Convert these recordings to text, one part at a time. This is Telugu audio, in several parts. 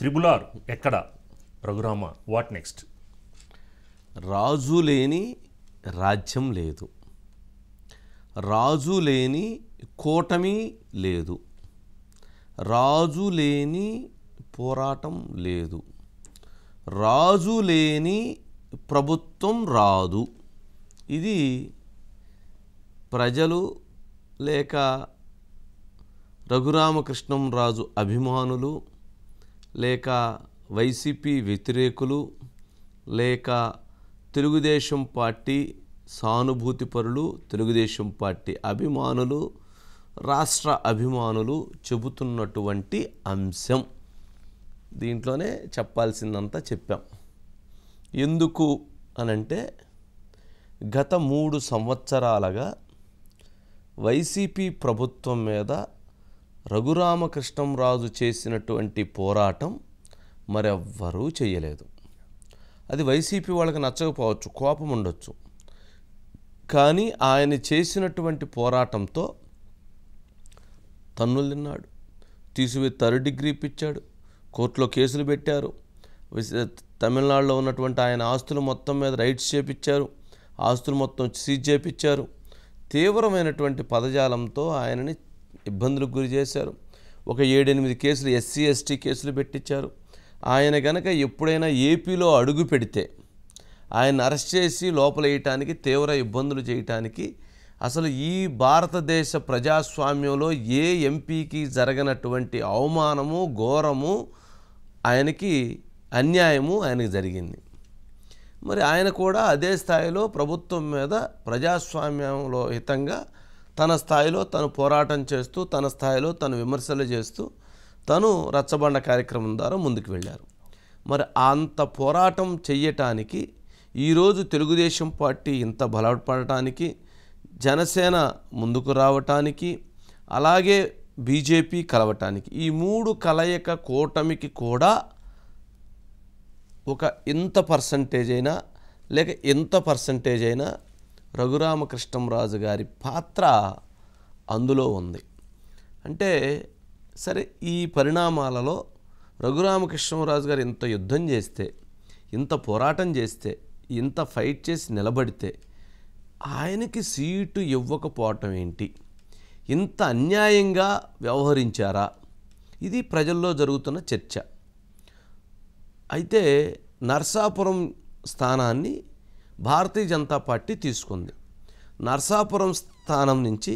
త్రిబులార్ ఎక్కడ రఘురామ వాట్ నెక్స్ట్ రాజు లేని రాజ్యం లేదు రాజు లేని కూటమి లేదు రాజు లేని పోరాటం లేదు రాజు లేని ప్రభుత్వం రాదు ఇది ప్రజలు లేక రఘురామకృష్ణం రాజు అభిమానులు లేక వైసీపీ వ్యతిరేకులు లేక తెలుగుదేశం పార్టీ సానుభూతి పరులు తెలుగుదేశం పార్టీ అభిమానులు రాష్ట్ర అభిమానులు చెబుతున్నటువంటి అంశం దీంట్లోనే చెప్పాల్సిందంతా చెప్పాం ఎందుకు అనంటే గత మూడు సంవత్సరాలుగా వైసీపీ ప్రభుత్వం మీద రఘురామకృష్ణంరాజు చేసినటువంటి పోరాటం మరెవ్వరూ చేయలేదు అది వైసీపీ వాళ్ళకి నచ్చకపోవచ్చు కోపం ఉండొచ్చు కానీ ఆయన చేసినటువంటి పోరాటంతో తన్నులు తిన్నాడు తీసుకుపోయి థర్డ్ డిగ్రీ ఇప్పించాడు కోర్టులో కేసులు పెట్టారు తమిళనాడులో ఉన్నటువంటి ఆయన ఆస్తులు మొత్తం మీద రైట్స్ చేపించారు ఆస్తులు మొత్తం సీజ్ చేపించారు తీవ్రమైనటువంటి పదజాలంతో ఆయనని ఇబ్బందులకు గురి చేశారు ఒక ఏడెనిమిది కేసులు ఎస్సీ ఎస్టీ కేసులు పెట్టించారు ఆయన గనక ఎప్పుడైనా ఏపీలో అడుగు పెడితే ఆయన అరెస్ట్ చేసి లోపల వేయటానికి తీవ్ర ఇబ్బందులు చేయటానికి అసలు ఈ భారతదేశ ప్రజాస్వామ్యంలో ఏ ఎంపీకి జరగనటువంటి అవమానము ఘోరము ఆయనకి అన్యాయము ఆయనకు జరిగింది మరి ఆయన కూడా అదే స్థాయిలో ప్రభుత్వం మీద ప్రజాస్వామ్యంలో హితంగా తన స్థాయిలో తను పోరాటం చేస్తూ తన స్థాయిలో తను విమర్శలు చేస్తూ తను రచ్చబండ కార్యక్రమం ద్వారా ముందుకు వెళ్ళారు మరి అంత పోరాటం చెయ్యటానికి ఈరోజు తెలుగుదేశం పార్టీ ఇంత బలపడటానికి జనసేన ముందుకు రావటానికి అలాగే బీజేపీ కలవటానికి ఈ మూడు కలయిక కూటమికి కూడా ఒక ఇంత పర్సంటేజ్ అయినా లేక ఎంత పర్సంటేజ్ అయినా రఘురామకృష్ణంరాజు గారి పాత్ర అందులో ఉంది అంటే సరే ఈ పరిణామాలలో రఘురామకృష్ణంరాజు గారు ఇంత యుద్ధం చేస్తే ఇంత పోరాటం చేస్తే ఇంత ఫైట్ చేసి నిలబడితే ఆయనకి సీటు ఇవ్వకపోవటం ఏంటి ఇంత అన్యాయంగా వ్యవహరించారా ఇది ప్రజల్లో జరుగుతున్న చర్చ అయితే నర్సాపురం స్థానాన్ని భారతీయ జనతా పార్టీ తీసుకుంది నర్సాపురం స్థానం నుంచి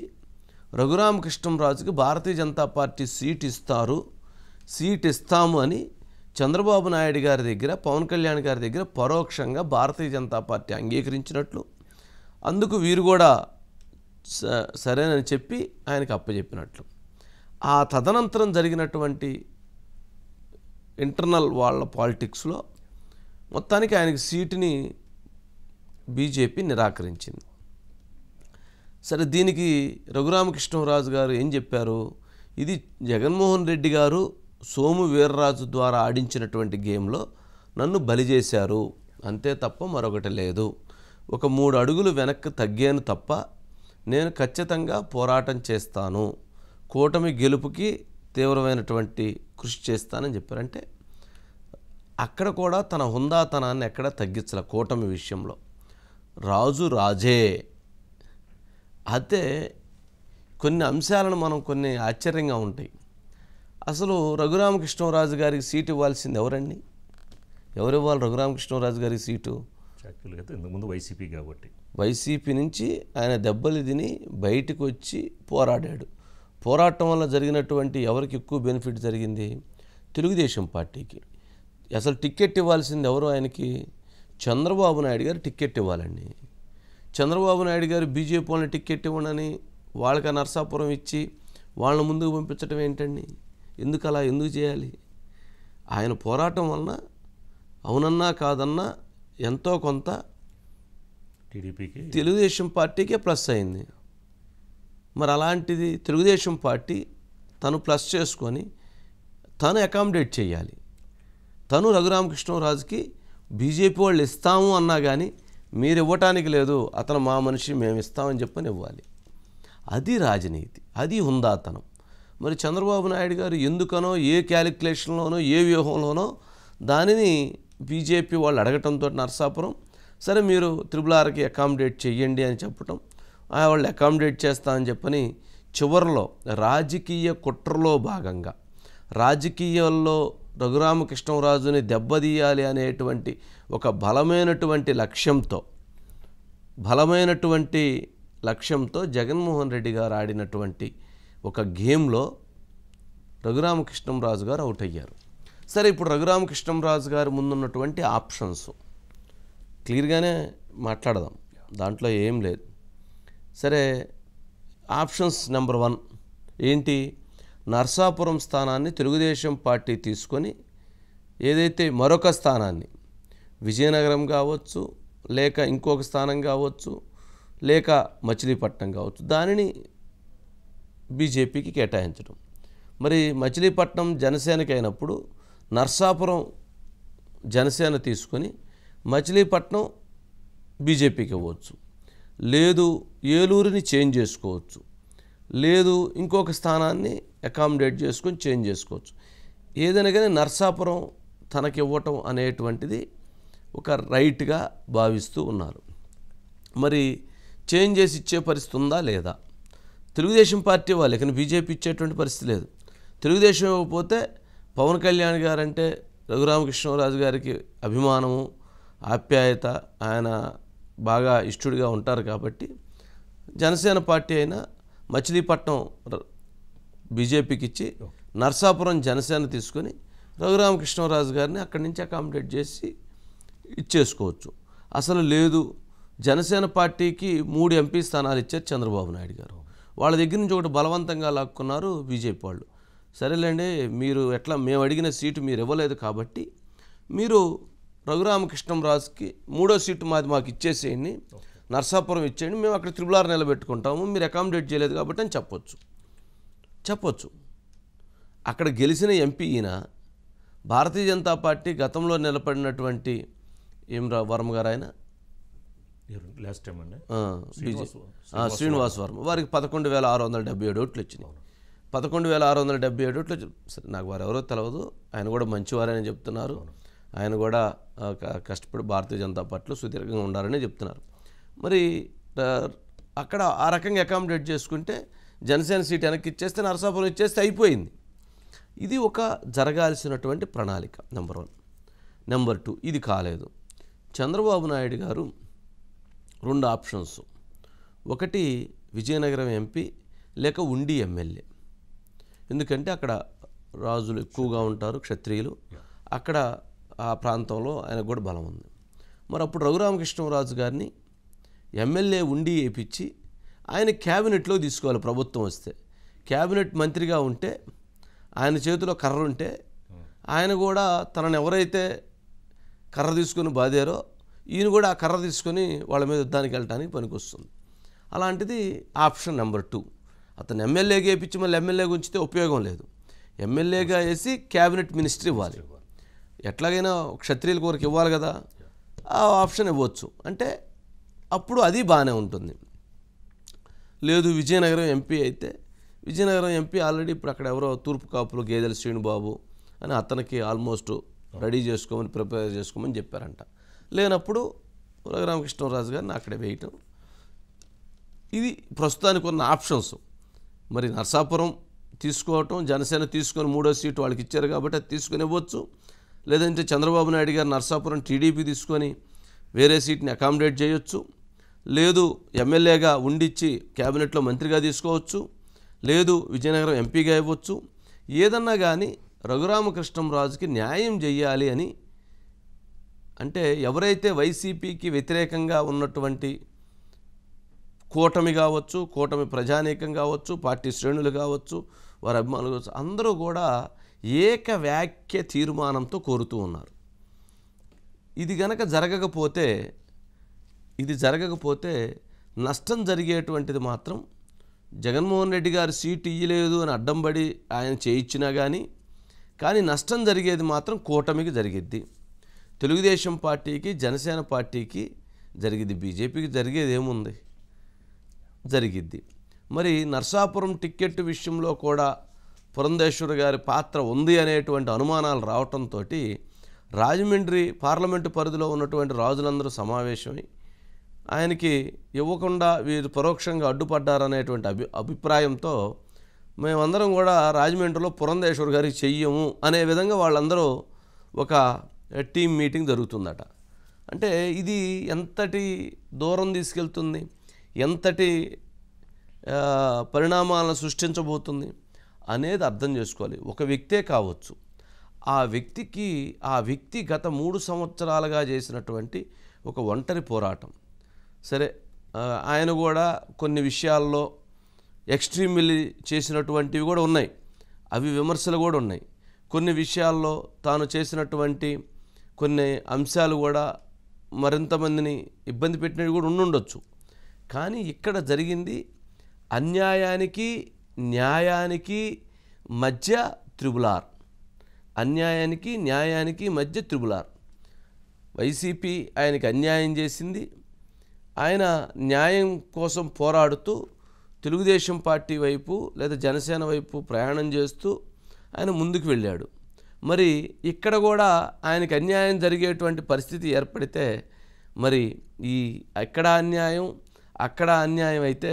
రఘురామకృష్ణంరాజుకి భారతీయ జనతా పార్టీ సీట్ ఇస్తారు సీట్ ఇస్తాము అని చంద్రబాబు నాయుడు గారి దగ్గర పవన్ కళ్యాణ్ గారి దగ్గర పరోక్షంగా భారతీయ జనతా పార్టీ అంగీకరించినట్లు అందుకు వీరు కూడా సరేనని చెప్పి ఆయనకు అప్పచెప్పినట్లు ఆ తదనంతరం జరిగినటువంటి ఇంటర్నల్ వాళ్ళ పాలిటిక్స్లో మొత్తానికి ఆయనకి సీటుని బీజేపీ నిరాకరించింది సరే దీనికి రఘురామకృష్ణరాజు గారు ఏం చెప్పారు ఇది జగన్మోహన్ రెడ్డి గారు సోము వీర్రాజు ద్వారా ఆడించినటువంటి గేమ్లో నన్ను బలి చేశారు అంతే తప్ప మరొకటి లేదు ఒక మూడు అడుగులు వెనక్కి తగ్గాను తప్ప నేను ఖచ్చితంగా పోరాటం చేస్తాను కూటమి గెలుపుకి తీవ్రమైనటువంటి కృషి చేస్తానని చెప్పారంటే అక్కడ కూడా తన హుందాతనాన్ని ఎక్కడ తగ్గించాల కూటమి విషయంలో రాజు రాజే అయితే కొన్ని అంశాలను మనం కొన్ని ఆశ్చర్యంగా ఉంటాయి అసలు రఘురామకృష్ణరాజు గారికి సీటు ఇవ్వాల్సింది ఎవరండి ఎవరు ఇవ్వాలి రఘురామకృష్ణరాజు గారికి సీటు యాక్చువల్గా ఇంతకుముందు వైసీపీ కాబట్టి వైసీపీ నుంచి ఆయన దెబ్బలు తిని బయటకు వచ్చి పోరాడాడు పోరాటం వల్ల జరిగినటువంటి ఎవరికి ఎక్కువ బెనిఫిట్ జరిగింది తెలుగుదేశం పార్టీకి అసలు టికెట్ ఇవ్వాల్సింది ఎవరు ఆయనకి చంద్రబాబు నాయుడు గారు టిక్కెట్ ఇవ్వాలండి చంద్రబాబు నాయుడు గారు బీజేపీ వాళ్ళని టిక్కెట్ ఇవ్వనని వాళ్ళకి నర్సాపురం ఇచ్చి వాళ్ళని ముందుకు పంపించడం ఏంటండి ఎందుకు అలా ఎందుకు చేయాలి ఆయన పోరాటం వలన అవునన్నా కాదన్నా ఎంతో కొంత టీడీపీకి తెలుగుదేశం పార్టీకే ప్లస్ అయింది మరి అలాంటిది తెలుగుదేశం పార్టీ తను ప్లస్ చేసుకొని తను అకామిడేట్ చేయాలి తను రఘురామకృష్ణరాజుకి బీజేపీ వాళ్ళు ఇస్తాము అన్నా కానీ మీరు ఇవ్వటానికి లేదు అతను మా మనిషి మేము ఇస్తామని చెప్పని ఇవ్వాలి అది రాజనీతి అది హుందాతనం మరి చంద్రబాబు నాయుడు గారు ఎందుకనో ఏ క్యాలిక్యులేషన్లోనో ఏ వ్యూహంలోనో దానిని బీజేపీ వాళ్ళు అడగటంతో నరసాపురం సరే మీరు త్రిబుల్ ఆర్కి అకామిడేట్ చెయ్యండి అని చెప్పటం వాళ్ళు అకామిడేట్ చేస్తా అని చెప్పని చివరిలో రాజకీయ కుట్రలో భాగంగా రాజకీయాల్లో రఘురామకృష్ణరాజుని దెబ్బతీయాలి అనేటువంటి ఒక బలమైనటువంటి లక్ష్యంతో బలమైనటువంటి లక్ష్యంతో జగన్మోహన్ రెడ్డి గారు ఆడినటువంటి ఒక గేమ్లో రఘురామకృష్ణరాజు గారు అవుట్ అయ్యారు సరే ఇప్పుడు రఘురామకృష్ణరాజు గారు ముందున్నటువంటి ఆప్షన్స్ క్లియర్గానే మాట్లాడదాం దాంట్లో ఏం లేదు సరే ఆప్షన్స్ నెంబర్ వన్ ఏంటి నర్సాపురం స్థానాన్ని తెలుగుదేశం పార్టీ తీసుకొని ఏదైతే మరొక స్థానాన్ని విజయనగరం కావచ్చు లేక ఇంకొక స్థానం కావచ్చు లేక మచిలీపట్నం కావచ్చు దానిని బీజేపీకి కేటాయించడం మరి మచిలీపట్నం జనసేనకి అయినప్పుడు నర్సాపురం జనసేన తీసుకొని మచిలీపట్నం బీజేపీకి ఇవ్వచ్చు లేదు ఏలూరుని చేంజ్ చేసుకోవచ్చు లేదు ఇంకొక స్థానాన్ని అకామిడేట్ చేసుకొని చేంజ్ చేసుకోవచ్చు ఏదైనా కానీ నర్సాపురం తనకి ఇవ్వటం అనేటువంటిది ఒక రైట్గా భావిస్తూ ఉన్నారు మరి చేంజ్ చేసి ఇచ్చే పరిస్థితి ఉందా లేదా తెలుగుదేశం పార్టీ వాళ్ళు కానీ బీజేపీ ఇచ్చేటువంటి పరిస్థితి లేదు తెలుగుదేశం ఇవ్వకపోతే పవన్ కళ్యాణ్ గారంటే రఘురామకృష్ణరాజు గారికి అభిమానము ఆప్యాయత ఆయన బాగా ఇష్టడిగా ఉంటారు కాబట్టి జనసేన పార్టీ అయినా మచిలీపట్నం బీజేపీకి ఇచ్చి నర్సాపురం జనసేన తీసుకొని రఘురామకృష్ణరాజు గారిని అక్కడి నుంచి అకామిడేట్ చేసి ఇచ్చేసుకోవచ్చు అసలు లేదు జనసేన పార్టీకి మూడు ఎంపీ స్థానాలు ఇచ్చారు చంద్రబాబు నాయుడు గారు వాళ్ళ దగ్గర నుంచి ఒకటి బలవంతంగా లాక్కున్నారు బీజేపీ వాళ్ళు సరేలేండి మీరు ఎట్లా మేము అడిగిన సీటు మీరు ఇవ్వలేదు కాబట్టి మీరు రఘురామకృష్ణరాజుకి మూడో సీటు మాది మాకు ఇచ్చేసేయండి నర్సాపురం ఇచ్చేయండి మేము అక్కడ త్రిబులార్ నిలబెట్టుకుంటాము మీరు అకామిడేట్ చేయలేదు కాబట్టి అని చెప్పొచ్చు చెప్పచ్చు అక్కడ గెలిచిన ఎంపీ ఈయన భారతీయ జనతా పార్టీ గతంలో నిలబడినటువంటి ఏమరా వర్మ గారు ఆయన లాస్ట్ టైం అండి శ్రీనివాస్ వర్మ వారికి పదకొండు వేల ఆరు వందల డెబ్బై ఏడు ఓట్లు వచ్చినాయి పదకొండు వేల ఆరు వందల డెబ్బై ఏడు ఓట్లు సరే నాకు వారు ఎవరో తెలియదు ఆయన కూడా మంచివారని చెప్తున్నారు ఆయన కూడా కష్టపడి భారతీయ జనతా పార్టీలో సుదీర్ఘంగా ఉండాలని చెప్తున్నారు మరి అక్కడ ఆ రకంగా అకామిడేట్ చేసుకుంటే జనసేన సీట్ వెనక్కి ఇచ్చేస్తే నరసాపురం ఇచ్చేస్తే అయిపోయింది ఇది ఒక జరగాల్సినటువంటి ప్రణాళిక నెంబర్ వన్ నెంబర్ టూ ఇది కాలేదు చంద్రబాబు నాయుడు గారు రెండు ఆప్షన్స్ ఒకటి విజయనగరం ఎంపీ లేక ఉండి ఎమ్మెల్యే ఎందుకంటే అక్కడ రాజులు ఎక్కువగా ఉంటారు క్షత్రియులు అక్కడ ఆ ప్రాంతంలో ఆయనకు కూడా బలం ఉంది మరి అప్పుడు రఘురామకృష్ణరాజు గారిని ఎమ్మెల్యే ఉండి వేయించి ఆయన క్యాబినెట్లో తీసుకోవాలి ప్రభుత్వం వస్తే క్యాబినెట్ మంత్రిగా ఉంటే ఆయన చేతిలో కర్ర ఉంటే ఆయన కూడా తనను ఎవరైతే కర్ర తీసుకొని బాధారో ఈయన కూడా ఆ కర్ర తీసుకొని వాళ్ళ మీద యుద్ధానికి వెళ్ళడానికి పనికొస్తుంది అలాంటిది ఆప్షన్ నెంబర్ టూ అతను ఎమ్మెల్యేగా వేయించి మళ్ళీ ఎమ్మెల్యేగా ఉంచితే ఉపయోగం లేదు ఎమ్మెల్యేగా వేసి క్యాబినెట్ మినిస్టర్ ఇవ్వాలి ఎట్లాగైనా క్షత్రియుల కోరికి ఇవ్వాలి కదా ఆ ఆప్షన్ ఇవ్వచ్చు అంటే అప్పుడు అది బాగానే ఉంటుంది లేదు విజయనగరం ఎంపీ అయితే విజయనగరం ఎంపీ ఆల్రెడీ ఇప్పుడు అక్కడ ఎవరో తూర్పు కాపులు గేదెల శ్రీనుబాబు అని అతనికి ఆల్మోస్ట్ రెడీ చేసుకోమని ప్రిపేర్ చేసుకోమని చెప్పారంట లేనప్పుడు రఘురామకృష్ణరాజు గారిని అక్కడే వేయటం ఇది ప్రస్తుతానికి ఉన్న ఆప్షన్స్ మరి నర్సాపురం తీసుకోవటం జనసేన తీసుకొని మూడో సీటు వాళ్ళకి ఇచ్చారు కాబట్టి అది తీసుకునివ్వచ్చు లేదంటే చంద్రబాబు నాయుడు గారు నర్సాపురం టీడీపీ తీసుకొని వేరే సీట్ని అకామిడేట్ చేయొచ్చు లేదు ఎమ్మెల్యేగా ఉండిచ్చి క్యాబినెట్లో మంత్రిగా తీసుకోవచ్చు లేదు విజయనగరం ఎంపీగా ఇవ్వచ్చు ఏదన్నా కానీ రఘురామకృష్ణంరాజుకి న్యాయం చేయాలి అని అంటే ఎవరైతే వైసీపీకి వ్యతిరేకంగా ఉన్నటువంటి కూటమి కావచ్చు కూటమి ప్రజానీకం కావచ్చు పార్టీ శ్రేణులు కావచ్చు వారి అభిమానులు కావచ్చు అందరూ కూడా ఏక వ్యాఖ్య తీర్మానంతో కోరుతూ ఉన్నారు ఇది గనక జరగకపోతే ఇది జరగకపోతే నష్టం జరిగేటువంటిది మాత్రం జగన్మోహన్ రెడ్డి గారు సీట్ ఇయ్యలేదు అని అడ్డం పడి ఆయన చేయించినా కానీ కానీ నష్టం జరిగేది మాత్రం కూటమికి జరిగిద్ది తెలుగుదేశం పార్టీకి జనసేన పార్టీకి జరిగింది బీజేపీకి జరిగేది ఏముంది జరిగిద్ది మరి నర్సాపురం టిక్కెట్ విషయంలో కూడా పురంధేశ్వర్ గారి పాత్ర ఉంది అనేటువంటి అనుమానాలు రావటంతో రాజమండ్రి పార్లమెంటు పరిధిలో ఉన్నటువంటి రాజులందరూ సమావేశమై ఆయనకి ఇవ్వకుండా వీరు పరోక్షంగా అడ్డుపడ్డారనేటువంటి అభి అభిప్రాయంతో మేమందరం కూడా రాజమండ్రిలో పురంధేశ్వర్ గారికి చెయ్యము అనే విధంగా వాళ్ళందరూ ఒక టీం మీటింగ్ జరుగుతుందట అంటే ఇది ఎంతటి దూరం తీసుకెళ్తుంది ఎంతటి పరిణామాలను సృష్టించబోతుంది అనేది అర్థం చేసుకోవాలి ఒక వ్యక్తే కావచ్చు ఆ వ్యక్తికి ఆ వ్యక్తి గత మూడు సంవత్సరాలుగా చేసినటువంటి ఒక ఒంటరి పోరాటం సరే ఆయన కూడా కొన్ని విషయాల్లో ఎక్స్ట్రీమ్ వెళ్ళి చేసినటువంటివి కూడా ఉన్నాయి అవి విమర్శలు కూడా ఉన్నాయి కొన్ని విషయాల్లో తాను చేసినటువంటి కొన్ని అంశాలు కూడా మరింతమందిని ఇబ్బంది పెట్టినవి కూడా ఉండుండొచ్చు కానీ ఇక్కడ జరిగింది అన్యాయానికి న్యాయానికి మధ్య త్రిబులార్ అన్యాయానికి న్యాయానికి మధ్య త్రిబులార్ వైసీపీ ఆయనకి అన్యాయం చేసింది ఆయన న్యాయం కోసం పోరాడుతూ తెలుగుదేశం పార్టీ వైపు లేదా జనసేన వైపు ప్రయాణం చేస్తూ ఆయన ముందుకు వెళ్ళాడు మరి ఇక్కడ కూడా ఆయనకు అన్యాయం జరిగేటువంటి పరిస్థితి ఏర్పడితే మరి ఈ ఎక్కడ అన్యాయం అక్కడ అన్యాయం అయితే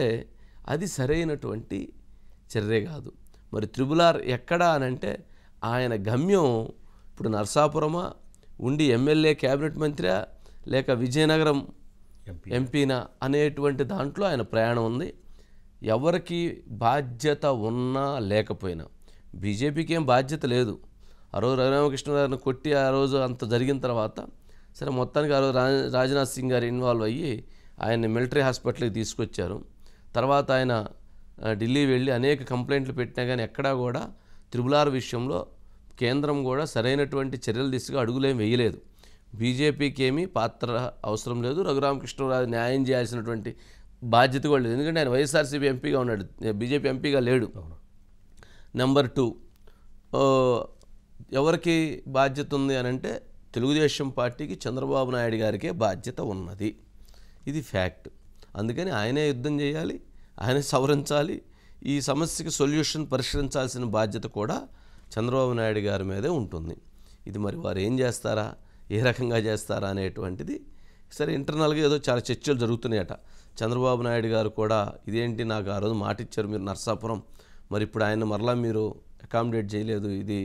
అది సరైనటువంటి చర్య కాదు మరి త్రిబులార్ ఎక్కడ అనంటే ఆయన గమ్యం ఇప్పుడు నర్సాపురమా ఉండి ఎమ్మెల్యే క్యాబినెట్ మంత్రి లేక విజయనగరం ఎంపీనా అనేటువంటి దాంట్లో ఆయన ప్రయాణం ఉంది ఎవరికి బాధ్యత ఉన్నా లేకపోయినా బీజేపీకి ఏం బాధ్యత లేదు ఆ రోజు రఘురామకృష్ణ గారిని కొట్టి ఆ రోజు అంత జరిగిన తర్వాత సరే మొత్తానికి ఆ రోజు రాజ్నాథ్ సింగ్ గారు ఇన్వాల్వ్ అయ్యి ఆయన్ని మిలిటరీ హాస్పిటల్కి తీసుకొచ్చారు తర్వాత ఆయన ఢిల్లీ వెళ్ళి అనేక కంప్లైంట్లు పెట్టినా కానీ ఎక్కడా కూడా త్రిబులార్ విషయంలో కేంద్రం కూడా సరైనటువంటి చర్యలు తీసుకుని అడుగులేం వేయలేదు బీజేపీకి ఏమీ పాత్ర అవసరం లేదు రఘురామకృష్ణరాజు న్యాయం చేయాల్సినటువంటి బాధ్యత కూడా లేదు ఎందుకంటే ఆయన వైఎస్ఆర్సీపీ ఎంపీగా ఉన్నాడు బీజేపీ ఎంపీగా లేడు నెంబర్ టూ ఎవరికి బాధ్యత ఉంది అని అంటే తెలుగుదేశం పార్టీకి చంద్రబాబు నాయుడు గారికే బాధ్యత ఉన్నది ఇది ఫ్యాక్ట్ అందుకని ఆయనే యుద్ధం చేయాలి ఆయనే సవరించాలి ఈ సమస్యకి సొల్యూషన్ పరిష్కరించాల్సిన బాధ్యత కూడా చంద్రబాబు నాయుడు గారి మీదే ఉంటుంది ఇది మరి వారు ఏం చేస్తారా ఏ రకంగా చేస్తారా అనేటువంటిది సరే ఇంటర్నల్గా ఏదో చాలా చర్చలు జరుగుతున్నాయట చంద్రబాబు నాయుడు గారు కూడా ఇదేంటి నాకు ఆ రోజు మాటిచ్చారు మీరు నర్సాపురం మరి ఇప్పుడు ఆయన మరలా మీరు అకామిడేట్ చేయలేదు ఇది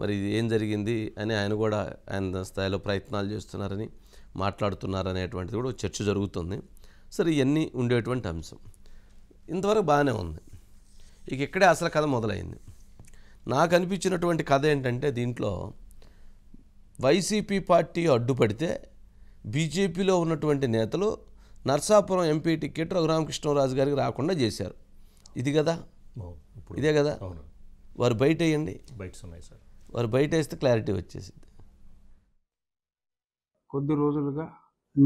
మరి ఇది ఏం జరిగింది అని ఆయన కూడా ఆయన స్థాయిలో ప్రయత్నాలు చేస్తున్నారని మాట్లాడుతున్నారనేటువంటిది కూడా చర్చ జరుగుతుంది సరే ఇవన్నీ ఉండేటువంటి అంశం ఇంతవరకు బాగానే ఉంది ఇక ఇక్కడే అసలు కథ మొదలైంది నాకు అనిపించినటువంటి కథ ఏంటంటే దీంట్లో వైసీపీ పార్టీ అడ్డుపడితే బీజేపీలో ఉన్నటువంటి నేతలు నర్సాపురం ఎంపీ టికెట్ రఘురామకృష్ణరాజు గారికి రాకుండా చేశారు ఇది కదా ఇదే కదా వారు బయట వేయండి బయట సార్ వారు బయట వేస్తే క్లారిటీ వచ్చేసింది కొద్ది రోజులుగా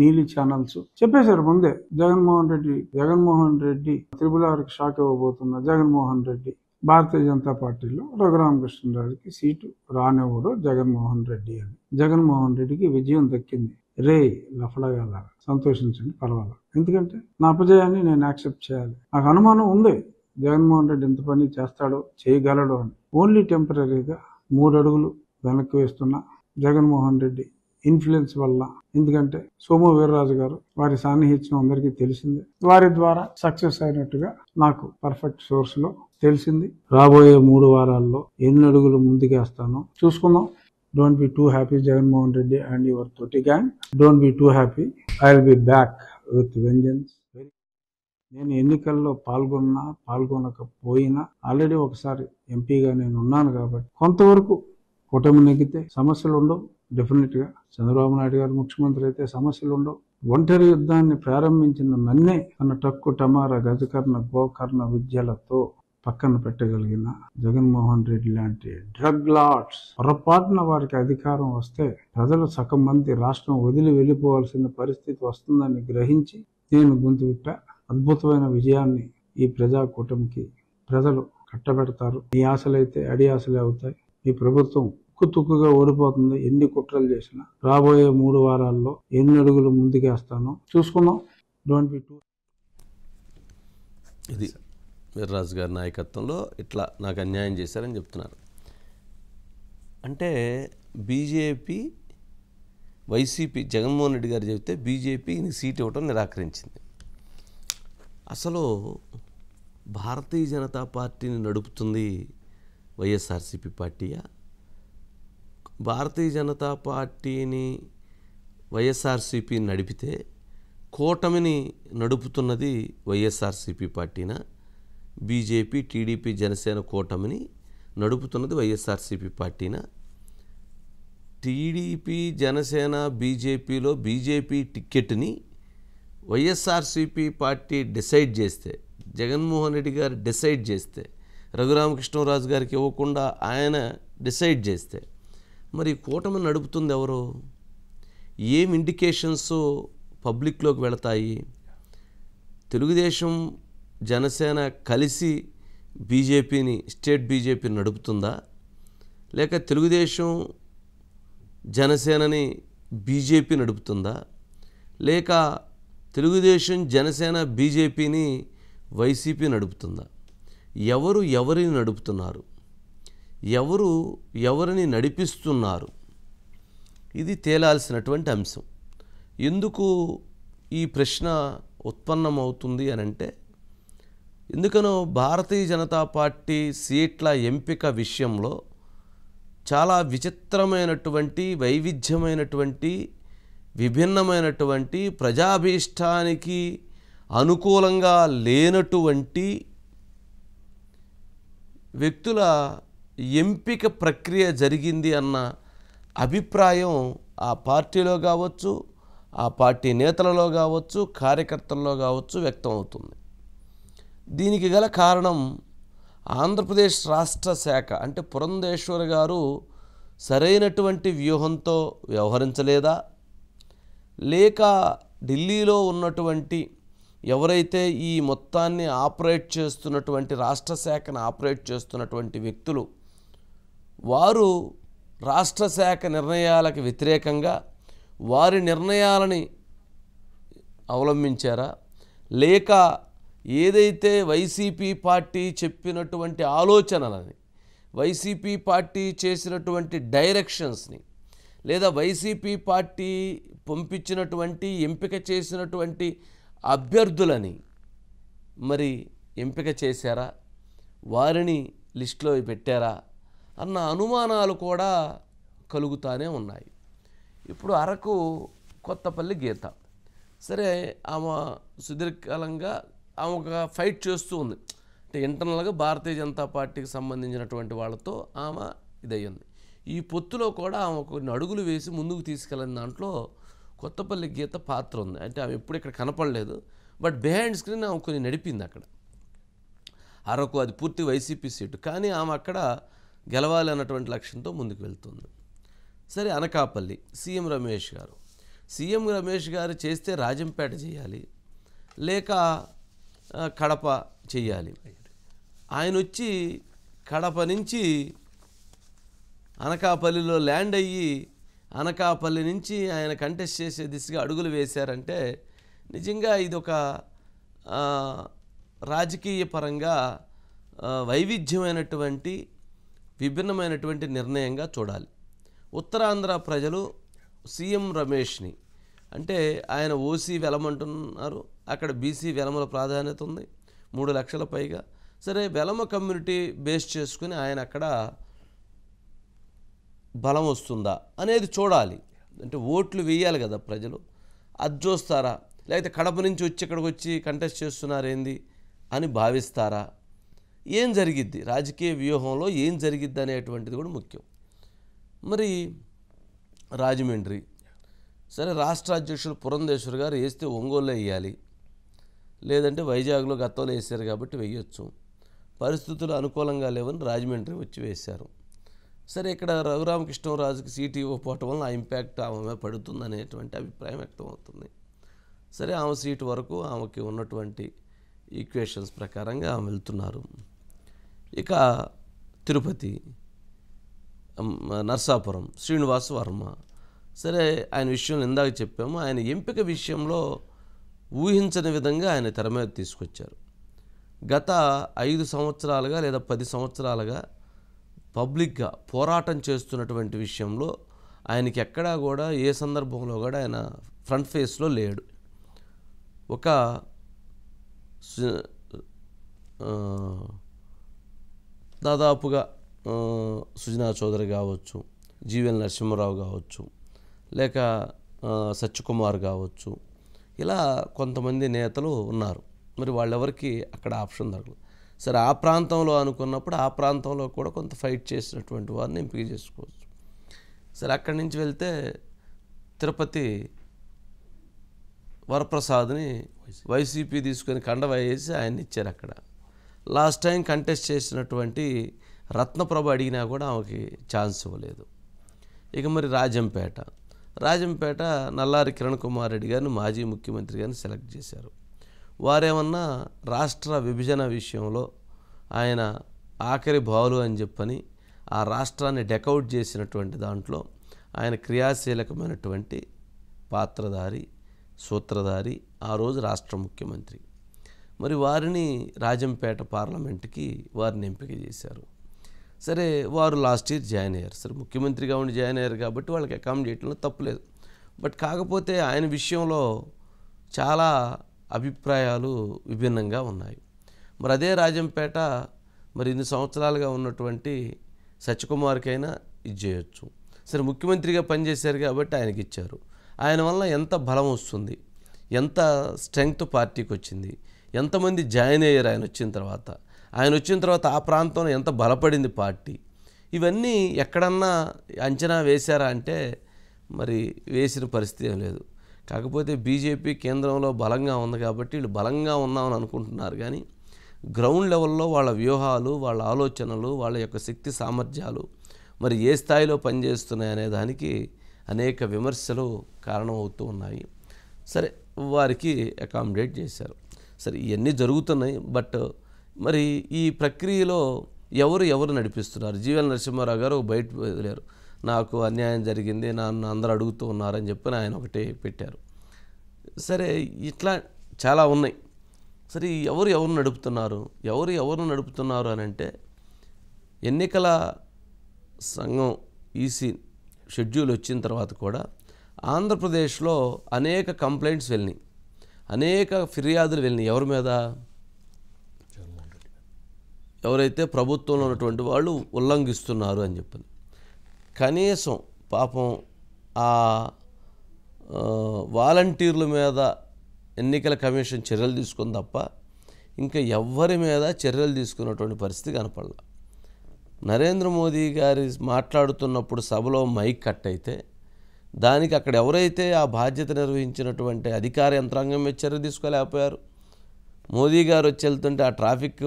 నీలి ఛానల్స్ చెప్పేశారు ముందే జగన్మోహన్ రెడ్డి జగన్మోహన్ రెడ్డి త్రిపుల షాక్ ఇవ్వబోతున్నారు జగన్మోహన్ రెడ్డి భారతీయ జనతా పార్టీలో రఘురామకృష్ణరాజుకి సీటు రానివ్వడు జగన్మోహన్ రెడ్డి అని జగన్మోహన్ రెడ్డికి విజయం దక్కింది రే లఫడగాల సంతోషించండి పర్వాలేదు ఎందుకంటే నా అపజయాన్ని నేను యాక్సెప్ట్ చేయాలి నాకు అనుమానం ఉంది జగన్మోహన్ రెడ్డి ఎంత పని చేస్తాడో చేయగలడో అని ఓన్లీ టెంపరీగా మూడు అడుగులు వెనక్కి వేస్తున్న జగన్మోహన్ రెడ్డి ఇన్ఫ్లుయెన్స్ వల్ల ఎందుకంటే సోము వీర్రాజు గారు వారి సాన్నిహిత్యం అందరికీ తెలిసింది వారి ద్వారా సక్సెస్ అయినట్టుగా నాకు పర్ఫెక్ట్ సోర్స్ లో తెలిసింది రాబోయే మూడు వారాల్లో ఎన్ని అడుగులు ముందుకేస్తానో చూసుకుందాం don't be too happy Jaganmohan Reddy and your తోటి gang don't be too happy I will be back with vengeance నేను ఎన్నికల్లో పాల్గొన్నా పాల్గొనకపోయినా ఆల్రెడీ ఒకసారి ఎంపీగా నేను ఉన్నాను కాబట్టి కొంతవరకు కూటమి నెగ్గితే సమస్యలు ఉండవు డెఫినెట్గా చంద్రబాబు నాయుడు గారు ముఖ్యమంత్రి అయితే సమస్యలు ఉండవు ఒంటరి యుద్ధాన్ని ప్రారంభించిన నన్నే తన టక్కు టమారా గజకర్ణ గోకర్ణ విద్యలతో పక్కన పెట్టగలిగిన జగన్మోహన్ రెడ్డి లాంటి డ్రగ్ లాట్స్ పొరపాటున వారికి అధికారం వస్తే ప్రజలు సగం మంది రాష్ట్రం వదిలి వెళ్ళిపోవాల్సిన పరిస్థితి వస్తుందని గ్రహించి నేను గొంతు విట్ట అద్భుతమైన విజయాన్ని ఈ ప్రజా కూటమికి ప్రజలు కట్టబెడతారు మీ ఆశలైతే అడి ఆశలే అవుతాయి ఈ ప్రభుత్వం తుక్కుగా ఓడిపోతుంది ఎన్ని కుట్రలు చేసినా రాబోయే మూడు వారాల్లో ఎన్ని అడుగులు ముందుకేస్తాను చూసుకుందాం డోంట్ బి టూ ఇది వీర్రాజు గారి నాయకత్వంలో ఇట్లా నాకు అన్యాయం చేశారని చెప్తున్నారు అంటే బీజేపీ వైసీపీ జగన్మోహన్ రెడ్డి గారు చెబితే బీజేపీ సీట్ ఇవ్వడం నిరాకరించింది అసలు భారతీయ జనతా పార్టీని నడుపుతుంది వైఎస్ఆర్సీపీ పార్టీయా భారతీయ జనతా పార్టీని వైఎస్ఆర్సీపీ నడిపితే కూటమిని నడుపుతున్నది వైఎస్ఆర్సీపీ పార్టీన బీజేపీ టీడీపీ జనసేన కూటమిని నడుపుతున్నది వైఎస్ఆర్సీపీ పార్టీన టీడీపీ జనసేన బీజేపీలో బీజేపీ టిక్కెట్ని వైఎస్ఆర్సీపీ పార్టీ డిసైడ్ చేస్తే జగన్మోహన్ రెడ్డి గారు డిసైడ్ చేస్తే రఘురామకృష్ణరాజు గారికి ఇవ్వకుండా ఆయన డిసైడ్ చేస్తే మరి కూటమి నడుపుతుంది ఎవరు ఏం ఇండికేషన్స్ పబ్లిక్లోకి వెళతాయి తెలుగుదేశం జనసేన కలిసి బీజేపీని స్టేట్ బీజేపీని నడుపుతుందా లేక తెలుగుదేశం జనసేనని బీజేపీ నడుపుతుందా లేక తెలుగుదేశం జనసేన బీజేపీని వైసీపీ నడుపుతుందా ఎవరు ఎవరిని నడుపుతున్నారు ఎవరు ఎవరిని నడిపిస్తున్నారు ఇది తేలాల్సినటువంటి అంశం ఎందుకు ఈ ప్రశ్న ఉత్పన్నమవుతుంది అని అంటే ఎందుకనో భారతీయ జనతా పార్టీ సీట్ల ఎంపిక విషయంలో చాలా విచిత్రమైనటువంటి వైవిధ్యమైనటువంటి విభిన్నమైనటువంటి ప్రజాభీష్టానికి అనుకూలంగా లేనటువంటి వ్యక్తుల ఎంపిక ప్రక్రియ జరిగింది అన్న అభిప్రాయం ఆ పార్టీలో కావచ్చు ఆ పార్టీ నేతలలో కావచ్చు కార్యకర్తల్లో కావచ్చు వ్యక్తం అవుతుంది దీనికి గల కారణం ఆంధ్రప్రదేశ్ రాష్ట్ర శాఖ అంటే పురంధేశ్వర్ గారు సరైనటువంటి వ్యూహంతో వ్యవహరించలేదా లేక ఢిల్లీలో ఉన్నటువంటి ఎవరైతే ఈ మొత్తాన్ని ఆపరేట్ చేస్తున్నటువంటి రాష్ట్ర శాఖను ఆపరేట్ చేస్తున్నటువంటి వ్యక్తులు వారు రాష్ట్ర శాఖ నిర్ణయాలకు వ్యతిరేకంగా వారి నిర్ణయాలని అవలంబించారా లేక ఏదైతే వైసీపీ పార్టీ చెప్పినటువంటి ఆలోచనలని వైసీపీ పార్టీ చేసినటువంటి డైరెక్షన్స్ని లేదా వైసీపీ పార్టీ పంపించినటువంటి ఎంపిక చేసినటువంటి అభ్యర్థులని మరి ఎంపిక చేశారా వారిని లిస్టులో పెట్టారా అన్న అనుమానాలు కూడా కలుగుతానే ఉన్నాయి ఇప్పుడు అరకు కొత్తపల్లి గీత సరే ఆమె సుదీర్ఘకాలంగా ఆమె ఒక ఫైట్ చేస్తూ ఉంది అంటే ఇంటర్నల్గా భారతీయ జనతా పార్టీకి సంబంధించినటువంటి వాళ్ళతో ఆమె ఇదయ్యింది ఈ పొత్తులో కూడా ఆమె కొన్ని అడుగులు వేసి ముందుకు తీసుకెళ్ళిన దాంట్లో కొత్తపల్లి గీత పాత్ర ఉంది అంటే ఆమె ఎప్పుడు ఇక్కడ కనపడలేదు బట్ బిహైండ్ స్క్రీన్ ఆమె కొన్ని నడిపింది అక్కడ అరకు అది పూర్తి వైసీపీ సీటు కానీ ఆమె అక్కడ గెలవాలి అన్నటువంటి లక్ష్యంతో ముందుకు వెళ్తుంది సరే అనకాపల్లి సీఎం రమేష్ గారు సీఎం రమేష్ గారు చేస్తే రాజంపేట చేయాలి లేక కడప చేయాలి ఆయన వచ్చి కడప నుంచి అనకాపల్లిలో ల్యాండ్ అయ్యి అనకాపల్లి నుంచి ఆయన కంటెస్ట్ చేసే దిశగా అడుగులు వేశారంటే నిజంగా ఇదొక రాజకీయ పరంగా వైవిధ్యమైనటువంటి విభిన్నమైనటువంటి నిర్ణయంగా చూడాలి ఉత్తరాంధ్ర ప్రజలు సీఎం రమేష్ని అంటే ఆయన ఓసీ వెలమంటున్నారు అక్కడ బీసీ వెలమల ప్రాధాన్యత ఉంది మూడు లక్షల పైగా సరే వెలమ కమ్యూనిటీ బేస్ చేసుకుని ఆయన అక్కడ బలం వస్తుందా అనేది చూడాలి అంటే ఓట్లు వేయాలి కదా ప్రజలు అది చూస్తారా లేకపోతే కడప నుంచి వచ్చి ఇక్కడికి వచ్చి కంటెస్ట్ చేస్తున్నారేంది అని భావిస్తారా ఏం జరిగిద్ది రాజకీయ వ్యూహంలో ఏం జరిగిద్ది అనేటువంటిది కూడా ముఖ్యం మరి రాజమండ్రి సరే రాష్ట్ర అధ్యక్షుడు పురంధేశ్వర్ గారు వేస్తే ఒంగోలు వేయాలి లేదంటే వైజాగ్లో గతంలో వేసారు కాబట్టి వేయొచ్చు పరిస్థితులు అనుకూలంగా లేవని రాజమండ్రి వచ్చి వేశారు సరే ఇక్కడ రఘురామకృష్ణరాజుకి సీటు ఇవ్వకపోవటం వల్ల ఆ ఇంపాక్ట్ ఆమె పడుతుంది అనేటువంటి అభిప్రాయం వ్యక్తం అవుతుంది సరే ఆమె సీటు వరకు ఆమెకి ఉన్నటువంటి ఈక్వేషన్స్ ప్రకారంగా ఆమె వెళ్తున్నారు ఇక తిరుపతి నర్సాపురం శ్రీనివాస వర్మ సరే ఆయన విషయం ఇందాక చెప్పాము ఆయన ఎంపిక విషయంలో ఊహించని విధంగా ఆయన తెర మీద తీసుకొచ్చారు గత ఐదు సంవత్సరాలుగా లేదా పది సంవత్సరాలుగా పబ్లిక్గా పోరాటం చేస్తున్నటువంటి విషయంలో ఆయనకి ఎక్కడా కూడా ఏ సందర్భంలో కూడా ఆయన ఫ్రంట్ ఫేస్లో లేడు ఒక దాదాపుగా సుజనా చౌదరి కావచ్చు జీవెల్ నరసింహరావు కావచ్చు లేక సత్యకుమార్ కావచ్చు ఇలా కొంతమంది నేతలు ఉన్నారు మరి వాళ్ళెవరికి అక్కడ ఆప్షన్ దొరకదు సరే ఆ ప్రాంతంలో అనుకున్నప్పుడు ఆ ప్రాంతంలో కూడా కొంత ఫైట్ చేసినటువంటి వారిని ఎంపిక చేసుకోవచ్చు సరే అక్కడి నుంచి వెళ్తే తిరుపతి వరప్రసాద్ని వైసీపీ తీసుకొని కండవ వేసి ఆయన ఇచ్చారు అక్కడ లాస్ట్ టైం కంటెస్ట్ చేసినటువంటి రత్నప్రభ అడిగినా కూడా ఆమెకి ఛాన్స్ ఇవ్వలేదు ఇక మరి రాజంపేట రాజంపేట నల్లారి కిరణ్ కుమార్ రెడ్డి గారిని మాజీ ముఖ్యమంత్రి గారిని సెలెక్ట్ చేశారు వారేమన్నా రాష్ట్ర విభజన విషయంలో ఆయన ఆఖరి బావులు అని చెప్పని ఆ రాష్ట్రాన్ని డెకౌట్ చేసినటువంటి దాంట్లో ఆయన క్రియాశీలకమైనటువంటి పాత్రధారి సూత్రధారి ఆ రోజు రాష్ట్ర ముఖ్యమంత్రి మరి వారిని రాజంపేట పార్లమెంట్కి వారిని ఎంపిక చేశారు సరే వారు లాస్ట్ ఇయర్ జాయిన్ అయ్యారు సరే ముఖ్యమంత్రిగా ఉండి జాయిన్ అయ్యారు కాబట్టి వాళ్ళకి అకామిడేట్లో తప్పులేదు బట్ కాకపోతే ఆయన విషయంలో చాలా అభిప్రాయాలు విభిన్నంగా ఉన్నాయి మరి అదే రాజంపేట మరి ఇన్ని సంవత్సరాలుగా ఉన్నటువంటి సత్యకుమార్కైనా చేయొచ్చు సరే ముఖ్యమంత్రిగా పనిచేశారు కాబట్టి ఆయనకి ఇచ్చారు ఆయన వల్ల ఎంత బలం వస్తుంది ఎంత స్ట్రెంగ్త్ పార్టీకి వచ్చింది ఎంతమంది జాయిన్ అయ్యారు ఆయన వచ్చిన తర్వాత ఆయన వచ్చిన తర్వాత ఆ ప్రాంతంలో ఎంత బలపడింది పార్టీ ఇవన్నీ ఎక్కడన్నా అంచనా వేశారా అంటే మరి వేసిన పరిస్థితి ఏం లేదు కాకపోతే బీజేపీ కేంద్రంలో బలంగా ఉంది కాబట్టి వీళ్ళు బలంగా ఉన్నామని అనుకుంటున్నారు కానీ గ్రౌండ్ లెవెల్లో వాళ్ళ వ్యూహాలు వాళ్ళ ఆలోచనలు వాళ్ళ యొక్క శక్తి సామర్థ్యాలు మరి ఏ స్థాయిలో పనిచేస్తున్నాయనే దానికి అనేక విమర్శలు కారణమవుతూ ఉన్నాయి సరే వారికి అకామిడేట్ చేశారు సరే ఇవన్నీ జరుగుతున్నాయి బట్ మరి ఈ ప్రక్రియలో ఎవరు ఎవరు నడిపిస్తున్నారు జీవన నరసింహారావు గారు బయట వదిలేరు నాకు అన్యాయం జరిగింది నన్ను అందరు అడుగుతూ ఉన్నారని చెప్పి ఆయన ఒకటే పెట్టారు సరే ఇట్లా చాలా ఉన్నాయి సరే ఎవరు ఎవరు నడుపుతున్నారు ఎవరు ఎవరు నడుపుతున్నారు అని అంటే ఎన్నికల సంఘం ఈసీ షెడ్యూల్ వచ్చిన తర్వాత కూడా ఆంధ్రప్రదేశ్లో అనేక కంప్లైంట్స్ వెళ్ళినాయి అనేక ఫిర్యాదులు వెళ్ళినాయి ఎవరి మీద ఎవరైతే ప్రభుత్వంలో ఉన్నటువంటి వాళ్ళు ఉల్లంఘిస్తున్నారు అని చెప్పింది కనీసం పాపం ఆ వాలంటీర్ల మీద ఎన్నికల కమిషన్ చర్యలు తీసుకుని తప్ప ఇంకా ఎవ్వరి మీద చర్యలు తీసుకున్నటువంటి పరిస్థితి కనపడలా నరేంద్ర మోదీ గారి మాట్లాడుతున్నప్పుడు సభలో మైక్ కట్ అయితే దానికి అక్కడ ఎవరైతే ఆ బాధ్యత నిర్వహించినటువంటి అధికార యంత్రాంగం మీద చర్య తీసుకోలేకపోయారు మోదీ గారు వచ్చి వెళ్తుంటే ఆ ట్రాఫిక్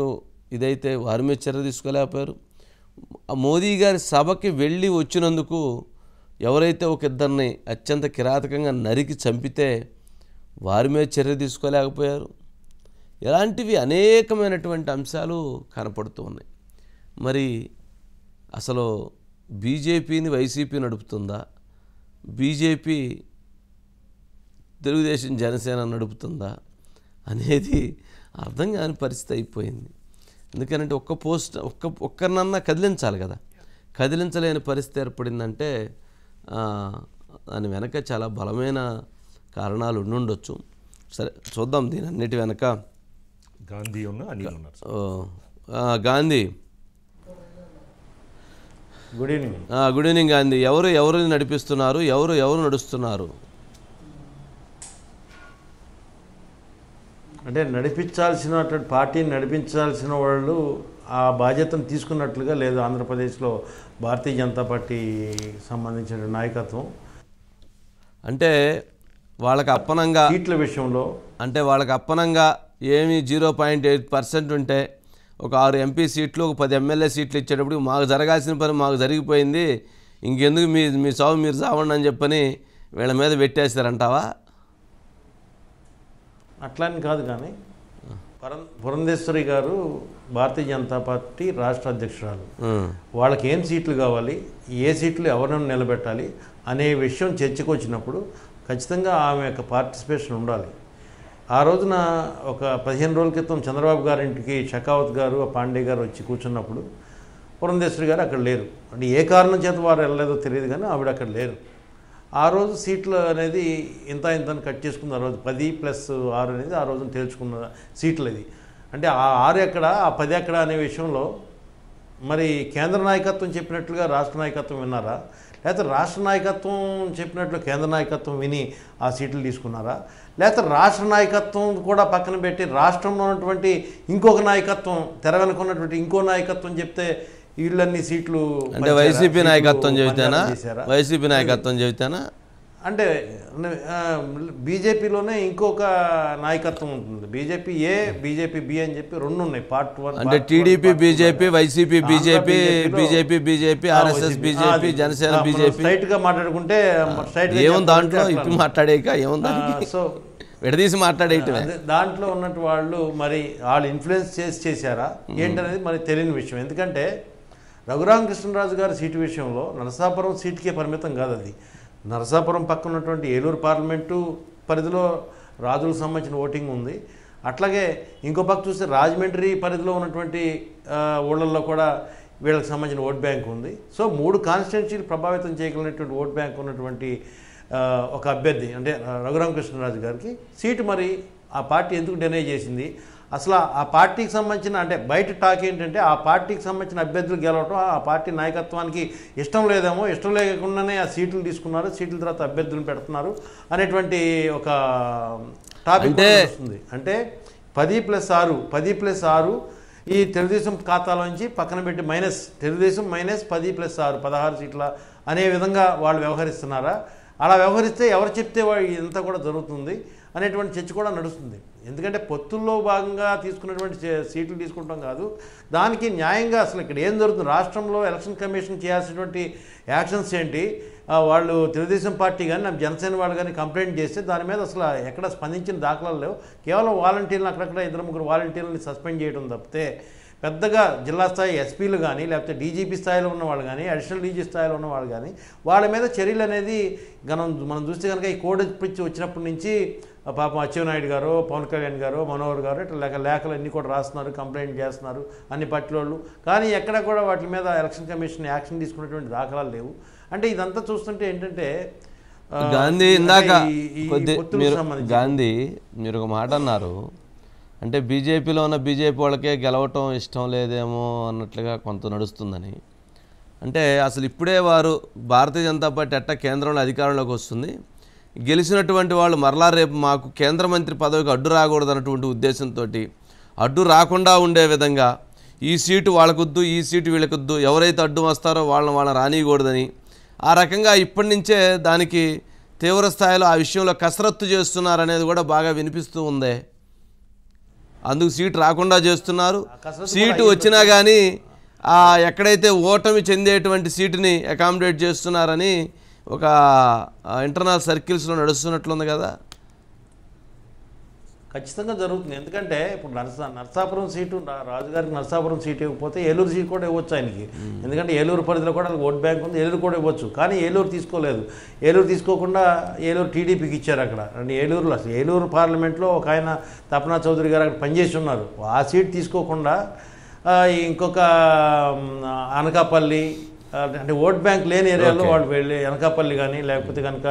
ఇదైతే వారి మీద చర్య తీసుకోలేకపోయారు మోదీ గారి సభకి వెళ్ళి వచ్చినందుకు ఎవరైతే ఒక ఇద్దరిని అత్యంత కిరాతకంగా నరికి చంపితే వారి మీద చర్య తీసుకోలేకపోయారు ఇలాంటివి అనేకమైనటువంటి అంశాలు కనపడుతూ ఉన్నాయి మరి అసలు బీజేపీని వైసీపీ నడుపుతుందా బీజేపీ తెలుగుదేశం జనసేన నడుపుతుందా అనేది అర్థం కాని పరిస్థితి అయిపోయింది ఎందుకంటే ఒక్క పోస్ట్ ఒక్క ఒక్కరినన్నా కదిలించాలి కదా కదిలించలేని పరిస్థితి ఏర్పడిందంటే దాని వెనక చాలా బలమైన కారణాలు ఉండుండొచ్చు సరే చూద్దాం దీని అన్నిటి వెనక గాంధీ ఉన్న Gandhi good evening good evening Gandhi ఎవరు ఎవరిని నడిపిస్తున్నారు ఎవరు ఎవరు నడుస్తున్నారు అంటే నడిపించాల్సినటువంటి పార్టీని నడిపించాల్సిన వాళ్ళు ఆ బాధ్యతను తీసుకున్నట్లుగా లేదు ఆంధ్రప్రదేశ్లో భారతీయ జనతా పార్టీ సంబంధించిన నాయకత్వం అంటే వాళ్ళకి అప్పనంగా సీట్ల విషయంలో అంటే వాళ్ళకి అప్పనంగా ఏమి జీరో పాయింట్ ఎయిట్ పర్సెంట్ ఉంటే ఒక ఆరు ఎంపీ సీట్లు ఒక పది ఎమ్మెల్యే సీట్లు ఇచ్చేటప్పుడు మాకు జరగాల్సిన పని మాకు జరిగిపోయింది ఇంకెందుకు మీ మీ సాగు మీరు చావండి అని చెప్పని వీళ్ళ మీద పెట్టేస్తారంటావా అట్లాని కాదు కానీ పురం పురంధేశ్వరి గారు భారతీయ జనతా పార్టీ రాష్ట్ర అధ్యక్షురాలు వాళ్ళకి ఏం సీట్లు కావాలి ఏ సీట్లు ఎవరినైనా నిలబెట్టాలి అనే విషయం చర్చకు వచ్చినప్పుడు ఖచ్చితంగా ఆమె యొక్క పార్టిసిపేషన్ ఉండాలి ఆ రోజున ఒక పదిహేను రోజుల క్రితం చంద్రబాబు గారింటికి చకావత్ గారు పాండే గారు వచ్చి కూర్చున్నప్పుడు పురంధేశ్వరి గారు అక్కడ లేరు అంటే ఏ కారణం చేత వారు వెళ్ళలేదో తెలియదు కానీ ఆవిడ అక్కడ లేరు ఆ రోజు సీట్లు అనేది ఇంత ఇంత కట్ చేసుకుంది ఆ రోజు పది ప్లస్ ఆరు అనేది ఆ రోజున తేల్చుకున్న సీట్లు అది అంటే ఆ ఆరు ఎక్కడ ఆ పది ఎక్కడ అనే విషయంలో మరి కేంద్ర నాయకత్వం చెప్పినట్లుగా రాష్ట్ర నాయకత్వం విన్నారా లేకపోతే రాష్ట్ర నాయకత్వం చెప్పినట్లు కేంద్ర నాయకత్వం విని ఆ సీట్లు తీసుకున్నారా లేకపోతే రాష్ట్ర నాయకత్వం కూడా పక్కన పెట్టి రాష్ట్రంలో ఉన్నటువంటి ఇంకొక నాయకత్వం తెర వెనుకున్నటువంటి ఇంకో నాయకత్వం చెప్తే వీళ్ళన్ని సీట్లు అంటే వైసీపీ నాయకత్వం చెబితేనా వైసీపీ నాయకత్వం చెబితేనా అంటే బీజేపీలోనే ఇంకొక నాయకత్వం ఉంటుంది బీజేపీ ఏ బీజేపీ బి అని చెప్పి రెండు ఉన్నాయి పార్ట్ వన్ అంటే TDP BJP YCP BJP BJP BJP RSS BJP Janasena BJP straight గా మాట్లాడుకుంటే స్ట్రైట్ ఏముంది దాంట్లో ఇప్పుడు మాట్లాడేక ఏముంది సో విడదీసి మాట్లాడేయటమే దాంట్లో ఉన్నట్టు వాళ్ళు మరి వాళ్ళు ఇన్ఫ్లుయెన్స్ చేసి చేశారా ఏంటనేది మరి తెలియని విషయం ఎందుకంటే రఘురామకృష్ణరాజు గారి సీటు విషయంలో నరసాపురం సీటుకే పరిమితం కాదు అది నరసాపురం పక్కన ఉన్నటువంటి ఏలూరు పార్లమెంటు పరిధిలో రాజులకు సంబంధించిన ఓటింగ్ ఉంది అట్లాగే ఇంకో పక్క చూస్తే రాజమండ్రి పరిధిలో ఉన్నటువంటి ఊళ్ళల్లో కూడా వీళ్ళకి సంబంధించిన ఓట్ బ్యాంక్ ఉంది సో మూడు కాన్స్టిట్యున్సీలు ప్రభావితం చేయగలిగినటువంటి ఓట్ బ్యాంక్ ఉన్నటువంటి ఒక అభ్యర్థి అంటే రఘురామకృష్ణరాజు గారికి సీటు మరి ఆ పార్టీ ఎందుకు డెనై చేసింది అసలు ఆ పార్టీకి సంబంధించిన అంటే బయట టాక్ ఏంటంటే ఆ పార్టీకి సంబంధించిన అభ్యర్థులు గెలవటం ఆ పార్టీ నాయకత్వానికి ఇష్టం లేదేమో ఇష్టం లేకుండానే ఆ సీట్లు తీసుకున్నారు సీట్ల తర్వాత అభ్యర్థులను పెడుతున్నారు అనేటువంటి ఒక టాపిక్ వస్తుంది అంటే పది ప్లస్ ఆరు పది ప్లస్ ఆరు ఈ తెలుగుదేశం ఖాతాలోంచి పక్కన పెట్టి మైనస్ తెలుగుదేశం మైనస్ పది ప్లస్ ఆరు పదహారు సీట్ల అనే విధంగా వాళ్ళు వ్యవహరిస్తున్నారా అలా వ్యవహరిస్తే ఎవరు చెప్తే ఇంత కూడా జరుగుతుంది అనేటువంటి చర్చ కూడా నడుస్తుంది ఎందుకంటే పొత్తుల్లో భాగంగా తీసుకున్నటువంటి సీట్లు తీసుకుంటాం కాదు దానికి న్యాయంగా అసలు ఇక్కడ ఏం జరుగుతుంది రాష్ట్రంలో ఎలక్షన్ కమిషన్ చేయాల్సినటువంటి యాక్షన్స్ ఏంటి వాళ్ళు తెలుగుదేశం పార్టీ కానీ జనసేన వాళ్ళు కానీ కంప్లైంట్ చేస్తే దాని మీద అసలు ఎక్కడ స్పందించిన దాఖలాలు లేవు కేవలం వాలంటీర్లు అక్కడక్కడ ఇద్దరు ముగ్గురు వాలంటీర్లని సస్పెండ్ చేయడం తప్పితే పెద్దగా జిల్లా స్థాయి ఎస్పీలు కానీ లేకపోతే డీజీపీ స్థాయిలో ఉన్నవాళ్ళు కానీ అడిషనల్ డీజీ స్థాయిలో ఉన్నవాళ్ళు కానీ వాళ్ళ మీద చర్యలు అనేది మనం మనం చూస్తే కనుక ఈ కోడ్ పిచ్చి వచ్చినప్పటి నుంచి పాపం అచ్చెన్నాయుడు గారు పవన్ కళ్యాణ్ గారు మనోహర్ గారు ఇట్లా లేక లేఖలు అన్నీ కూడా రాస్తున్నారు కంప్లైంట్ చేస్తున్నారు అన్ని పట్టిలోళ్ళు కానీ ఎక్కడ కూడా వాటి మీద ఎలక్షన్ కమిషన్ యాక్షన్ తీసుకున్నటువంటి దాఖలాలు లేవు అంటే ఇదంతా చూస్తుంటే ఏంటంటే గాంధీ ఇందాక మీరు గాంధీ మీరు ఒక మాట అన్నారు అంటే బీజేపీలో ఉన్న బీజేపీ వాళ్ళకే గెలవటం ఇష్టం లేదేమో అన్నట్లుగా కొంత నడుస్తుందని అంటే అసలు ఇప్పుడే వారు భారతీయ జనతా పార్టీ అట్ట కేంద్రంలో అధికారంలోకి వస్తుంది గెలిచినటువంటి వాళ్ళు మరలా రేపు మాకు కేంద్ర మంత్రి పదవికి అడ్డు రాకూడదన్నటువంటి ఉద్దేశంతో అడ్డు రాకుండా ఉండే విధంగా ఈ సీటు వాళ్ళకొద్దు ఈ సీటు వీళ్ళకొద్దు ఎవరైతే అడ్డు వస్తారో వాళ్ళని వాళ్ళని రానియకూడదని ఆ రకంగా ఇప్పటి నుంచే దానికి తీవ్ర స్థాయిలో ఆ విషయంలో కసరత్తు చేస్తున్నారనేది కూడా బాగా వినిపిస్తూ ఉంది అందుకు సీటు రాకుండా చేస్తున్నారు సీటు వచ్చినా కానీ ఎక్కడైతే ఓటమి చెందేటువంటి సీటుని అకామిడేట్ చేస్తున్నారని ఒక ఇంటర్నల్ సర్కిల్స్లో నడుస్తున్నట్లుంది కదా ఖచ్చితంగా జరుగుతుంది ఎందుకంటే ఇప్పుడు నర్సా నర్సాపురం సీటు రాజుగారికి నర్సాపురం సీట్ ఇవ్వకపోతే ఏలూరు సీట్ కూడా ఇవ్వచ్చు ఆయనకి ఎందుకంటే ఏలూరు పరిధిలో కూడా ఓట్ బ్యాంక్ ఉంది ఏలూరు కూడా ఇవ్వచ్చు కానీ ఏలూరు తీసుకోలేదు ఏలూరు తీసుకోకుండా ఏలూరు టీడీపీకి ఇచ్చారు అక్కడ రెండు ఏలూరులో అసలు ఏలూరు పార్లమెంట్లో ఒక ఆయన తపనా చౌదరి గారు అక్కడ పనిచేసి ఉన్నారు ఆ సీట్ తీసుకోకుండా ఇంకొక అనకాపల్లి అంటే ఓట్ బ్యాంక్ లేని ఏరియాలో వాళ్ళు వెళ్ళి వెనకాపల్లి కానీ లేకపోతే కనుక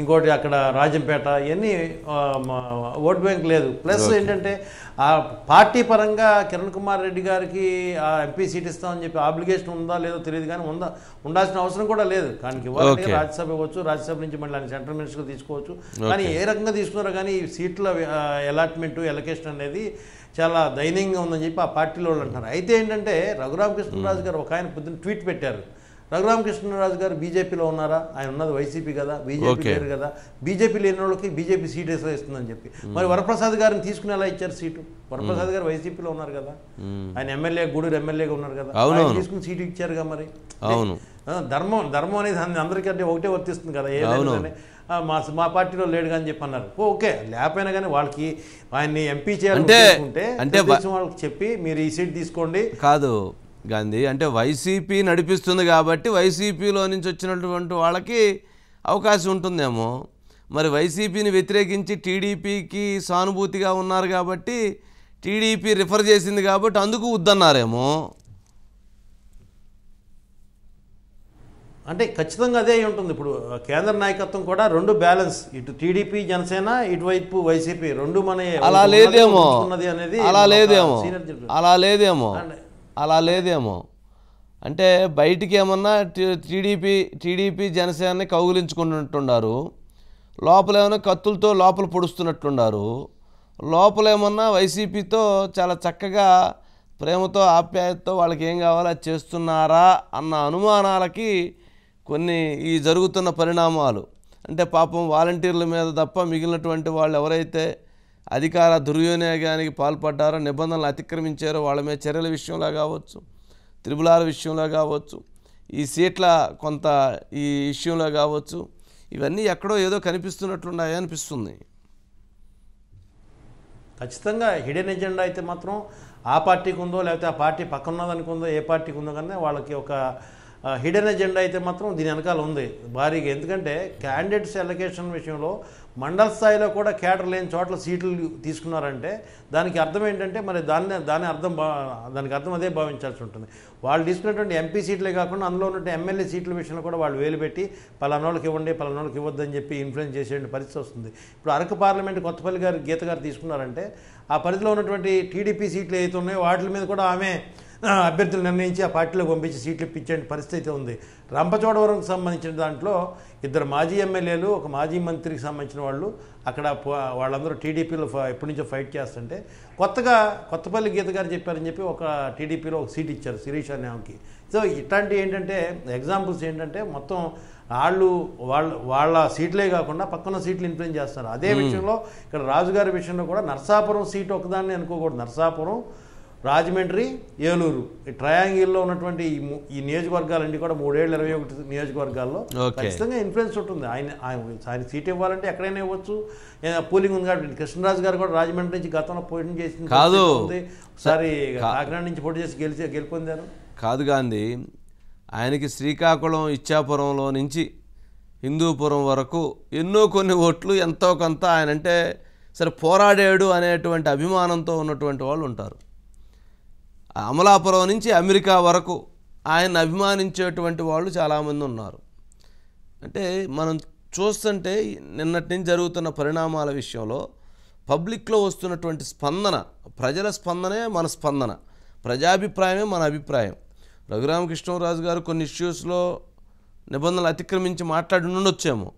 ఇంకోటి అక్కడ రాజంపేట ఇవన్నీ ఓట్ బ్యాంక్ లేదు ప్లస్ ఏంటంటే ఆ పార్టీ పరంగా కిరణ్ కుమార్ రెడ్డి గారికి ఆ ఎంపీ సీట్ ఇస్తామని చెప్పి ఆబ్లిగేషన్ ఉందా లేదో తెలియదు కానీ ఉందా ఉండాల్సిన అవసరం కూడా లేదు కానీ ఇవ్వాలి రాజ్యసభ ఇవ్వచ్చు రాజ్యసభ నుంచి మళ్ళీ ఆయన సెంట్రల్ మినిస్టర్ తీసుకోవచ్చు కానీ ఏ రకంగా తీసుకున్నారో కానీ ఈ సీట్ల అలాట్మెంటు ఎలకేషన్ అనేది చాలా దైన్యంగా ఉందని చెప్పి ఆ పార్టీలో వాళ్ళు అంటున్నారు అయితే ఏంటంటే రఘురామకృష్ణరాజు గారు ఒక ఆయన పొద్దున్న ట్వీట్ పెట్టారు రఘురామకృష్ణరాజు గారు బీజేపీలో ఉన్నారా ఆయన ఉన్నది వైసీపీ కదా బీజేపీ లేరు కదా బీజేపీ లేని వాళ్ళకి బీజేపీ సీట్ వేసా ఇస్తుందని చెప్పి మరి వరప్రసాద్ గారిని తీసుకుని ఎలా ఇచ్చారు సీటు వరప్రసాద్ గారు వైసీపీలో ఉన్నారు కదా ఆయన ఎమ్మెల్యే గూడూరు ఎమ్మెల్యేగా ఉన్నారు కదా తీసుకుని సీటు ఇచ్చారుగా మరి అవును ధర్మం ధర్మం అనేది అందరికంటే ఒకటే వర్తిస్తుంది కదా ఏదైనా మా మా పార్టీలో లేడు కానీ చెప్పి అన్నారు ఓకే లేకపోయినా కానీ వాళ్ళకి ఆయన్ని ఎంపీ చేయాలంటే అంటే వాళ్ళకి చెప్పి మీరు ఈ సీట్ తీసుకోండి కాదు గాంధీ అంటే వైసీపీ నడిపిస్తుంది కాబట్టి వైసీపీలో నుంచి వచ్చినటువంటి వాళ్ళకి అవకాశం ఉంటుందేమో మరి వైసీపీని వ్యతిరేకించి టీడీపీకి సానుభూతిగా ఉన్నారు కాబట్టి టీడీపీ రిఫర్ చేసింది కాబట్టి అందుకు వద్దన్నారేమో అంటే ఖచ్చితంగా అదే ఉంటుంది ఇప్పుడు కేంద్ర నాయకత్వం కూడా రెండు బ్యాలెన్స్ ఇటు టీడీపీ జనసేన ఇటువైపు వైసీపీ రెండు మన అలా లేదేమో అలా లేదేమో అలా లేదేమో అలా లేదేమో అంటే బయటికి ఏమన్నా టీడీపీ టీడీపీ జనసేనని కౌగులించుకున్నట్టున్నారు లోపల కత్తులతో లోపల పొడుస్తున్నట్టున్నారు లోపల ఏమన్నా వైసీపీతో చాలా చక్కగా ప్రేమతో ఆప్యాయతతో వాళ్ళకి ఏం కావాలో అది చేస్తున్నారా అన్న అనుమానాలకి కొన్ని ఈ జరుగుతున్న పరిణామాలు అంటే పాపం వాలంటీర్ల మీద తప్ప మిగిలినటువంటి వాళ్ళు ఎవరైతే అధికార దుర్వినియోగానికి పాల్పడ్డారో నిబంధనలు అతిక్రమించారో వాళ్ళ మీద చర్యల విషయంలో కావచ్చు త్రిబులాల విషయంలో కావచ్చు ఈ సీట్ల కొంత ఈ విషయంలో కావచ్చు ఇవన్నీ ఎక్కడో ఏదో కనిపిస్తున్నట్లున్నాయి అనిపిస్తుంది ఖచ్చితంగా హిడెన్ ఎజెండా అయితే మాత్రం ఆ పార్టీకి ఉందో లేకపోతే ఆ పార్టీ పక్కన ఉన్నదనుకుందో ఉందో ఏ పార్టీకి ఉందో కానీ వాళ్ళకి ఒక హిడెన్ ఎజెండా అయితే మాత్రం దీని వెనకాల ఉంది భారీగా ఎందుకంటే క్యాండిడేట్స్ ఎలకేషన్ విషయంలో మండల స్థాయిలో కూడా కేటర్ లేని చోట్ల సీట్లు తీసుకున్నారంటే దానికి అర్థం ఏంటంటే మరి దాన్ని దాని అర్థం దానికి అర్థం అదే భావించాల్సి ఉంటుంది వాళ్ళు తీసుకున్నటువంటి ఎంపీ సీట్లే కాకుండా అందులో ఉన్నటువంటి ఎమ్మెల్యే సీట్ల విషయంలో కూడా వాళ్ళు వేలు పెట్టి పలానోళ్ళకి ఇవ్వండి పలానోళ్ళకి ఇవ్వద్దని చెప్పి ఇన్ఫ్లుయెన్స్ చేసేటువంటి పరిస్థితి వస్తుంది ఇప్పుడు అరకు పార్లమెంట్ కొత్తపల్లి గారు గీత గారు తీసుకున్నారంటే ఆ పరిధిలో ఉన్నటువంటి టీడీపీ సీట్లు ఏవైతే ఉన్నాయో వాటి మీద కూడా ఆమె అభ్యర్థులు నిర్ణయించి ఆ పార్టీలో పంపించి సీట్లు ఇప్పించే పరిస్థితి ఉంది రంపచోడవరంకు సంబంధించిన దాంట్లో ఇద్దరు మాజీ ఎమ్మెల్యేలు ఒక మాజీ మంత్రికి సంబంధించిన వాళ్ళు అక్కడ వాళ్ళందరూ టీడీపీలో ఎప్పటి నుంచో ఫైట్ చేస్తుంటే కొత్తగా కొత్తపల్లి గీత గారు చెప్పారని చెప్పి ఒక టీడీపీలో ఒక సీట్ ఇచ్చారు శిరీష్ అనేవికి సో ఇట్లాంటి ఏంటంటే ఎగ్జాంపుల్స్ ఏంటంటే మొత్తం వాళ్ళు వాళ్ళ వాళ్ళ సీట్లే కాకుండా పక్కన సీట్లు ఇన్ఫ్లుయెన్స్ చేస్తారు అదే విషయంలో ఇక్కడ రాజుగారి విషయంలో కూడా నర్సాపురం సీట్ ఒకదాన్ని అనుకోకూడదు నర్సాపురం రాజమండ్రి ఏలూరు ఈ ట్రయాంగిల్లో ఉన్నటువంటి ఈ నియోజకవర్గాలన్నీ కూడా మూడేళ్ళు ఇరవై ఒకటి నియోజకవర్గాల్లో ఖచ్చితంగా ఇన్ఫ్లుయెన్స్ ఉంటుంది ఆయన ఆయన సీట్ ఇవ్వాలంటే ఎక్కడైనా ఇవ్వచ్చు పోలింగ్ ఉంది కాబట్టి కృష్ణరాజు గారు కూడా రాజమండ్రి నుంచి గతంలో పోటీ చేసింది కాదు ఒకసారి కాకినాడ నుంచి పోటీ చేసి గెలిచి గెలుపొందారు కాదు గాంధీ ఆయనకి శ్రీకాకుళం ఇచ్చాపురంలో నుంచి హిందూపురం వరకు ఎన్నో కొన్ని ఓట్లు ఎంతో కొంత ఆయనంటే సరే పోరాడాడు అనేటువంటి అభిమానంతో ఉన్నటువంటి వాళ్ళు ఉంటారు అమలాపురం నుంచి అమెరికా వరకు ఆయన అభిమానించేటువంటి వాళ్ళు చాలామంది ఉన్నారు అంటే మనం చూస్తుంటే నిన్నటి నుంచి జరుగుతున్న పరిణామాల విషయంలో పబ్లిక్లో వస్తున్నటువంటి స్పందన ప్రజల స్పందనే మన స్పందన ప్రజాభిప్రాయమే మన అభిప్రాయం రఘురామకృష్ణరాజు గారు కొన్ని ఇష్యూస్లో నిబంధనలు అతిక్రమించి మాట్లాడి ఉండొచ్చేమో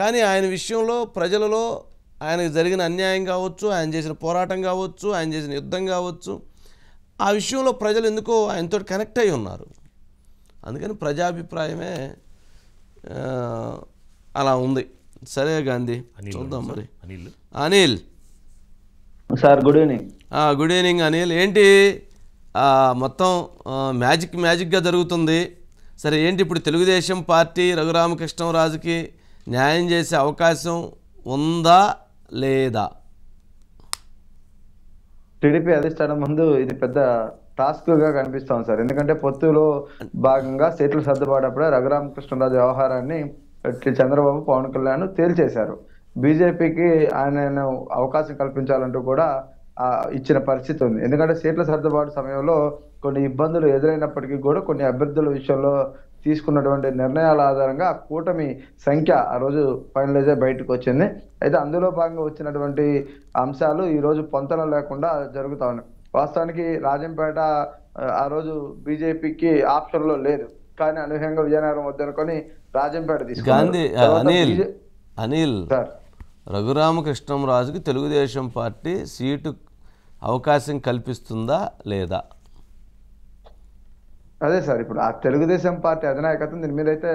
కానీ ఆయన విషయంలో ప్రజలలో ఆయనకు జరిగిన అన్యాయం కావచ్చు ఆయన చేసిన పోరాటం కావచ్చు ఆయన చేసిన యుద్ధం కావచ్చు ఆ విషయంలో ప్రజలు ఎందుకో ఆయనతో కనెక్ట్ అయి ఉన్నారు అందుకని ప్రజాభిప్రాయమే అలా ఉంది సరే గాంధీ చూద్దాం మరి Anil sir good evening good evening Anil ఏంటి మొత్తం మ్యాజిక్ మ్యాజిక్గా జరుగుతుంది సరే ఏంటి ఇప్పుడు తెలుగుదేశం పార్టీ రఘురామకృష్ణరాజుకి న్యాయం చేసే అవకాశం ఉందా లేదా టీడీపీ అధిష్టానం ముందు ఇది పెద్ద టాస్క్ గా కనిపిస్తాం సార్ ఎందుకంటే పొత్తులో భాగంగా సీట్లు సర్దుబాటప్పుడే రఘురామకృష్ణరాజు వ్యవహారాన్ని చంద్రబాబు పవన్ కళ్యాణ్ తేల్చేశారు బీజేపీకి ఆయన అవకాశం కల్పించాలంటూ కూడా ఇచ్చిన పరిస్థితి ఉంది ఎందుకంటే సీట్ల సర్దుబాటు సమయంలో కొన్ని ఇబ్బందులు ఎదురైనప్పటికీ కూడా కొన్ని అభ్యర్థుల విషయంలో తీసుకున్నటువంటి నిర్ణయాల ఆధారంగా ఆ కూటమి సంఖ్య ఆ రోజు ఫైనలైజ్ బయటకు వచ్చింది అయితే అందులో భాగంగా వచ్చినటువంటి అంశాలు ఈరోజు పొంతనం లేకుండా జరుగుతూ ఉన్నాయి వాస్తవానికి రాజంపేట ఆ రోజు బీజేపీకి ఆప్షన్లో లేదు కానీ అనూహ్యంగా విజయనగరం వద్దనుకొని రాజంపేట తీసుకుంది అనిల్ అనిల్ రఘురామకృష్ణం రాజుకి తెలుగుదేశం పార్టీ సీటు అవకాశం కల్పిస్తుందా లేదా అదే సార్ ఇప్పుడు ఆ తెలుగుదేశం పార్టీ అధినాయకత్వం దీని మీద అయితే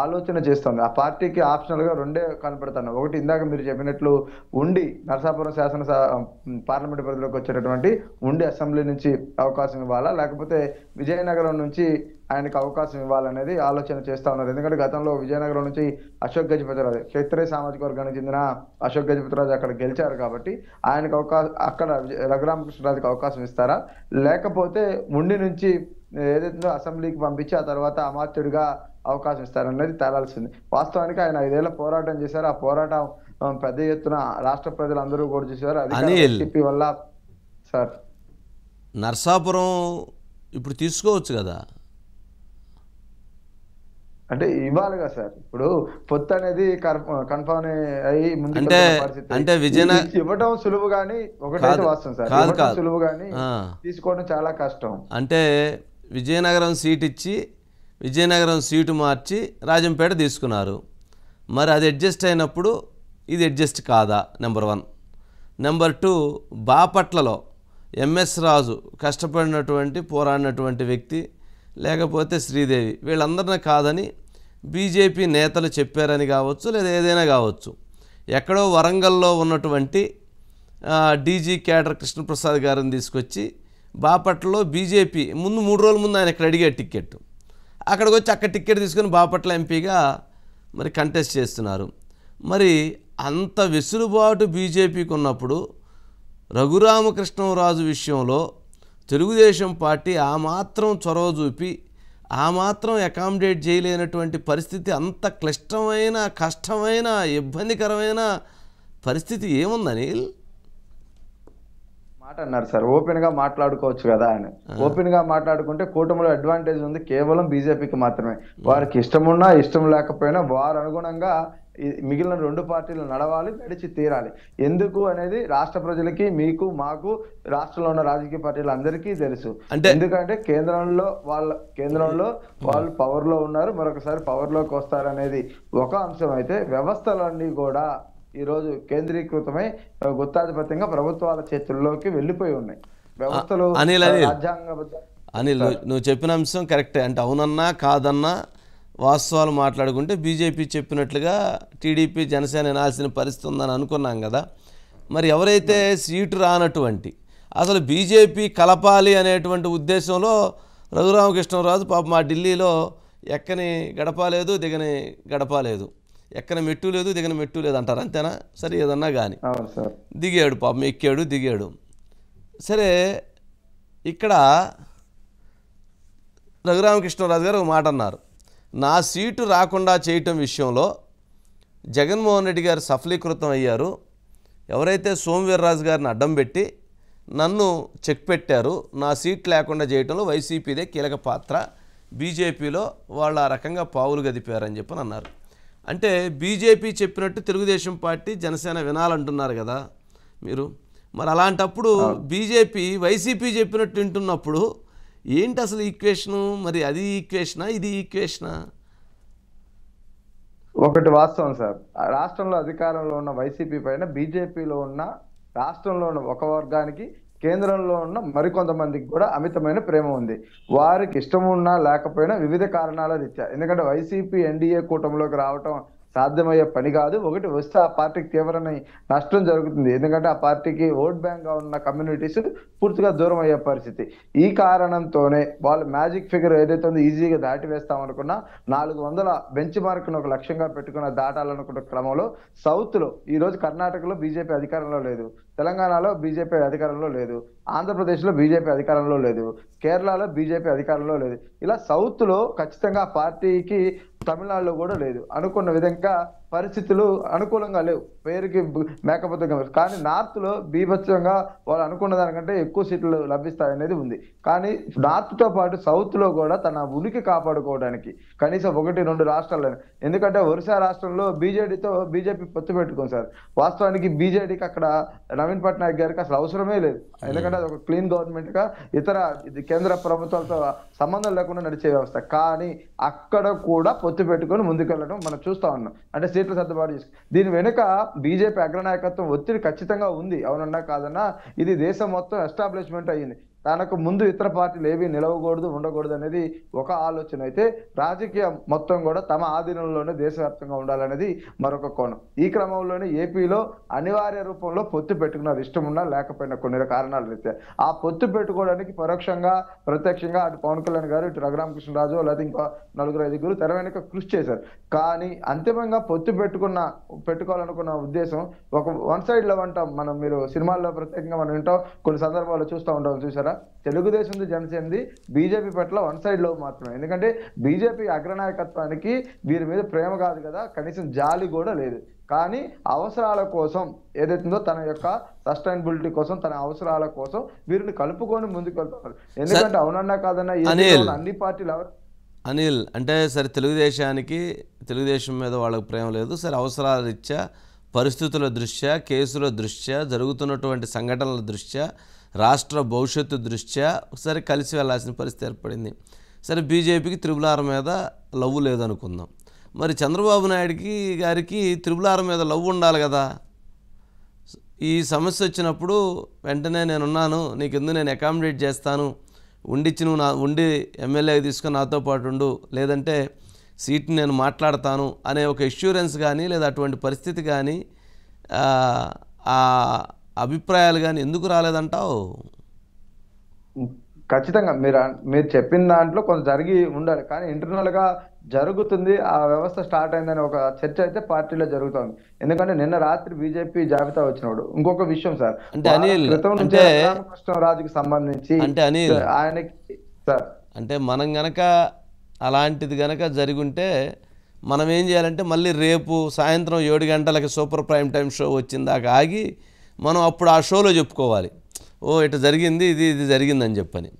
ఆలోచన చేస్తుంది ఆ పార్టీకి ఆప్షనల్గా రెండే కనపడతాను ఒకటి ఇందాక మీరు చెప్పినట్లు ఉండి నరసాపురం శాసన పార్లమెంట్ పరిధిలోకి వచ్చేటటువంటి ఉండి అసెంబ్లీ నుంచి అవకాశం ఇవ్వాలా లేకపోతే విజయనగరం నుంచి ఆయనకు అవకాశం ఇవ్వాలనేది ఆలోచన చేస్తూ ఉన్నారు ఎందుకంటే గతంలో విజయనగరం నుంచి అశోక్ గజపతిరాజు క్షేత్రీయ సామాజిక వర్గానికి చెందిన అశోక్ గజపతిరాజు అక్కడ గెలిచారు కాబట్టి ఆయనకు అవకాశం అక్కడ రఘురామకృష్ణరాజుకి అవకాశం ఇస్తారా లేకపోతే ఉండి నుంచి ఏదైతే అసెంబ్లీకి పంపించి ఆ తర్వాత అమాత్యుడిగా అవకాశం ఇస్తారనేది తేలాల్సింది వాస్తవానికి ఆయన ఐదేళ్ల పోరాటం చేశారు ఆ పోరాటం పెద్ద ఎత్తున రాష్ట్ర ప్రజలందరూ కూడా చూసారు అది వల్ల సార్ నర్సాపురం ఇప్పుడు తీసుకోవచ్చు కదా అంటే ఇవ్వాలిగా సార్ ఇప్పుడు పొత్తు అనేది కన్ఫర్మ్ అయ్యి ముందు అంటే విజయనగరం ఇవ్వడం సులువు కానీ ఒకటే వాస్తవం సార్ సులువు కానీ తీసుకోవడం చాలా కష్టం అంటే విజయనగరం సీట్ ఇచ్చి విజయనగరం సీటు మార్చి రాజంపేట తీసుకున్నారు మరి అది అడ్జస్ట్ అయినప్పుడు ఇది అడ్జస్ట్ కాదా నెంబర్ వన్ నెంబర్ టూ బాపట్లలో ఎంఎస్ రాజు కష్టపడినటువంటి పోరాడినటువంటి వ్యక్తి లేకపోతే శ్రీదేవి వీళ్ళందరినీ కాదని బీజేపీ నేతలు చెప్పారని కావచ్చు లేదా ఏదైనా కావచ్చు ఎక్కడో వరంగల్లో ఉన్నటువంటి డీజీ క్యాడర్ కృష్ణప్రసాద్ గారిని తీసుకొచ్చి బాపట్లలో బీజేపీ ముందు మూడు రోజుల ముందు ఆయన ఇక్కడ అడిగాడు టికెట్ అక్కడికి వచ్చి అక్కడ టికెట్ తీసుకొని బాపట్ల ఎంపీగా మరి కంటెస్ట్ చేస్తున్నారు మరి అంత వెసులుబాటు బీజేపీకి ఉన్నప్పుడు రఘురామకృష్ణరాజు విషయంలో తెలుగుదేశం పార్టీ ఆ మాత్రం చొరవ చూపి ఆ మాత్రం అకామిడేట్ చేయలేనటువంటి పరిస్థితి అంత క్లిష్టమైన కష్టమైన ఇబ్బందికరమైన పరిస్థితి ఏముందని మాట అన్నారు సార్ ఓపెన్ గా మాట్లాడుకోవచ్చు కదా అని ఓపెన్ గా మాట్లాడుకుంటే కూటమిలో అడ్వాంటేజ్ ఉంది కేవలం బీజేపీకి మాత్రమే వారికి ఇష్టం ఉన్నా ఇష్టం లేకపోయినా వారు అనుగుణంగా మిగిలిన రెండు పార్టీలు నడవాలి నడిచి తీరాలి ఎందుకు అనేది రాష్ట్ర ప్రజలకి మీకు మాకు రాష్ట్రంలో ఉన్న రాజకీయ పార్టీలు అందరికీ తెలుసు ఎందుకంటే కేంద్రంలో వాళ్ళ కేంద్రంలో వాళ్ళు పవర్ లో ఉన్నారు మరొకసారి పవర్ లోకి వస్తారనేది ఒక అంశం అయితే వ్యవస్థలన్నీ కూడా ఈరోజు కేంద్రీకృతమై గుత్తాధిపత్యంగా ప్రభుత్వాల చేతుల్లోకి వెళ్ళిపోయి ఉన్నాయి వ్యవస్థలు అనిల్ అనిల్ నువ్వు చెప్పిన అంశం కరెక్టే అంటే అవునన్నా కాదన్నా వాస్తవాలు మాట్లాడుకుంటే బీజేపీ చెప్పినట్లుగా టీడీపీ జనసేన వినాల్సిన పరిస్థితి ఉందని అనుకున్నాం కదా మరి ఎవరైతే సీటు రానటువంటి అసలు బీజేపీ కలపాలి అనేటువంటి ఉద్దేశంలో రఘురామకృష్ణరాజు పాపం మా ఢిల్లీలో ఎక్కని గడపాలేదు దిగని గడపాలేదు ఎక్కన మెట్టు లేదు దిగిన మెట్టు లేదు అంటారు అంతేనా సరే ఏదన్నా కానీ దిగాడు పాపం ఎక్కాడు దిగాడు సరే ఇక్కడ రఘురామకృష్ణరాజు గారు ఒక మాట అన్నారు నా సీటు రాకుండా చేయటం విషయంలో జగన్మోహన్ రెడ్డి గారు సఫలీకృతం అయ్యారు ఎవరైతే సోమవీర్రాజు గారిని అడ్డం పెట్టి నన్ను చెక్ పెట్టారు నా సీట్ లేకుండా చేయటంలో వైసీపీదే కీలక పాత్ర బీజేపీలో వాళ్ళు ఆ రకంగా పావులు గదిపారని చెప్పని అన్నారు అంటే బీజేపీ చెప్పినట్టు తెలుగుదేశం పార్టీ జనసేన వినాలంటున్నారు కదా మీరు మరి అలాంటప్పుడు బీజేపీ వైసీపీ చెప్పినట్టు వింటున్నప్పుడు ఏంటి అసలు ఈక్వేషను మరి అది ఈక్వేషనా ఇది ఈక్వేషనా ఒకటి వాస్తవం సార్ రాష్ట్రంలో అధికారంలో ఉన్న వైసీపీ పైన బీజేపీలో ఉన్న రాష్ట్రంలో ఉన్న ఒక వర్గానికి కేంద్రంలో ఉన్న మరికొంతమందికి కూడా అమితమైన ప్రేమ ఉంది వారికి ఇష్టం ఉన్నా లేకపోయినా వివిధ కారణాల రీత్యా ఎందుకంటే వైసీపీ ఎన్డీఏ కూటమిలోకి రావటం సాధ్యమయ్యే పని కాదు ఒకటి వస్తే ఆ పార్టీకి తీవ్రమైన నష్టం జరుగుతుంది ఎందుకంటే ఆ పార్టీకి ఓట్ బ్యాంక్గా ఉన్న కమ్యూనిటీస్ పూర్తిగా దూరం అయ్యే పరిస్థితి ఈ కారణంతోనే వాళ్ళు మ్యాజిక్ ఫిగర్ ఏదైతే ఉందో ఈజీగా దాటి వేస్తాం అనుకున్నా నాలుగు వందల బెంచ్ మార్క్ను ఒక లక్ష్యంగా పెట్టుకున్న దాటాలనుకున్న క్రమంలో సౌత్లో ఈరోజు కర్ణాటకలో బీజేపీ అధికారంలో లేదు తెలంగాణలో బీజేపీ అధికారంలో లేదు ఆంధ్రప్రదేశ్లో బీజేపీ అధికారంలో లేదు కేరళలో బీజేపీ అధికారంలో లేదు ఇలా సౌత్లో ఖచ్చితంగా పార్టీకి తమిళనాడులో కూడా లేదు అనుకున్న విధంగా పరిస్థితులు అనుకూలంగా లేవు పేరుకి మేకపోతే కానీ నార్త్లో బీభత్సంగా వాళ్ళు అనుకున్న దానికంటే ఎక్కువ సీట్లు లభిస్తాయనేది ఉంది కానీ నార్త్తో పాటు సౌత్లో కూడా తన ఉనికి కాపాడుకోవడానికి కనీసం ఒకటి రెండు రాష్ట్రాలు ఎందుకంటే ఒరిసా రాష్ట్రంలో బీజేడీతో బీజేపీ పొత్తు పెట్టుకుంది సార్ వాస్తవానికి బీజేడీకి అక్కడ నవీన్ పట్నాయక్ గారికి అసలు అవసరమే లేదు ఎందుకంటే అది ఒక క్లీన్ గవర్నమెంట్గా ఇతర కేంద్ర ప్రభుత్వాలతో సంబంధం లేకుండా నడిచే వ్యవస్థ కానీ అక్కడ కూడా పొత్తు పెట్టుకొని ముందుకెళ్ళడం మనం చూస్తూ ఉన్నాం అంటే సీట్లు సర్దుబాటు చేసి దీని వెనుక బీజేపీ అగ్రనాయకత్వం ఒత్తిడి ఖచ్చితంగా ఉంది అవునన్నా కాదన్నా ఇది దేశం మొత్తం ఎస్టాబ్లిష్మెంట్ అయ్యింది తనకు ముందు ఇతర పార్టీలు ఏవి నిలవకూడదు ఉండకూడదు అనేది ఒక ఆలోచన అయితే రాజకీయం మొత్తం కూడా తమ ఆధీనంలోనే దేశవ్యాప్తంగా ఉండాలనేది మరొక కోణం ఈ క్రమంలోనే ఏపీలో అనివార్య రూపంలో పొత్తు పెట్టుకున్నారు ఇష్టం ఉన్నా లేకపోయినా కొన్ని కారణాలు రీత్యా ఆ పొత్తు పెట్టుకోవడానికి పరోక్షంగా ప్రత్యక్షంగా అటు పవన్ కళ్యాణ్ గారు ఇటు రఘురామకృష్ణరాజు లేదా ఇంకో నలుగురు ఐదుగురు తెర వెనుక కృషి చేశారు కానీ అంతిమంగా పొత్తు పెట్టుకున్న పెట్టుకోవాలనుకున్న ఉద్దేశం ఒక వన్ సైడ్ లో అంటాం మనం మీరు సినిమాల్లో ప్రత్యేకంగా మనం వింటాం కొన్ని సందర్భాల్లో చూస్తూ ఉంటాం చూసారా తెలుగుదేశం జనసేనది బీజేపీ పట్ల వన్ సైడ్ లో మాత్రమే ఎందుకంటే బీజేపీ అగ్రనాయకత్వానికి వీరి మీద ప్రేమ కాదు కదా కనీసం జాలి కూడా లేదు కానీ అవసరాల కోసం ఏదైతుందో తన యొక్క సస్టైనబిలిటీ కోసం తన అవసరాల కోసం వీరిని కలుపుకొని ముందుకు వెళ్తారు ఎందుకంటే అవునన్నా కాదన్నా అన్ని పార్టీలు ఎవరు అనిల్ అంటే సరే తెలుగుదేశానికి తెలుగుదేశం మీద వాళ్ళకి ప్రేమ లేదు సరే అవసరాల రీత్యా పరిస్థితుల దృష్ట్యా కేసుల దృష్ట్యా జరుగుతున్నటువంటి సంఘటనల దృష్ట్యా రాష్ట్ర భవిష్యత్తు దృష్ట్యా ఒకసారి కలిసి వెళ్లాల్సిన పరిస్థితి ఏర్పడింది సరే బీజేపీకి త్రిపులార మీద లవ్ లేదనుకుందాం మరి చంద్రబాబు నాయుడుకి గారికి త్రిపులార మీద లవ్ ఉండాలి కదా ఈ సమస్య వచ్చినప్పుడు వెంటనే నేనున్నాను ఎందుకు నేను అకామిడేట్ చేస్తాను ఉండిచ్చి నువ్వు నా ఉండి ఎమ్మెల్యే తీసుకొని నాతో పాటు ఉండు లేదంటే సీట్ నేను మాట్లాడతాను అనే ఒక ఇష్యూరెన్స్ కానీ లేదా అటువంటి పరిస్థితి కానీ అభిప్రాయాలు కానీ ఎందుకు రాలేదంటావు ఖచ్చితంగా మీరు మీరు చెప్పిన దాంట్లో కొంత జరిగి ఉండాలి కానీ ఇంటర్నల్గా జరుగుతుంది ఆ వ్యవస్థ స్టార్ట్ అయిందని ఒక చర్చ అయితే పార్టీలో జరుగుతుంది ఎందుకంటే నిన్న రాత్రి బీజేపీ జాబితా వచ్చినప్పుడు ఇంకొక విషయం సార్ అంటే అనిల్ రాజుకి సంబంధించి అంటే అనిల్ ఆయనకి సార్ అంటే మనం గనక అలాంటిది గనక జరుగుంటే మనం ఏం చేయాలంటే మళ్ళీ రేపు సాయంత్రం ఏడు గంటలకి సూపర్ ప్రైమ్ టైం షో వచ్చిందాక ఆగి మనం అప్పుడు ఆ షోలో చెప్పుకోవాలి ఓ ఇటు జరిగింది ఇది ఇది జరిగిందని చెప్పని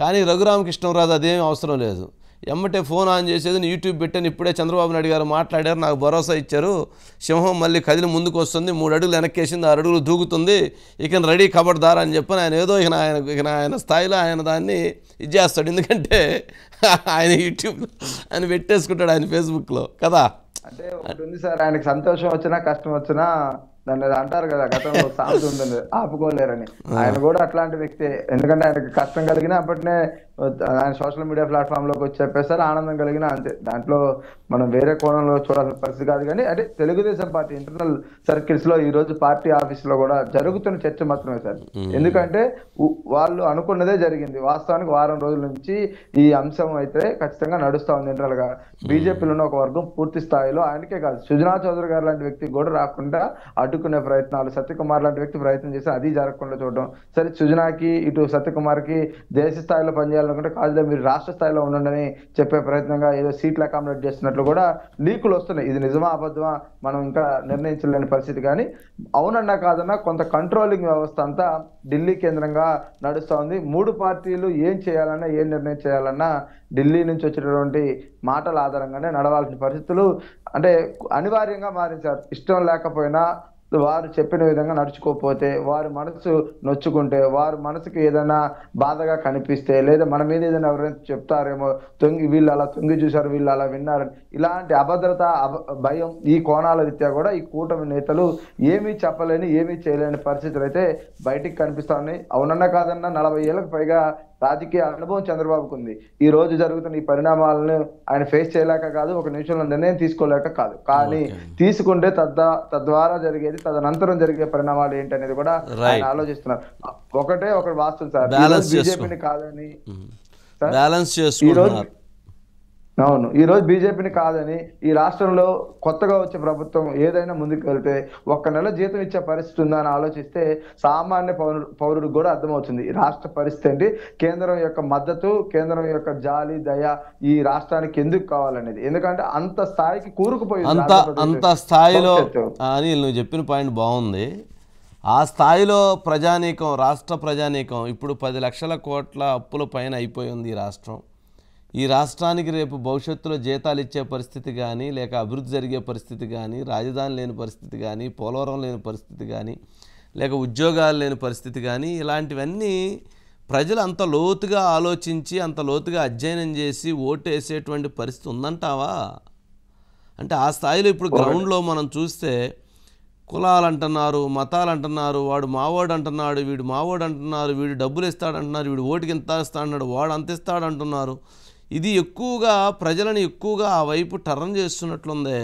కానీ రఘురామకృష్ణరాజు అదేం అవసరం లేదు ఎమ్మటే ఫోన్ ఆన్ చేసేది యూట్యూబ్ పెట్టాను ఇప్పుడే చంద్రబాబు నాయుడు గారు మాట్లాడారు నాకు భరోసా ఇచ్చారు సింహం మళ్ళీ కదిలి ముందుకు వస్తుంది మూడు అడుగులు వెనక్కేసింది ఆరు అడుగులు దూకుతుంది ఇక రెడీ కబడ్దార్ అని చెప్పని ఆయన ఏదో ఇక ఆయన ఇక ఆయన స్థాయిలో ఆయన దాన్ని ఇది చేస్తాడు ఎందుకంటే ఆయన యూట్యూబ్ ఆయన పెట్టేసుకుంటాడు ఆయన ఫేస్బుక్లో కదా అంటే సార్ ఆయనకి సంతోషం వచ్చినా కష్టం వచ్చినా దాన్ని అంటారు కదా గతంలో సామెత ఉంటుంది ఆపుకోలేరని ఆయన కూడా అట్లాంటి వ్యక్తి ఎందుకంటే ఆయనకి కష్టం కలిగినా అప్పటినే ఆయన సోషల్ మీడియా ప్లాట్ఫామ్ వచ్చి చెప్పేస్తారు ఆనందం కలిగిన అంతే దాంట్లో మనం వేరే కోణంలో చూడాల్సిన పరిస్థితి కాదు కానీ అంటే తెలుగుదేశం పార్టీ ఇంటర్నల్ సర్కిల్స్ లో ఈ రోజు పార్టీ ఆఫీస్ లో కూడా జరుగుతున్న చర్చ మాత్రమే సార్ ఎందుకంటే వాళ్ళు అనుకున్నదే జరిగింది వాస్తవానికి వారం రోజుల నుంచి ఈ అంశం అయితే ఖచ్చితంగా నడుస్తా ఉంది ఇంటర్నల్ గా బీజేపీలో ఉన్న ఒక వర్గం పూర్తి స్థాయిలో ఆయనకే కాదు సుజనా చౌదరి గారు లాంటి వ్యక్తి కూడా రాకుండా అడ్డుకునే ప్రయత్నాలు సత్యకుమార్ లాంటి వ్యక్తి ప్రయత్నం చేసి అది జరగకుండా చూడడం సరే సుజనాకి ఇటు సత్యకుమార్ కి దేశ స్థాయిలో పనిచేయాలని అనుకుంటే కాదులే మీరు రాష్ట్ర స్థాయిలో ఉండండి చెప్పే ప్రయత్నంగా ఏదో సీట్లు అకామిడేట్ చేస్తున్నట్లు కూడా లీకులు వస్తున్నాయి ఇది నిజమా అబద్ధమా మనం ఇంకా నిర్ణయించలేని పరిస్థితి కానీ అవునన్నా కాదన్నా కొంత కంట్రోలింగ్ వ్యవస్థ అంతా ఢిల్లీ కేంద్రంగా నడుస్తూ ఉంది మూడు పార్టీలు ఏం చేయాలన్నా ఏం నిర్ణయం చేయాలన్నా ఢిల్లీ నుంచి వచ్చేటటువంటి మాటల ఆధారంగానే నడవాల్సిన పరిస్థితులు అంటే అనివార్యంగా మారించారు ఇష్టం లేకపోయినా వారు చెప్పిన విధంగా నడుచుకోకపోతే వారి మనసు నొచ్చుకుంటే వారు మనసుకి ఏదైనా బాధగా కనిపిస్తే లేదా మన మీద ఏదైనా ఎవరైనా చెప్తారేమో తొంగి వీళ్ళు అలా తొంగి చూశారు వీళ్ళు అలా విన్నారని ఇలాంటి అభద్రత భయం ఈ కోణాల రీత్యా కూడా ఈ కూటమి నేతలు ఏమీ చెప్పలేని ఏమీ చేయలేని పరిస్థితులు అయితే బయటికి కనిపిస్తా ఉన్నాయి అవునన్నా కాదన్నా నలభై ఏళ్ళకు పైగా రాజకీయ అనుభవం చంద్రబాబుకు ఉంది ఈ రోజు జరుగుతున్న ఈ పరిణామాలను ఆయన ఫేస్ చేయలేక కాదు ఒక నిమిషంలో నిర్ణయం తీసుకోలేక కాదు కానీ తీసుకుంటే తద్దా తద్వారా జరిగేది తదనంతరం జరిగే పరిణామాలు ఏంటనేది కూడా ఆయన ఆలోచిస్తున్నారు ఒకటే ఒకటి వాస్తవం సార్ బీజేపీని కాదని బ్యాలెన్స్ చేసుకుంటున్నారు అవును ఈరోజు బీజేపీని కాదని ఈ రాష్ట్రంలో కొత్తగా వచ్చే ప్రభుత్వం ఏదైనా ముందుకు వెళ్తే ఒక్క నెల జీతం ఇచ్చే పరిస్థితి ఉందా అని ఆలోచిస్తే సామాన్య పౌరుడు కూడా అర్థమవుతుంది రాష్ట్ర పరిస్థితి ఏంటి కేంద్రం యొక్క మద్దతు కేంద్రం యొక్క జాలి దయ ఈ రాష్ట్రానికి ఎందుకు కావాలనేది ఎందుకంటే అంత స్థాయికి కూరుకుపోయి అంత అంత స్థాయిలో అని నువ్వు చెప్పిన పాయింట్ బాగుంది ఆ స్థాయిలో ప్రజానీకం రాష్ట్ర ప్రజానీకం ఇప్పుడు పది లక్షల కోట్ల అప్పుల పైన అయిపోయింది ఈ రాష్ట్రం ఈ రాష్ట్రానికి రేపు భవిష్యత్తులో జీతాలు ఇచ్చే పరిస్థితి కానీ లేక అభివృద్ధి జరిగే పరిస్థితి కానీ రాజధాని లేని పరిస్థితి కానీ పోలవరం లేని పరిస్థితి కానీ లేక ఉద్యోగాలు లేని పరిస్థితి కానీ ఇలాంటివన్నీ ప్రజలు అంత లోతుగా ఆలోచించి అంత లోతుగా అధ్యయనం చేసి ఓటు వేసేటువంటి పరిస్థితి ఉందంటావా అంటే ఆ స్థాయిలో ఇప్పుడు గ్రౌండ్లో మనం చూస్తే కులాలు అంటున్నారు మతాలు అంటున్నారు వాడు మావోడు అంటున్నాడు వీడు మావోడు అంటున్నారు వీడు డబ్బులు ఇస్తాడంటున్నారు వీడు ఓటుకి ఇంత ఇస్తాడన్నాడు వాడు అంత ఇస్తాడంటున్నారు ఇది ఎక్కువగా ప్రజలను ఎక్కువగా ఆ వైపు టర్న్ చేస్తున్నట్లుందే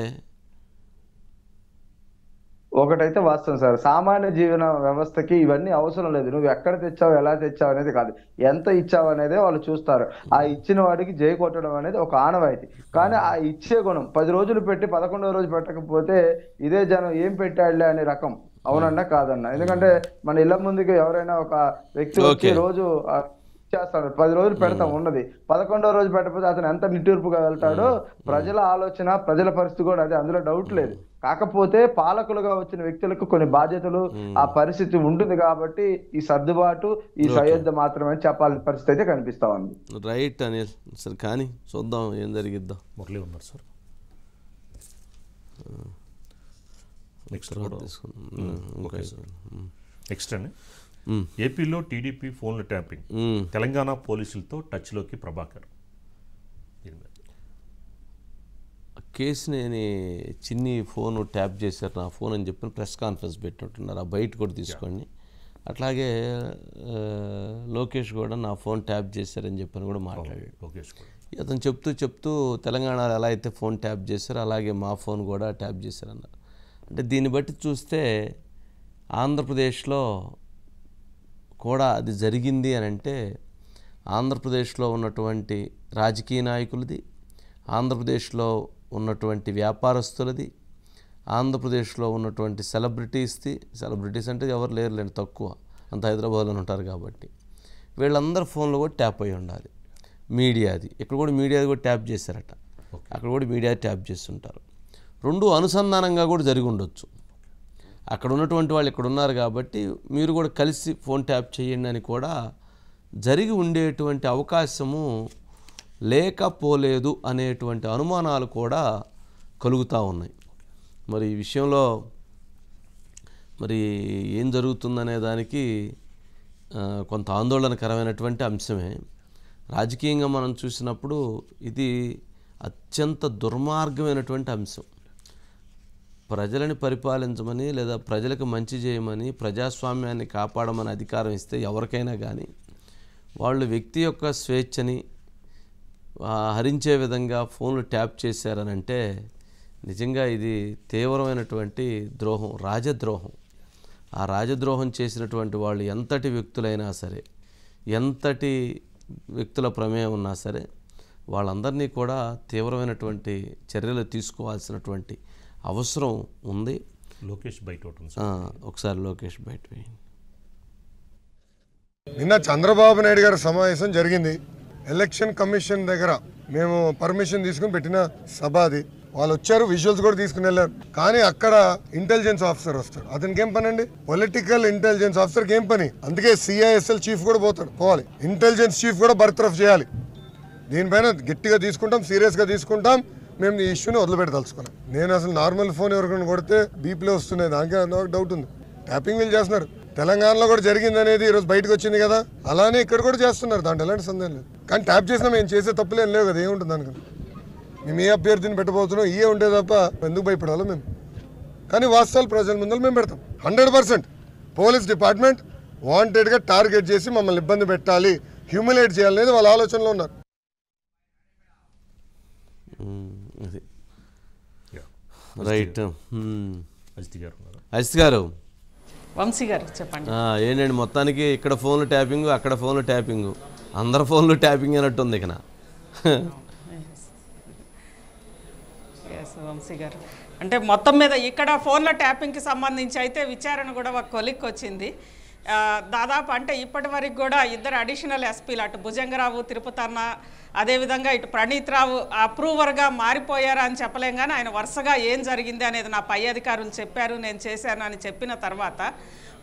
ఒకటైతే వాస్తవం సార్ సామాన్య జీవన వ్యవస్థకి ఇవన్నీ అవసరం లేదు నువ్వు ఎక్కడ తెచ్చావు ఎలా తెచ్చావు అనేది కాదు ఎంత ఇచ్చావు అనేది వాళ్ళు చూస్తారు ఆ ఇచ్చిన వాడికి జై కొట్టడం అనేది ఒక ఆనవాయితీ కానీ ఆ ఇచ్చే గుణం పది రోజులు పెట్టి పదకొండవ రోజు పెట్టకపోతే ఇదే జనం ఏం పెట్టాడులే అనే రకం అవునన్నా కాదన్నా ఎందుకంటే మన ఇళ్ళ ముందుకు ఎవరైనా ఒక వ్యక్తి వచ్చి రోజు చేస్తాడు పది రోజులు పెడతాం ఉన్నది పదకొండో రోజు పెట్టకపోతే అతను ఎంత నిట్టూర్పుగా వెళ్తాడో ప్రజల ఆలోచన ప్రజల పరిస్థితి కూడా అదే అందులో డౌట్ లేదు కాకపోతే పాలకులుగా వచ్చిన వ్యక్తులకు కొన్ని బాధ్యతలు ఆ పరిస్థితి ఉంటుంది కాబట్టి ఈ సర్దుబాటు ఈ సయోధ్య మాత్రమే చెప్పాల్సిన పరిస్థితి అయితే కనిపిస్తా ఉంది రైట్ అనిల్ సార్ కానీ చూద్దాం ఏం జరిగిద్దాం మురళి ఉన్నారు సార్ నెక్స్ట్ తీసుకుందాం నెక్స్ట్ అండి ఏపీలో టీడీపీ ఫోన్ల ట్యాపింగ్ తెలంగాణ పోలీసులతో టచ్లోకి ప్రభాకర్ కేసుని చిన్ని ఫోన్ ట్యాప్ చేశారు నా ఫోన్ అని చెప్పి ప్రెస్ కాన్ఫరెన్స్ పెట్టినట్టున్నారు ఆ బయట కూడా తీసుకోండి అట్లాగే లోకేష్ కూడా నా ఫోన్ ట్యాప్ చేశారని చెప్పని కూడా మాట్లాడాడు లోకేష్ అతను చెప్తూ చెప్తూ తెలంగాణలో ఎలా అయితే ఫోన్ ట్యాప్ చేశారో అలాగే మా ఫోన్ కూడా ట్యాప్ చేశారన్నారు అంటే దీన్ని బట్టి చూస్తే ఆంధ్రప్రదేశ్లో కూడా అది జరిగింది అని అంటే ఆంధ్రప్రదేశ్లో ఉన్నటువంటి రాజకీయ నాయకులది ఆంధ్రప్రదేశ్లో ఉన్నటువంటి వ్యాపారస్తులది ఆంధ్రప్రదేశ్లో ఉన్నటువంటి సెలబ్రిటీస్ది సెలబ్రిటీస్ అంటే ఎవరు లేరులేండి తక్కువ అంత హైదరాబాద్లో ఉంటారు కాబట్టి వీళ్ళందరూ ఫోన్లో కూడా ట్యాప్ అయి ఉండాలి మీడియాది ఇక్కడ కూడా మీడియాది కూడా ట్యాప్ చేశారట అక్కడ కూడా మీడియా ట్యాప్ చేస్తుంటారు రెండు అనుసంధానంగా కూడా జరిగి ఉండొచ్చు అక్కడ ఉన్నటువంటి వాళ్ళు ఇక్కడ ఉన్నారు కాబట్టి మీరు కూడా కలిసి ఫోన్ ట్యాప్ చేయండి అని కూడా జరిగి ఉండేటువంటి అవకాశము లేకపోలేదు అనేటువంటి అనుమానాలు కూడా కలుగుతూ ఉన్నాయి మరి ఈ విషయంలో మరి ఏం జరుగుతుందనే దానికి కొంత ఆందోళనకరమైనటువంటి అంశమే రాజకీయంగా మనం చూసినప్పుడు ఇది అత్యంత దుర్మార్గమైనటువంటి అంశం ప్రజలను పరిపాలించమని లేదా ప్రజలకు మంచి చేయమని ప్రజాస్వామ్యాన్ని కాపాడమని అధికారం ఇస్తే ఎవరికైనా కానీ వాళ్ళు వ్యక్తి యొక్క స్వేచ్ఛని హరించే విధంగా ఫోన్లు ట్యాప్ చేశారనంటే నిజంగా ఇది తీవ్రమైనటువంటి ద్రోహం రాజద్రోహం ఆ రాజద్రోహం చేసినటువంటి వాళ్ళు ఎంతటి వ్యక్తులైనా సరే ఎంతటి వ్యక్తుల ప్రమేయం ఉన్నా సరే వాళ్ళందరినీ కూడా తీవ్రమైనటువంటి చర్యలు తీసుకోవాల్సినటువంటి అవసరం ఉంది లోకేష్ బయట ఒకసారి లోకేష్ బయట నిన్న చంద్రబాబు నాయుడు గారి సమావేశం జరిగింది ఎలక్షన్ కమిషన్ దగ్గర మేము పర్మిషన్ తీసుకుని పెట్టిన సభ అది వాళ్ళు వచ్చారు విజువల్స్ కూడా తీసుకుని వెళ్ళారు కానీ అక్కడ ఇంటెలిజెన్స్ ఆఫీసర్ వస్తాడు అతనికి ఏం పని అండి పొలిటికల్ ఇంటెలిజెన్స్ ఆఫీసర్కి ఏం పని అందుకే సిఐఎస్ఎల్ చీఫ్ కూడా పోతాడు పోవాలి ఇంటెలిజెన్స్ చీఫ్ కూడా బర్తరఫ్ చేయాలి దీనిపైన గట్టిగా తీసుకుంటాం సీరియస్గా తీసుకుంటాం మేము ఈ ఇష్యూని వదిలిపెట్టదలుచుకున్నాం నేను అసలు నార్మల్ ఫోన్ ఎవరికైనా కొడితే బీపీలో వస్తున్నాయి దానికే నాకు డౌట్ ఉంది ట్యాపింగ్ వీళ్ళు చేస్తున్నారు తెలంగాణలో కూడా జరిగింది అనేది ఈరోజు బయటకు వచ్చింది కదా అలానే ఇక్కడ కూడా చేస్తున్నారు దాంట్లో ఎలాంటి సందేహం లేదు కానీ ట్యాప్ చేసినా మేము చేసే తప్పులేం లేవు కదా ఏముంటుంది అనుకుని మేము ఏ అభ్యర్థిని పెట్టబోతున్నాం ఏ ఉంటే తప్ప ఎందుకు భయపడాలో మేము కానీ వాస్తవాలు ప్రజల ముందర మేము పెడతాం హండ్రెడ్ పర్సెంట్ పోలీస్ డిపార్ట్మెంట్ వాంటెడ్గా టార్గెట్ చేసి మమ్మల్ని ఇబ్బంది పెట్టాలి హ్యూమిలేట్ చేయాలనేది వాళ్ళ ఆలోచనలో ఉన్నారు అది రైట్ అజిత్ గారు వంశీ గారు చెప్పండి ఏంటండి మొత్తానికి ఇక్కడ ఫోన్లు ట్యాపింగ్ అక్కడ ఫోన్లు ట్యాపింగ్ అందరు ఫోన్లు ట్యాపింగ్ అన్నట్టుంది ఇక్కడ వంశీ గారు అంటే మొత్తం మీద ఇక్కడ ఫోన్ల ట్యాపింగ్కి సంబంధించి అయితే విచారణ కూడా ఒక కొలిక్ వచ్చింది దాదాపు అంటే ఇప్పటి వరకు కూడా ఇద్దరు అడిషనల్ ఎస్పీలు అటు భుజంగరావు తిరుపతన్న అదేవిధంగా ఇటు ప్రణీత్రావు అప్రూవర్గా మారిపోయారా అని చెప్పలేం కానీ ఆయన వరుసగా ఏం జరిగింది అనేది నా పై అధికారులు చెప్పారు నేను చేశాను అని చెప్పిన తర్వాత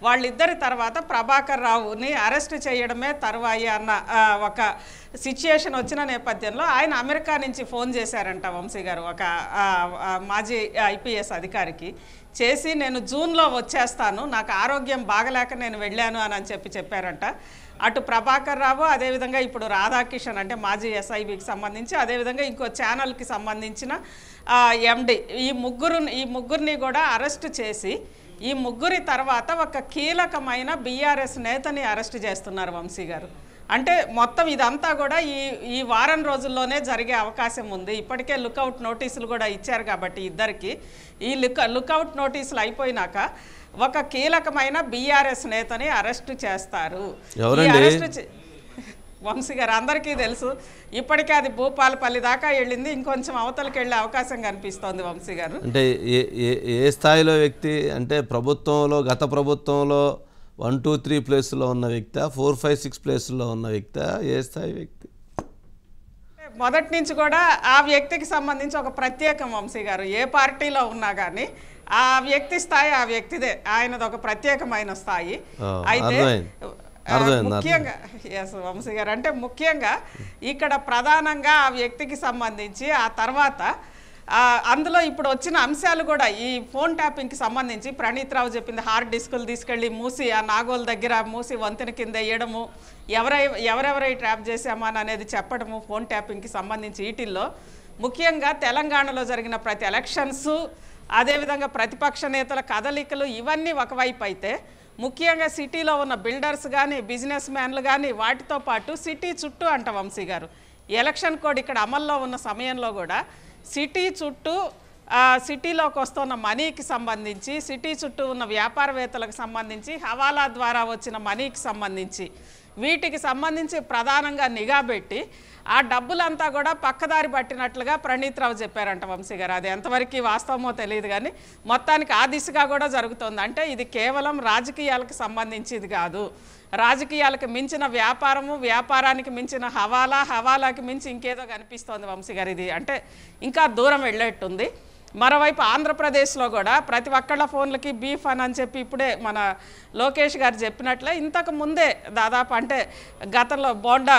వాళ్ళిద్దరి తర్వాత ప్రభాకర్ రావుని అరెస్ట్ చేయడమే తర్వాయి అన్న ఒక సిచ్యుయేషన్ వచ్చిన నేపథ్యంలో ఆయన అమెరికా నుంచి ఫోన్ చేశారంట వంశీ గారు ఒక మాజీ ఐపీఎస్ అధికారికి చేసి నేను జూన్లో వచ్చేస్తాను నాకు ఆరోగ్యం బాగలేక నేను వెళ్ళాను అని అని చెప్పి చెప్పారంట అటు ప్రభాకర్ రావు అదేవిధంగా ఇప్పుడు రాధాకిషన్ అంటే మాజీ ఎస్ఐబికి సంబంధించి అదేవిధంగా ఇంకో ఛానల్కి సంబంధించిన ఎండి ఈ ముగ్గురు ఈ ముగ్గురిని కూడా అరెస్ట్ చేసి ఈ ముగ్గురి తర్వాత ఒక కీలకమైన బీఆర్ఎస్ నేతని అరెస్ట్ చేస్తున్నారు వంశీ గారు అంటే మొత్తం ఇదంతా కూడా ఈ ఈ వారం రోజుల్లోనే జరిగే అవకాశం ఉంది ఇప్పటికే లుకౌట్ నోటీసులు కూడా ఇచ్చారు కాబట్టి ఇద్దరికి ఈ లుక్ లుకౌట్ నోటీసులు అయిపోయినాక ఒక కీలకమైన బీఆర్ఎస్ నేతని అరెస్ట్ చేస్తారు వంశీ గారు అందరికీ తెలుసు ఇప్పటికే అది భూపాలపల్లి దాకా వెళ్ళింది ఇంకొంచెం అవతలకి వెళ్ళే అవకాశం కనిపిస్తోంది వంశీ గారు అంటే ఏ స్థాయిలో వ్యక్తి అంటే ప్రభుత్వంలో గత ప్రభుత్వంలో వన్ టూ త్రీ ప్లేసుల్లో ఉన్న వ్యక్త ఫోర్ ఫైవ్ సిక్స్ ప్లేసుల్లో ఉన్న వ్యక్త ఏ స్థాయి వ్యక్తి మొదటి నుంచి కూడా ఆ వ్యక్తికి సంబంధించి ఒక ప్రత్యేకం వంశీ గారు ఏ పార్టీలో ఉన్నా కానీ ఆ వ్యక్తి స్థాయి ఆ వ్యక్తిదే ఆయనది ఒక ప్రత్యేకమైన స్థాయి అయితే ముఖ్యంగా ఎస్ వంశీ గారు అంటే ముఖ్యంగా ఇక్కడ ప్రధానంగా ఆ వ్యక్తికి సంబంధించి ఆ తర్వాత అందులో ఇప్పుడు వచ్చిన అంశాలు కూడా ఈ ఫోన్ ట్యాపింగ్కి సంబంధించి రావు చెప్పింది హార్డ్ డిస్కులు తీసుకెళ్ళి మూసి ఆ నాగోల దగ్గర మూసి వంతెన కింద వేయడము ఎవరై ఎవరెవరై ట్యాప్ చేశామా అనేది చెప్పడము ఫోన్ ట్యాపింగ్కి సంబంధించి వీటిల్లో ముఖ్యంగా తెలంగాణలో జరిగిన ప్రతి ఎలక్షన్స్ అదేవిధంగా ప్రతిపక్ష నేతల కదలికలు ఇవన్నీ ఒకవైపు అయితే ముఖ్యంగా సిటీలో ఉన్న బిల్డర్స్ కానీ బిజినెస్ మ్యాన్లు కానీ వాటితో పాటు సిటీ చుట్టూ అంట వంశీ గారు ఎలక్షన్ కోడ్ ఇక్కడ అమల్లో ఉన్న సమయంలో కూడా సిటీ చుట్టూ సిటీలోకి వస్తున్న మనీకి సంబంధించి సిటీ చుట్టూ ఉన్న వ్యాపారవేత్తలకు సంబంధించి హవాలా ద్వారా వచ్చిన మనీకి సంబంధించి వీటికి సంబంధించి ప్రధానంగా నిఘా పెట్టి ఆ డబ్బులంతా కూడా పక్కదారి పట్టినట్లుగా రావు చెప్పారంట వంశీ గారు అది ఎంతవరకు వాస్తవమో తెలియదు కానీ మొత్తానికి ఆ దిశగా కూడా జరుగుతుంది అంటే ఇది కేవలం రాజకీయాలకు సంబంధించింది కాదు రాజకీయాలకు మించిన వ్యాపారము వ్యాపారానికి మించిన హవాలా హవాలాకి మించి ఇంకేదో కనిపిస్తోంది వంశీ గారు ఇది అంటే ఇంకా దూరం వెళ్ళేట్టుంది మరోవైపు ఆంధ్రప్రదేశ్లో కూడా ప్రతి ఒక్కళ్ళ ఫోన్లకి బీఫ్ అని అని చెప్పి ఇప్పుడే మన లోకేష్ గారు చెప్పినట్లే ఇంతకు ముందే దాదాపు అంటే గతంలో బోండా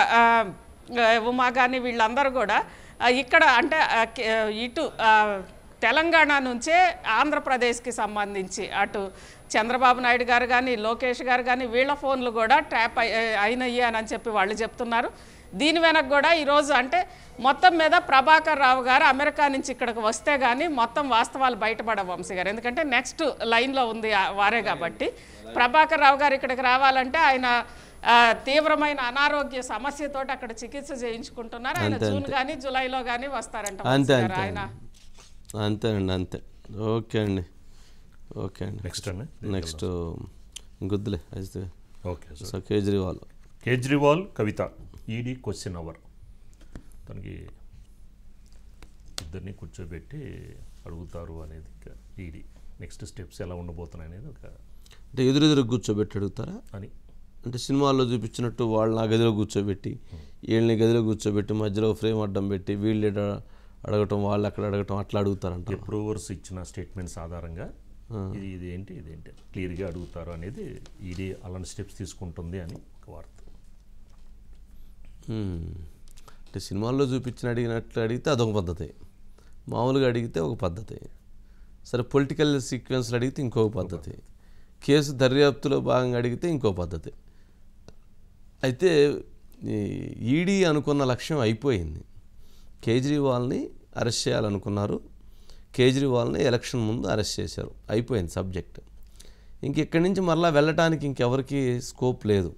ఉమా కానీ వీళ్ళందరూ కూడా ఇక్కడ అంటే ఇటు తెలంగాణ నుంచే ఆంధ్రప్రదేశ్కి సంబంధించి అటు చంద్రబాబు నాయుడు గారు కానీ లోకేష్ గారు కానీ వీళ్ళ ఫోన్లు కూడా ట్యాప్ అయినయ్యి అని చెప్పి వాళ్ళు చెప్తున్నారు దీని వెనక కూడా ఈరోజు అంటే మొత్తం మీద ప్రభాకర్ రావు గారు అమెరికా నుంచి ఇక్కడికి వస్తే కానీ మొత్తం వాస్తవాలు బయటపడ వంశీ గారు ఎందుకంటే నెక్స్ట్ లైన్లో ఉంది వారే కాబట్టి ప్రభాకర్ రావు గారు ఇక్కడికి రావాలంటే ఆయన తీవ్రమైన అనారోగ్య సమస్యతో అక్కడ చికిత్స చేయించుకుంటున్నారు ఆయన జూన్ కానీ జూలైలో కానీ వస్తారంట అంతే ఆయన అంతేనండి అంతే ఓకే అండి ఓకే అండి నెక్స్ట్ అండి నెక్స్ట్ గుద్దులే అయితే okay sir Kejriwal Kejriwal Kavitha ED question hour తనకి ఇద్దరిని కూర్చోబెట్టి అడుగుతారు అనేది ఈడీ నెక్స్ట్ స్టెప్స్ ఎలా ఉండబోతున్నాయి అనేది ఒక అంటే ఎదురెదురు కూర్చోబెట్టి అడుగుతారా అని అంటే సినిమాల్లో చూపించినట్టు వాళ్ళు నా గదిలో కూర్చోబెట్టి వీళ్ళని గదిలో కూర్చోబెట్టి మధ్యలో ఫ్రేమ్ అడ్డం పెట్టి వీళ్ళు అడగటం వాళ్ళు అక్కడ అడగటం అట్లా అడుగుతారంట అప్రూవర్స్ ఇచ్చిన స్టేట్మెంట్స్ ఆధారంగా ఇది ఇది ఏంటి ఇదేంటి క్లియర్గా అడుగుతారు అనేది ఇది అలాంటి స్టెప్స్ తీసుకుంటుంది అని ఒక వార్త అంటే సినిమాల్లో చూపించిన అడిగినట్లు అడిగితే అదొక పద్ధతి మామూలుగా అడిగితే ఒక పద్ధతి సరే పొలిటికల్ సీక్వెన్స్లు అడిగితే ఇంకొక పద్ధతి కేసు దర్యాప్తులో భాగంగా అడిగితే ఇంకో పద్ధతి అయితే ఈడీ అనుకున్న లక్ష్యం అయిపోయింది కేజ్రీవాల్ని అరెస్ట్ చేయాలనుకున్నారు కేజ్రీవాల్ని ఎలక్షన్ ముందు అరెస్ట్ చేశారు అయిపోయింది సబ్జెక్ట్ ఇంక ఇక్కడి నుంచి మరలా వెళ్ళటానికి ఇంకెవరికి స్కోప్ లేదు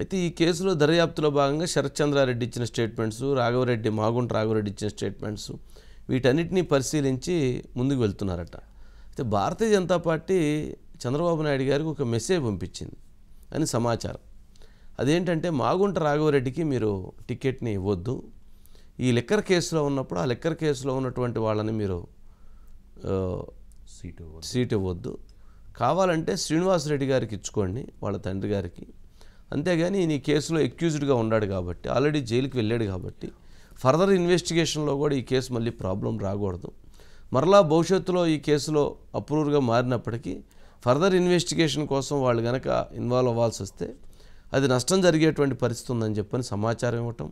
అయితే ఈ కేసులో దర్యాప్తులో భాగంగా శరత్చంద్రారెడ్డి ఇచ్చిన స్టేట్మెంట్స్ రాఘవరెడ్డి మాగుంట రాఘవరెడ్డి ఇచ్చిన స్టేట్మెంట్స్ వీటన్నిటినీ పరిశీలించి ముందుకు వెళ్తున్నారట అయితే భారతీయ జనతా పార్టీ చంద్రబాబు నాయుడు గారికి ఒక మెసేజ్ పంపించింది అని సమాచారం అదేంటంటే మాగుంట రాఘవరెడ్డికి మీరు టికెట్ని ఇవ్వద్దు ఈ లెక్కర్ కేసులో ఉన్నప్పుడు ఆ లెక్కర్ కేసులో ఉన్నటువంటి వాళ్ళని మీరు సీట్ సీట్ ఇవ్వద్దు కావాలంటే శ్రీనివాసరెడ్డి గారికి ఇచ్చుకోండి వాళ్ళ తండ్రి గారికి అంతేగాని ఈ కేసులో ఎక్యూజ్డ్గా ఉన్నాడు కాబట్టి ఆల్రెడీ జైలుకి వెళ్ళాడు కాబట్టి ఫర్దర్ ఇన్వెస్టిగేషన్లో కూడా ఈ కేసు మళ్ళీ ప్రాబ్లం రాకూడదు మరలా భవిష్యత్తులో ఈ కేసులో అప్రూవ్గా మారినప్పటికీ ఫర్దర్ ఇన్వెస్టిగేషన్ కోసం వాళ్ళు కనుక ఇన్వాల్వ్ అవ్వాల్సి వస్తే అది నష్టం జరిగేటువంటి పరిస్థితి ఉందని చెప్పని సమాచారం ఇవ్వటం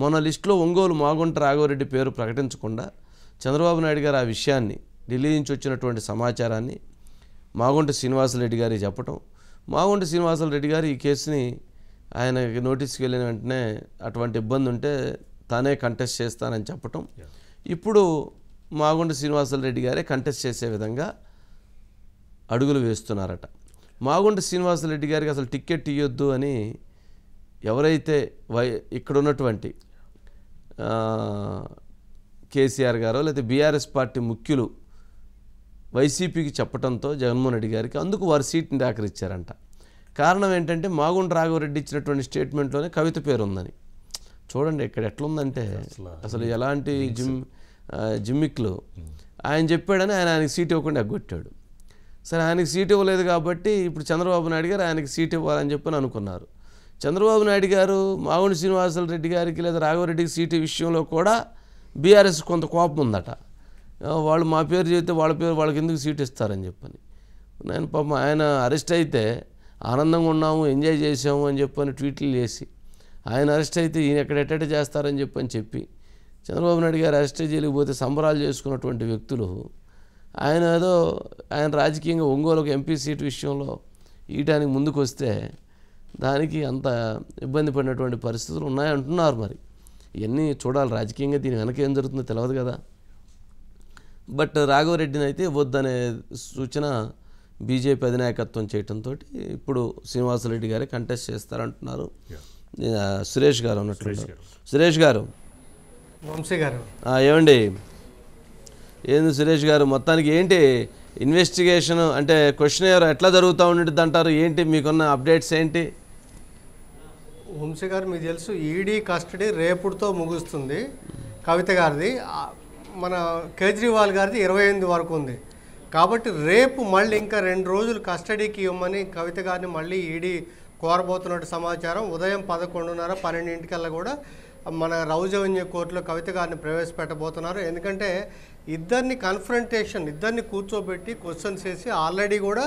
మొన్న లిస్టులో ఒంగోలు మాగుంట రాఘవరెడ్డి పేరు ప్రకటించకుండా చంద్రబాబు నాయుడు గారు ఆ విషయాన్ని ఢిల్లీ నుంచి వచ్చినటువంటి సమాచారాన్ని మాగుంట శ్రీనివాసరెడ్డి గారికి చెప్పటం మాగుంట శ్రీనివాసరెడ్డి గారు ఈ కేసుని ఆయన నోటీస్కి వెళ్ళిన వెంటనే అటువంటి ఇబ్బంది ఉంటే తానే కంటెస్ట్ చేస్తానని చెప్పటం ఇప్పుడు మాగుంట శ్రీనివాసరెడ్డి గారే కంటెస్ట్ చేసే విధంగా అడుగులు వేస్తున్నారట మాగుంట శ్రీనివాసరెడ్డి గారికి అసలు టిక్కెట్ ఇవ్వద్దు అని ఎవరైతే వై ఇక్కడ ఉన్నటువంటి కేసీఆర్ గారో లేకపోతే బీఆర్ఎస్ పార్టీ ముఖ్యులు వైసీపీకి చెప్పడంతో జగన్మోహన్ రెడ్డి గారికి అందుకు వారి సీట్ని దాకరిచ్చారంట కారణం ఏంటంటే మాగుండ రాఘవరెడ్డి ఇచ్చినటువంటి స్టేట్మెంట్లోనే కవిత పేరు ఉందని చూడండి ఇక్కడ ఎట్లుందంటే అసలు ఎలాంటి జిమ్ జిమ్మిక్లు ఆయన చెప్పాడని ఆయన ఆయనకి సీట్ ఇవ్వకుండా ఎగ్గొట్టాడు సరే ఆయనకి సీట్ ఇవ్వలేదు కాబట్టి ఇప్పుడు చంద్రబాబు నాయుడు గారు ఆయనకి సీట్ ఇవ్వాలని చెప్పని అనుకున్నారు చంద్రబాబు నాయుడు గారు మావుని శ్రీనివాసులు రెడ్డి గారికి లేదా రాఘవరెడ్డికి సీటు విషయంలో కూడా బీఆర్ఎస్ కొంత కోపం ఉందట వాళ్ళు మా పేరు చెబితే వాళ్ళ పేరు వాళ్ళకి ఎందుకు సీట్ ఇస్తారని చెప్పని నేను పాపం ఆయన అరెస్ట్ అయితే ఆనందంగా ఉన్నాము ఎంజాయ్ చేసాము అని చెప్పని ట్వీట్లు చేసి ఆయన అరెస్ట్ అయితే ఈయన ఎక్కడెట్ట చేస్తారని చెప్పని చెప్పి చంద్రబాబు నాయుడు గారు అరెస్ట్ చేయలేకపోతే సంబరాలు చేసుకున్నటువంటి వ్యక్తులు ఆయన ఏదో ఆయన రాజకీయంగా ఒంగోలు ఒక ఎంపీ సీటు విషయంలో ఈయటానికి ముందుకు వస్తే దానికి అంత ఇబ్బంది పడినటువంటి పరిస్థితులు ఉన్నాయంటున్నారు మరి ఇవన్నీ చూడాలి రాజకీయంగా దీని వెనక ఏం జరుగుతుందో తెలియదు కదా బట్ రాఘవరెడ్డిని అయితే వద్దనే సూచన బీజేపీ అధినాయకత్వం చేయడంతో ఇప్పుడు శ్రీనివాసరెడ్డి గారే కంటెస్ట్ చేస్తారంటున్నారు సురేష్ గారు ఉన్నట్లు సురేష్ గారు వంశీ గారు ఏమండి ఏంది సురేష్ గారు మొత్తానికి ఏంటి ఇన్వెస్టిగేషన్ అంటే క్వశ్చన్ ఎట్లా జరుగుతూ ఉండిద్ది అంటారు ఏంటి మీకున్న అప్డేట్స్ ఏంటి వంశీ గారు మీకు తెలుసు ఈడీ కస్టడీ రేపుతో ముగుస్తుంది కవిత గారిది మన కేజ్రీవాల్ గారిది ఇరవై ఎనిమిది వరకు ఉంది కాబట్టి రేపు మళ్ళీ ఇంకా రెండు రోజులు కస్టడీకి ఇవ్వమని కవిత గారిని మళ్ళీ ఈడీ e కోరబోతున్నట్టు సమాచారం ఉదయం పదకొండున్నర పన్నెండింటికల్లా కూడా మన రౌజవన్య కోర్టులో కవిత గారిని ప్రవేశపెట్టబోతున్నారు ఎందుకంటే ఇద్దరిని కన్ఫ్రంటేషన్ ఇద్దరిని కూర్చోబెట్టి క్వశ్చన్స్ వేసి ఆల్రెడీ కూడా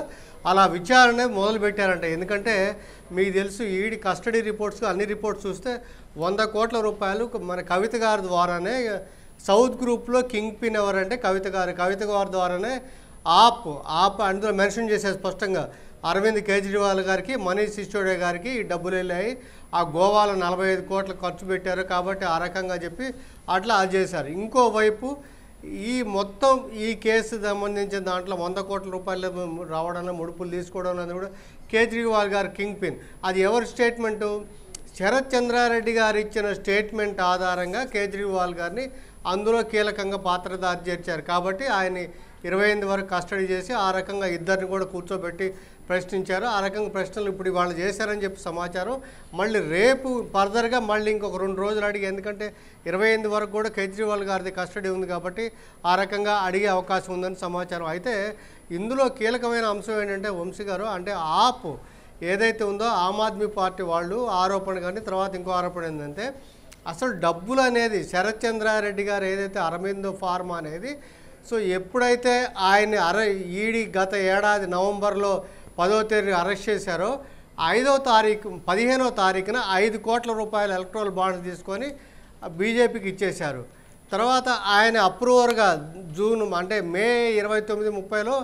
అలా విచారణ మొదలు పెట్టారంట ఎందుకంటే మీకు తెలుసు ఈడి కస్టడీ రిపోర్ట్స్ అన్ని రిపోర్ట్స్ చూస్తే వంద కోట్ల రూపాయలు మన కవిత గారి ద్వారానే సౌత్ గ్రూప్లో కింగ్ పిన్ ఎవరంటే కవిత గారు కవిత గారి ద్వారానే ఆప్ ఆప్ అందులో మెన్షన్ చేశారు స్పష్టంగా అరవింద్ కేజ్రీవాల్ గారికి మనీష్ సిసోడియా గారికి ఈ డబ్బులు వెళ్ళాయి ఆ గోవాలో నలభై ఐదు కోట్లు ఖర్చు పెట్టారు కాబట్టి ఆ రకంగా చెప్పి అట్లా అది చేశారు ఇంకోవైపు ఈ మొత్తం ఈ కేసు సంబంధించిన దాంట్లో వంద కోట్ల రూపాయలు రావడం ముడుపులు తీసుకోవడం అనేది కూడా కేజ్రీవాల్ గారు కింగ్ పిన్ అది ఎవరి స్టేట్మెంటు శరత్ చంద్రారెడ్డి గారు ఇచ్చిన స్టేట్మెంట్ ఆధారంగా కేజ్రీవాల్ గారిని అందులో కీలకంగా పాత్రదారి చేర్చారు కాబట్టి ఆయన్ని ఇరవై ఎనిమిది వరకు కస్టడీ చేసి ఆ రకంగా ఇద్దరిని కూడా కూర్చోబెట్టి ప్రశ్నించారు ఆ రకంగా ప్రశ్నలు ఇప్పుడు వాళ్ళు చేశారని చెప్పి సమాచారం మళ్ళీ రేపు ఫర్దర్గా మళ్ళీ ఇంకొక రెండు రోజులు అడిగి ఎందుకంటే ఇరవై ఎనిమిది వరకు కూడా కేజ్రీవాల్ గారిది కస్టడీ ఉంది కాబట్టి ఆ రకంగా అడిగే అవకాశం ఉందని సమాచారం అయితే ఇందులో కీలకమైన అంశం ఏంటంటే వంశీ గారు అంటే ఆప్ ఏదైతే ఉందో ఆమ్ ఆద్మీ పార్టీ వాళ్ళు ఆరోపణ కానీ తర్వాత ఇంకో ఆరోపణ ఏంటంటే అసలు డబ్బులు అనేది శరత్ చంద్రారెడ్డి గారు ఏదైతే అరవిందో ఫార్మా అనేది సో ఎప్పుడైతే ఆయన అర ఈడి గత ఏడాది నవంబర్లో పదో తేదీ అరెస్ట్ చేశారో ఐదో తారీఖు పదిహేనో తారీఖున ఐదు కోట్ల రూపాయల ఎలక్ట్రల్ బాండ్స్ తీసుకొని బీజేపీకి ఇచ్చేశారు తర్వాత ఆయన అప్రూవర్గా జూన్ అంటే మే ఇరవై తొమ్మిది ముప్పైలో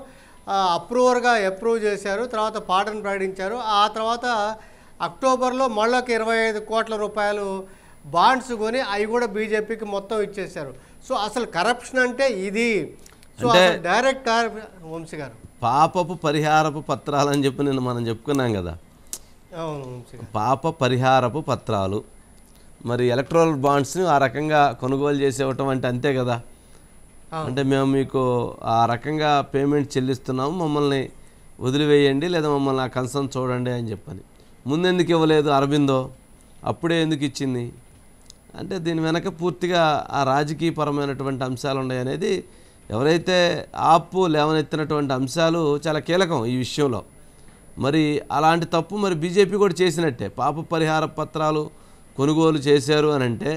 అప్రూవర్గా అప్రూవ్ చేశారు తర్వాత పాటను ప్రకటించారు ఆ తర్వాత అక్టోబర్లో మళ్ళొక ఇరవై ఐదు కోట్ల రూపాయలు బాండ్స్ కొని అవి కూడా బీజేపీకి మొత్తం ఇచ్చేశారు సో అసలు కరప్షన్ అంటే ఇది సో డైరెక్ట్ వంశీ గారు పాపపు పరిహారపు పత్రాలు అని చెప్పి నేను మనం చెప్పుకున్నాం కదా పాప పరిహారపు పత్రాలు మరి ఎలక్ట్రాల్ బాండ్స్ని ఆ రకంగా కొనుగోలు ఇవ్వటం అంటే అంతే కదా అంటే మేము మీకు ఆ రకంగా పేమెంట్ చెల్లిస్తున్నాము మమ్మల్ని వదిలివేయండి లేదా మమ్మల్ని ఆ కన్సర్న్ చూడండి అని చెప్పని ముందెందుకు ఇవ్వలేదు అరబిందో అప్పుడే ఎందుకు ఇచ్చింది అంటే దీని వెనక పూర్తిగా ఆ రాజకీయపరమైనటువంటి అంశాలు ఉన్నాయనేది ఎవరైతే ఆపు లేవనెత్తినటువంటి అంశాలు చాలా కీలకం ఈ విషయంలో మరి అలాంటి తప్పు మరి బీజేపీ కూడా చేసినట్టే పాప పరిహార పత్రాలు కొనుగోలు చేశారు అని అంటే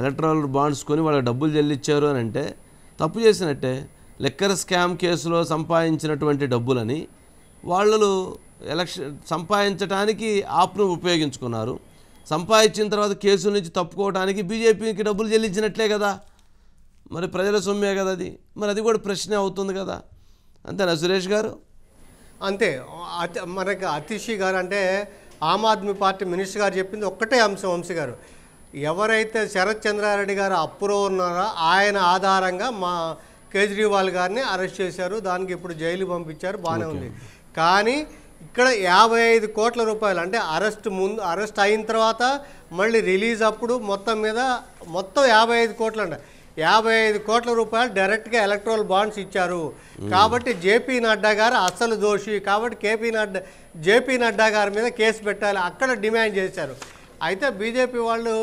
ఎలక్ట్రానిక్ బాండ్స్ కొని వాళ్ళకి డబ్బులు చెల్లించారు అని అంటే తప్పు చేసినట్టే లెక్కర్ స్కామ్ కేసులో సంపాదించినటువంటి డబ్బులని వాళ్ళు ఎలక్షన్ సంపాదించడానికి ఆప్ను ఉపయోగించుకున్నారు సంపాదించిన తర్వాత కేసుల నుంచి తప్పుకోవడానికి బీజేపీకి డబ్బులు చెల్లించినట్లే కదా మరి ప్రజల సొమ్మే కదా అది మరి అది కూడా ప్రశ్న అవుతుంది కదా అంతేనా సురేష్ గారు అంతే మనకి అతిషి గారు అంటే ఆమ్ ఆద్మీ పార్టీ మినిస్టర్ గారు చెప్పింది ఒక్కటే అంశం వంశీ గారు ఎవరైతే శరత్ చంద్రారెడ్డి గారు అప్రూవ్ ఉన్నారో ఆయన ఆధారంగా మా కేజ్రీవాల్ గారిని అరెస్ట్ చేశారు దానికి ఇప్పుడు జైలు పంపించారు బాగానే ఉంది కానీ ఇక్కడ యాభై ఐదు కోట్ల రూపాయలు అంటే అరెస్ట్ ముందు అరెస్ట్ అయిన తర్వాత మళ్ళీ రిలీజ్ అప్పుడు మొత్తం మీద మొత్తం యాభై ఐదు కోట్లు అంటే యాభై ఐదు కోట్ల రూపాయలు డైరెక్ట్గా ఎలక్ట్రల్ బాండ్స్ ఇచ్చారు కాబట్టి జేపీ నడ్డా గారు అస్సలు దోషి కాబట్టి కేపీ నడ్డా జేపీ నడ్డా గారి మీద కేసు పెట్టాలి అక్కడ డిమాండ్ చేశారు అయితే బీజేపీ వాళ్ళు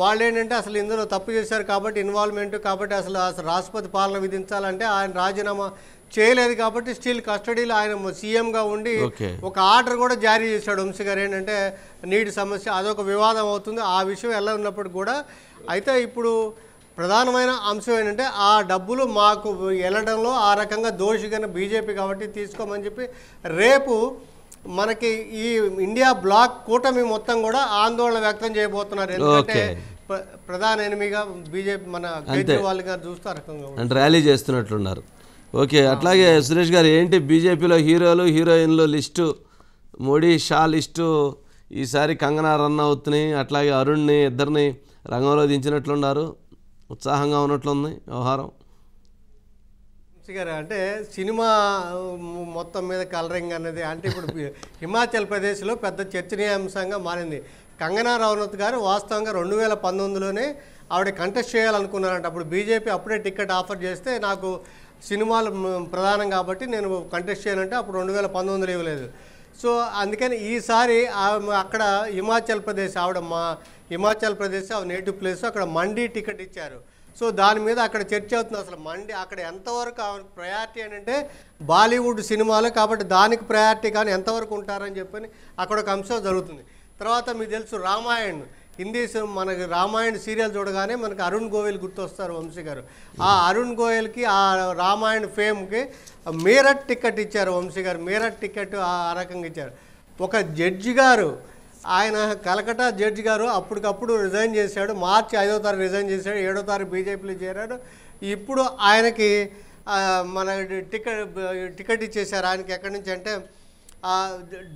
వాళ్ళు ఏంటంటే అసలు ఇందులో తప్పు చేశారు కాబట్టి ఇన్వాల్వ్మెంట్ కాబట్టి అసలు అసలు రాష్ట్రపతి పాలన విధించాలంటే ఆయన రాజీనామా చేయలేదు కాబట్టి స్టిల్ కస్టడీలో ఆయన సీఎంగా ఉండి ఒక ఆర్డర్ కూడా జారీ చేశాడు వంశీ గారు ఏంటంటే నీటి సమస్య అదొక వివాదం అవుతుంది ఆ విషయం ఎలా ఉన్నప్పుడు కూడా అయితే ఇప్పుడు ప్రధానమైన అంశం ఏంటంటే ఆ డబ్బులు మాకు వెళ్ళడంలో ఆ రకంగా దోషిగా బీజేపీ కాబట్టి తీసుకోమని చెప్పి రేపు మనకి ఈ ఇండియా బ్లాక్ కూటమి మొత్తం కూడా ఆందోళన వ్యక్తం చేయబోతున్నారు ఎందుకంటే ప్రధాన ఎనిమిగా బీజేపీ మన వాళ్ళు గారు చూస్తే ఆ రకంగా అంటే ర్యాలీ చేస్తున్నట్లున్నారు ఓకే అట్లాగే సురేష్ గారు ఏంటి బీజేపీలో హీరోలు హీరోయిన్లు లిస్టు మోడీ షా లిస్టు ఈసారి కంగనా రన్ అవుతున్నాయి అట్లాగే అరుణ్ని ఇద్దరిని రంగంలో దించినట్లున్నారు ఉత్సాహంగా ఉన్నట్లుంది వ్యవహారం గారు అంటే సినిమా మొత్తం మీద కలరింగ్ అనేది అంటే ఇప్పుడు హిమాచల్ ప్రదేశ్లో పెద్ద చర్చనీయాంశంగా మారింది కంగనా రనౌత్ గారు వాస్తవంగా రెండు వేల పంతొమ్మిదిలోనే ఆవిడ కంటెస్ట్ చేయాలనుకున్నారంట అప్పుడు బీజేపీ అప్పుడే టికెట్ ఆఫర్ చేస్తే నాకు సినిమాలు ప్రధానం కాబట్టి నేను కంటెస్ట్ చేయాలంటే అప్పుడు రెండు వేల పంతొమ్మిదిలో ఇవ్వలేదు సో అందుకని ఈసారి అక్కడ హిమాచల్ ప్రదేశ్ ఆవిడ మా హిమాచల్ ప్రదేశ్ ఆవిడ నేటివ్ ప్లేస్ అక్కడ మండీ టికెట్ ఇచ్చారు సో దాని మీద అక్కడ చర్చ అవుతుంది అసలు మండి అక్కడ ఎంతవరకు ప్రయారిటీ అంటే బాలీవుడ్ సినిమాలు కాబట్టి దానికి ప్రయారిటీ కానీ ఎంతవరకు ఉంటారని చెప్పని అక్కడ ఒక అంశం జరుగుతుంది తర్వాత మీకు తెలుసు రామాయణ్ హిందీ మనకి రామాయణ సీరియల్ చూడగానే మనకి అరుణ్ గోయల్ గుర్తొస్తారు వంశీ గారు ఆ అరుణ్ గోయల్కి ఆ రామాయణ ఫేమ్కి మేరట్ టికెట్ ఇచ్చారు వంశీ గారు మేరట్ టికెట్ ఆ రకంగా ఇచ్చారు ఒక జడ్జి గారు ఆయన కలకటా జడ్జి గారు అప్పటికప్పుడు రిజైన్ చేశాడు మార్చి ఐదో తారీఖు రిజైన్ చేశాడు ఏడో తారీఖు బీజేపీలో చేరాడు ఇప్పుడు ఆయనకి మన టికెట్ టికెట్ ఇచ్చేశారు ఆయనకి ఎక్కడి నుంచి అంటే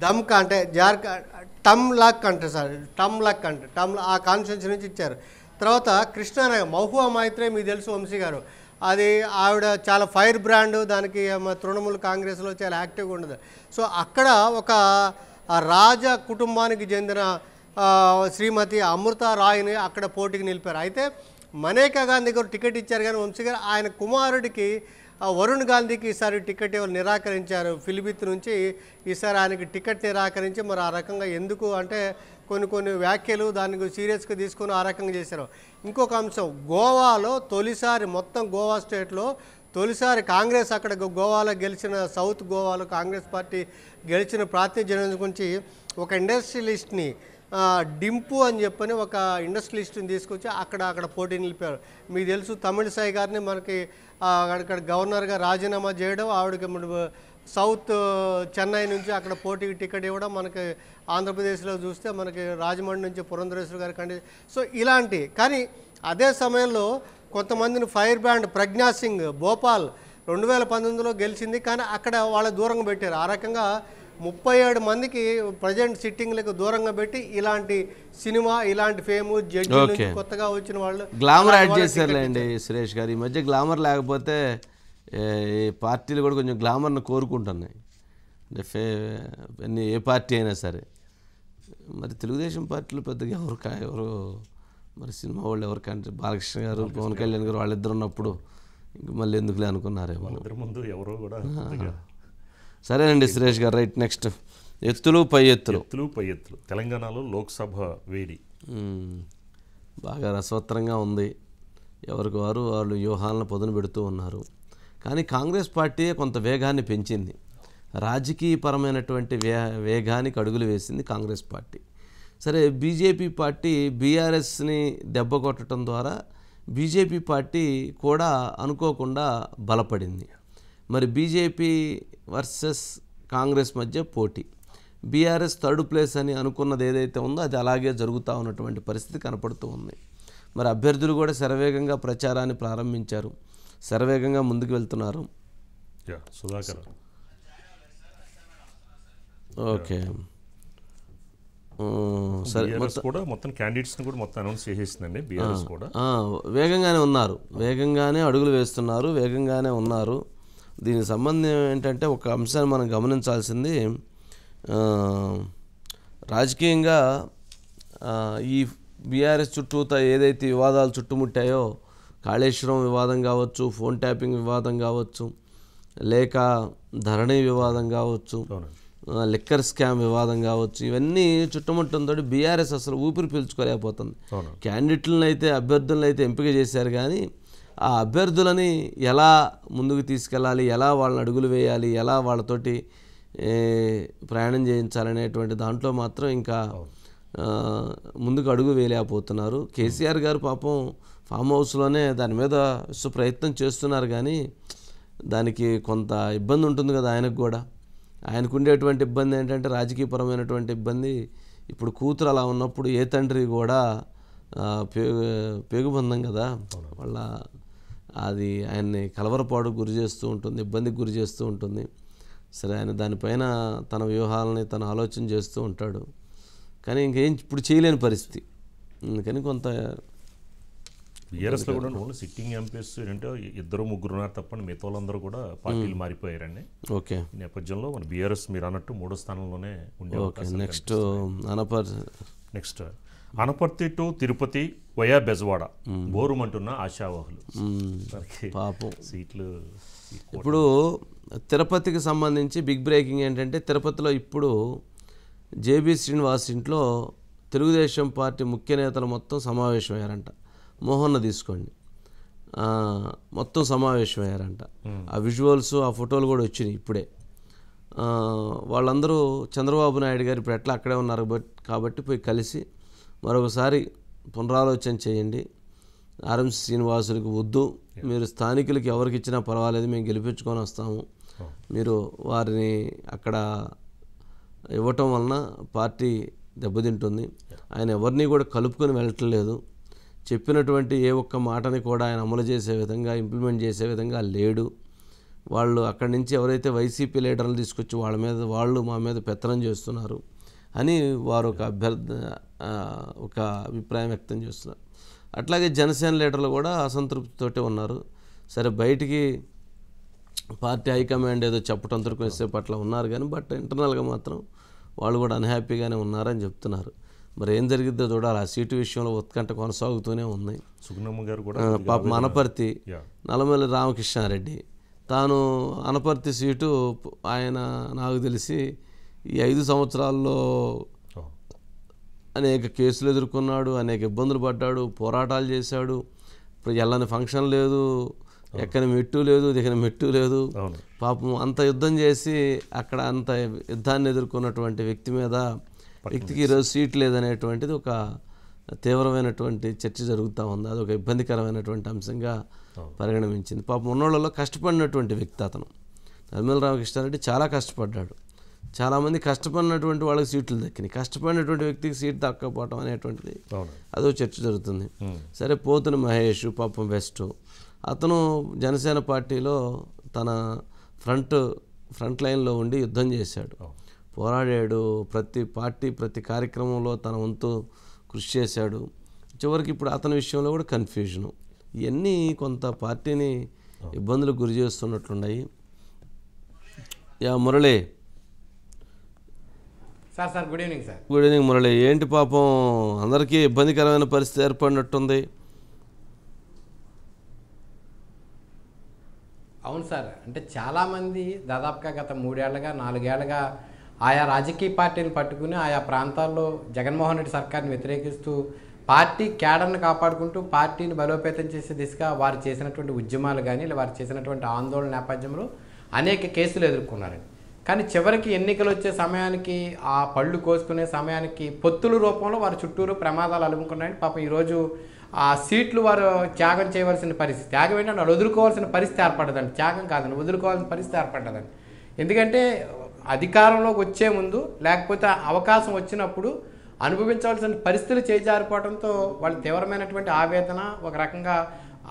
దమ్కా అంటే జార్ఖండ్ టమ్ లాక్ అంటే సార్ టమ్ లాక్ అంటే టమ్ ఆ కాన్స్టిట్యూన్సీ నుంచి ఇచ్చారు తర్వాత కృష్ణానగర్ మహువా మైత్రే మీకు తెలుసు వంశీ గారు అది ఆవిడ చాలా ఫైర్ బ్రాండ్ దానికి తృణమూల్ కాంగ్రెస్లో చాలా యాక్టివ్గా ఉండదు సో అక్కడ ఒక రాజ కుటుంబానికి చెందిన శ్రీమతి అమృత రాయ్ని అక్కడ పోటీకి నిలిపారు అయితే మనేకా గాంధీ గారు టికెట్ ఇచ్చారు కానీ వంశీ గారు ఆయన కుమారుడికి ఆ వరుణ్ గాంధీకి ఈసారి టికెట్ ఎవరు నిరాకరించారు ఫిలిబిత్ నుంచి ఈసారి ఆయనకి టికెట్ నిరాకరించి మరి ఆ రకంగా ఎందుకు అంటే కొన్ని కొన్ని వ్యాఖ్యలు దాని సీరియస్గా తీసుకొని ఆ రకంగా చేశారు ఇంకొక అంశం గోవాలో తొలిసారి మొత్తం గోవా స్టేట్లో తొలిసారి కాంగ్రెస్ అక్కడ గోవాలో గెలిచిన సౌత్ గోవాలో కాంగ్రెస్ పార్టీ గెలిచిన ప్రాతినిధ్యం గురించి ఒక ఇండస్ట్రియలిస్ట్ని డింపు అని చెప్పని ఒక ఇండస్ట్రియలిస్ట్ని తీసుకొచ్చి అక్కడ అక్కడ పోటీ నిలిపారు మీకు తెలుసు తమిళ సాయి గారిని మనకి అక్కడ గవర్నర్గా రాజీనామా చేయడం ఆవిడకి సౌత్ చెన్నై నుంచి అక్కడ పోటీకి టికెట్ ఇవ్వడం మనకి ఆంధ్రప్రదేశ్లో చూస్తే మనకి రాజమండ్రి నుంచి పురంధరేశ్వర గారి కండి సో ఇలాంటి కానీ అదే సమయంలో కొంతమందిని ఫైర్ బ్యాండ్ ప్రజ్ఞా సింగ్ భోపాల్ రెండు వేల పంతొమ్మిదిలో గెలిచింది కానీ అక్కడ వాళ్ళ దూరంగా పెట్టారు ఆ రకంగా ముప్పై ఏడు మందికి ప్రజెంట్ సిట్టింగ్లకు దూరంగా పెట్టి ఇలాంటి సినిమా ఇలాంటి ఫేమ్ జడ్జి కొత్తగా వచ్చిన వాళ్ళు గ్లామర్ యాడ్ చేశారులేండి సురేష్ గారు ఈ మధ్య గ్లామర్ లేకపోతే ఈ పార్టీలు కూడా కొంచెం గ్లామర్ను కోరుకుంటున్నాయి అంటే ఫే అన్ని ఏ పార్టీ అయినా సరే మరి తెలుగుదేశం పార్టీలో పెద్దగా ఎవరు ఎవరు మరి సినిమా వాళ్ళు ఎవరు బాలకృష్ణ గారు పవన్ కళ్యాణ్ గారు వాళ్ళిద్దరు ఉన్నప్పుడు ఇంక మళ్ళీ ఎందుకులే అనుకున్నారేమో ముందు ఎవరు కూడా సరేనండి సురేష్ గారు రైట్ నెక్స్ట్ ఎత్తులు పై ఎత్తులు ఎత్తులు పై ఎత్తులు తెలంగాణలో లోక్సభ వేడి బాగా రసవత్తరంగా ఉంది ఎవరికి వారు వాళ్ళు వ్యూహాలను పొదును పెడుతూ ఉన్నారు కానీ కాంగ్రెస్ పార్టీ కొంత వేగాన్ని పెంచింది రాజకీయపరమైనటువంటి వే వేగానికి అడుగులు వేసింది కాంగ్రెస్ పార్టీ సరే బీజేపీ పార్టీ బీఆర్ఎస్ని దెబ్బ కొట్టడం ద్వారా బీజేపీ పార్టీ కూడా అనుకోకుండా బలపడింది మరి బీజేపీ వర్సెస్ కాంగ్రెస్ మధ్య పోటీ బీఆర్ఎస్ థర్డ్ ప్లేస్ అని అనుకున్నది ఏదైతే ఉందో అది అలాగే జరుగుతూ ఉన్నటువంటి పరిస్థితి కనపడుతూ ఉంది మరి అభ్యర్థులు కూడా శరవేగంగా ప్రచారాన్ని ప్రారంభించారు శరవేగంగా ముందుకు వెళ్తున్నారు సుధాకర్ ఓకే సరే కూడా మొత్తం క్యాండిడేట్స్ని కూడా మొత్తం కూడా వేగంగానే ఉన్నారు వేగంగానే అడుగులు వేస్తున్నారు వేగంగానే ఉన్నారు దీనికి సంబంధం ఏంటంటే ఒక అంశాన్ని మనం గమనించాల్సింది రాజకీయంగా ఈ బీఆర్ఎస్ చుట్టూత ఏదైతే వివాదాలు చుట్టుముట్టాయో కాళేశ్వరం వివాదం కావచ్చు ఫోన్ ట్యాపింగ్ వివాదం కావచ్చు లేక ధరణి వివాదం కావచ్చు లిక్కర్ స్కామ్ వివాదం కావచ్చు ఇవన్నీ చుట్టుముట్టంతో బీఆర్ఎస్ అసలు ఊపిరి పీల్చుకోలేకపోతుంది క్యాండిడేట్లను అయితే అభ్యర్థులను అయితే ఎంపిక చేశారు కానీ ఆ అభ్యర్థులని ఎలా ముందుకు తీసుకెళ్ళాలి ఎలా వాళ్ళని అడుగులు వేయాలి ఎలా వాళ్ళతోటి ప్రయాణం చేయించాలనేటువంటి దాంట్లో మాత్రం ఇంకా ముందుకు అడుగు వేయలేకపోతున్నారు కేసీఆర్ గారు పాపం ఫామ్ హౌస్లోనే దాని మీద ప్రయత్నం చేస్తున్నారు కానీ దానికి కొంత ఇబ్బంది ఉంటుంది కదా ఆయనకు కూడా ఆయనకు ఉండేటువంటి ఇబ్బంది ఏంటంటే రాజకీయపరమైనటువంటి ఇబ్బంది ఇప్పుడు కూతురు అలా ఉన్నప్పుడు ఏ తండ్రి కూడా పేగు పేగుబంధం కదా వాళ్ళ అది ఆయన్ని కలవరపాటు గురి చేస్తూ ఉంటుంది ఇబ్బందికి గురి చేస్తూ ఉంటుంది సరే ఆయన దానిపైన తన వ్యూహాలని తన ఆలోచన చేస్తూ ఉంటాడు కానీ ఇంకేం ఇప్పుడు చేయలేని పరిస్థితి కానీ కొంత టీఆర్ఎస్లో కూడా ఓన్లీ సిట్టింగ్ ఎంపీస్ ఏంటంటే ఇద్దరు ముగ్గురు ఉన్నారు తప్పని మిగతా వాళ్ళందరూ కూడా పార్టీలు మారిపోయారండి ఓకే నేపథ్యంలో మన బీఆర్ఎస్ మీరు అన్నట్టు మూడో స్థానంలోనే ఉండే నెక్స్ట్ అనపర్ next Anaparthi to Tirupati via Bezawada బోరుమంటున్న ఆశావాహులు పాపం సీట్లు ఇప్పుడు తిరుపతికి సంబంధించి బిగ్ బ్రేకింగ్ ఏంటంటే తిరుపతిలో ఇప్పుడు జేబీ శ్రీనివాస్ ఇంట్లో తెలుగుదేశం పార్టీ ముఖ్య నేతలు మొత్తం సమావేశమయ్యారంట మోహన్ను తీసుకోండి మొత్తం సమావేశమయ్యారంట ఆ విజువల్స్ ఆ ఫోటోలు కూడా వచ్చినాయి ఇప్పుడే వాళ్ళందరూ చంద్రబాబు నాయుడు గారు ఇప్పుడు ఎట్లా అక్కడే ఉన్నారు కాబట్టి పోయి కలిసి మరొకసారి పునరాలోచన చేయండి ఆర్ఎంసీ శ్రీనివాసులకు వద్దు మీరు స్థానికులకి ఎవరికి ఇచ్చినా పర్వాలేదు మేము గెలిపించుకొని వస్తాము మీరు వారిని అక్కడ ఇవ్వటం వలన పార్టీ దెబ్బతింటుంది ఆయన ఎవరిని కూడా కలుపుకొని వెళ్ళట్లేదు చెప్పినటువంటి ఏ ఒక్క మాటని కూడా ఆయన అమలు చేసే విధంగా ఇంప్లిమెంట్ చేసే విధంగా లేడు వాళ్ళు అక్కడి నుంచి ఎవరైతే వైసీపీ లీడర్లు తీసుకొచ్చి వాళ్ళ మీద వాళ్ళు మా మీద పెత్తనం చేస్తున్నారు అని వారు ఒక అభ్యర్థ ఒక అభిప్రాయం వ్యక్తం చేస్తున్నారు అట్లాగే జనసేన లీడర్లు కూడా అసంతృప్తితోటే ఉన్నారు సరే బయటికి పార్టీ హైకమాండ్ ఏదో చెప్పడం దొరికేసే పట్ల ఉన్నారు కానీ బట్ ఇంటర్నల్గా మాత్రం వాళ్ళు కూడా అన్హ్యాపీగానే ఉన్నారని చెప్తున్నారు మరి ఏం జరిగిద్దో చూడాలి ఆ సీటు విషయంలో ఉత్కంఠ కొనసాగుతూనే ఉన్నాయి సుగుణమ్మ గారు కూడా పాప అనపర్తి నల్లమల్లి రామకృష్ణారెడ్డి తాను అనపర్తి సీటు ఆయన నాకు తెలిసి ఈ ఐదు సంవత్సరాల్లో అనేక కేసులు ఎదుర్కొన్నాడు అనేక ఇబ్బందులు పడ్డాడు పోరాటాలు చేశాడు ఎల్లని ఫంక్షన్ లేదు ఎక్కడ మెట్టు లేదు దిగిన మెట్టు లేదు పాపం అంత యుద్ధం చేసి అక్కడ అంత యుద్ధాన్ని ఎదుర్కొన్నటువంటి వ్యక్తి మీద వ్యక్తికి ఈరోజు సీట్ లేదనేటువంటిది ఒక తీవ్రమైనటువంటి చర్చ జరుగుతూ ఉంది అది ఒక ఇబ్బందికరమైనటువంటి అంశంగా పరిగణించింది పాపం ఉన్నోళ్ళలో కష్టపడినటువంటి వ్యక్తి అతను నర్మల రామకృష్ణారెడ్డి చాలా కష్టపడ్డాడు చాలామంది కష్టపడినటువంటి వాళ్ళకి సీట్లు దక్కినాయి కష్టపడినటువంటి వ్యక్తికి సీట్ దక్కపోవటం అనేటువంటిది అదో చర్చ జరుగుతుంది సరే పోతున్న మహేష్ పాపం బెస్ట్ అతను జనసేన పార్టీలో తన ఫ్రంట్ ఫ్రంట్ లైన్లో ఉండి యుద్ధం చేశాడు పోరాడాడు ప్రతి పార్టీ ప్రతి కార్యక్రమంలో తన వంతు కృషి చేశాడు చివరికి ఇప్పుడు అతని విషయంలో కూడా కన్ఫ్యూజను ఇవన్నీ కొంత పార్టీని ఇబ్బందులకు గురి చేస్తున్నట్లున్నాయి yeah Murali sir sir good evening sir good evening Murali ఏంటి పాపం అందరికీ ఇబ్బందికరమైన పరిస్థితి ఏర్పడినట్టుంది అవును సార్ అంటే చాలామంది దాదాపుగా గత మూడేళ్లుగా నాలుగేళ్లుగా ఆయా రాజకీయ పార్టీని పట్టుకుని ఆయా ప్రాంతాల్లో జగన్మోహన్ రెడ్డి సర్కార్ని వ్యతిరేకిస్తూ పార్టీ క్యాడర్ను కాపాడుకుంటూ పార్టీని బలోపేతం చేసే దిశగా వారు చేసినటువంటి ఉద్యమాలు కానీ వారు చేసినటువంటి ఆందోళన నేపథ్యంలో అనేక కేసులు ఎదుర్కొన్నారండి కానీ చివరికి ఎన్నికలు వచ్చే సమయానికి ఆ పళ్ళు కోసుకునే సమయానికి పొత్తుల రూపంలో వారి చుట్టూరు ప్రమాదాలు అలుముకున్నాయని పాపం ఈరోజు ఆ సీట్లు వారు త్యాగం చేయవలసిన పరిస్థితి త్యాగం ఏంటంటే వాళ్ళు వదులుకోవాల్సిన పరిస్థితి ఏర్పడదండి త్యాగం కాదండి వదులుకోవాల్సిన పరిస్థితి ఏర్పడదండి ఎందుకంటే అధికారంలోకి వచ్చే ముందు లేకపోతే అవకాశం వచ్చినప్పుడు అనుభవించవలసిన పరిస్థితులు చేజారిపోవడంతో వాళ్ళు తీవ్రమైనటువంటి ఆవేదన ఒక రకంగా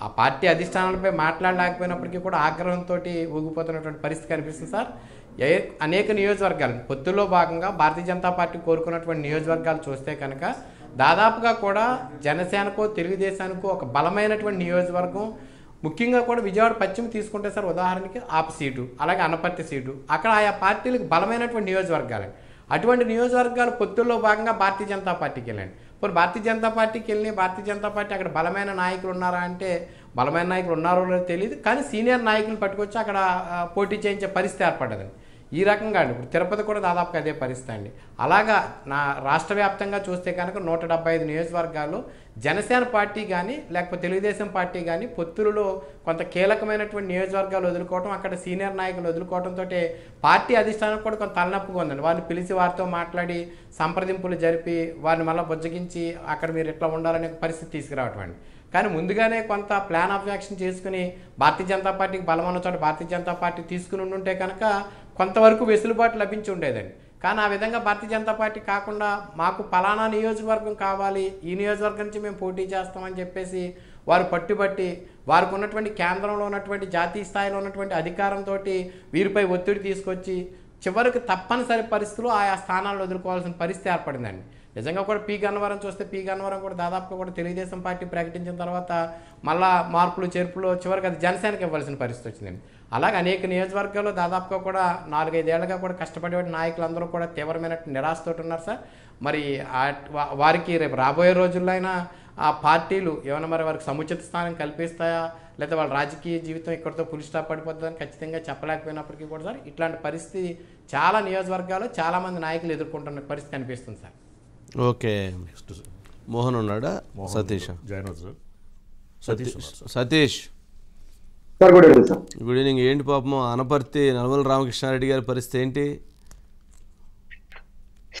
ఆ పార్టీ అధిష్టానాలపై మాట్లాడలేకపోయినప్పటికీ కూడా ఆగ్రహంతో ఊగిపోతున్నటువంటి పరిస్థితి కనిపిస్తుంది సార్ అనేక నియోజకవర్గాలు పొత్తులో భాగంగా భారతీయ జనతా పార్టీ కోరుకున్నటువంటి నియోజకవర్గాలు చూస్తే కనుక దాదాపుగా కూడా జనసేనకో తెలుగుదేశానికో ఒక బలమైనటువంటి నియోజకవర్గం ముఖ్యంగా కూడా విజయవాడ పశ్చిమ తీసుకుంటే సార్ ఉదాహరణకి ఆప్ సీటు అలాగే అనపర్తి సీటు అక్కడ ఆయా పార్టీలకు బలమైనటువంటి నియోజకవర్గాలు అటువంటి నియోజకవర్గాలు పొత్తుల్లో భాగంగా భారతీయ జనతా పార్టీకి వెళ్ళండి ఇప్పుడు భారతీయ జనతా పార్టీకి వెళ్ళి భారతీయ జనతా పార్టీ అక్కడ బలమైన నాయకులు ఉన్నారా అంటే బలమైన నాయకులు ఉన్నారో తెలియదు కానీ సీనియర్ నాయకులు పట్టుకొచ్చి అక్కడ పోటీ చేయించే పరిస్థితి ఏర్పడదండి ఈ రకంగా అండి ఇప్పుడు తిరుపతి కూడా దాదాపుగా అదే పరిస్థితి అండి అలాగా నా రాష్ట్ర వ్యాప్తంగా చూస్తే కనుక నూట డెబ్బై ఐదు నియోజకవర్గాలు జనసేన పార్టీ కానీ లేకపోతే తెలుగుదేశం పార్టీ కానీ పొత్తులలో కొంత కీలకమైనటువంటి నియోజకవర్గాలు వదులుకోవటం అక్కడ సీనియర్ నాయకులు వదులుకోవడంతో పార్టీ అధిష్టానం కూడా కొంత తలనొప్పిగా ఉందండి వారిని పిలిచి వారితో మాట్లాడి సంప్రదింపులు జరిపి వారిని మళ్ళీ బుజ్జగించి అక్కడ మీరు ఇట్లా ఉండాలనే పరిస్థితి తీసుకురావటం అండి కానీ ముందుగానే కొంత ప్లాన్ ఆఫ్ యాక్షన్ చేసుకుని భారతీయ జనతా పార్టీకి బలమైన చోట భారతీయ జనతా పార్టీ తీసుకుని ఉంటే కనుక కొంతవరకు వెసులుబాటు లభించి ఉండేదండి కానీ ఆ విధంగా భారతీయ జనతా పార్టీ కాకుండా మాకు పలానా నియోజకవర్గం కావాలి ఈ నియోజకవర్గం నుంచి మేము పోటీ చేస్తామని చెప్పేసి వారు పట్టుబట్టి వారికి ఉన్నటువంటి కేంద్రంలో ఉన్నటువంటి జాతీయ స్థాయిలో ఉన్నటువంటి అధికారంతో వీరిపై ఒత్తిడి తీసుకొచ్చి చివరికి తప్పనిసరి పరిస్థితులు ఆయా స్థానాల్లో ఎదుర్కోవాల్సిన పరిస్థితి ఏర్పడిందండి నిజంగా కూడా పి గన్నవరం చూస్తే పి గన్నవరం కూడా దాదాపుగా కూడా తెలుగుదేశం పార్టీ ప్రకటించిన తర్వాత మళ్ళా మార్పులు చేర్పులు చివరికి అది జనసేనకి ఇవ్వాల్సిన పరిస్థితి వచ్చిందండి అలాగే అనేక నియోజకవర్గాల్లో దాదాపుగా కూడా నాలుగైదేళ్లుగా కూడా కష్టపడే నాయకులందరూ కూడా తీవ్రమైన నిరాశతో ఉన్నారు సార్ మరి వారికి రేపు రాబోయే రోజుల్లో అయినా ఆ పార్టీలు ఏమైనా మరి వారికి సముచిత స్థానం కల్పిస్తాయా లేదా వాళ్ళ రాజకీయ జీవితం ఇక్కడితో పులి స్టాప్ పడిపోతుందని ఖచ్చితంగా చెప్పలేకపోయినప్పటికీ కూడా సార్ ఇట్లాంటి పరిస్థితి చాలా నియోజకవర్గాల్లో చాలామంది నాయకులు ఎదుర్కొంటున్న పరిస్థితి కనిపిస్తుంది సార్ ఓకే మోహన్ ఉన్నాడా Satish Satish Satish sir good evening sir good ఏంటి పాపం అనపర్తి నల్మల రామకృష్ణారెడ్డి గారి పరిస్థితి ఏంటి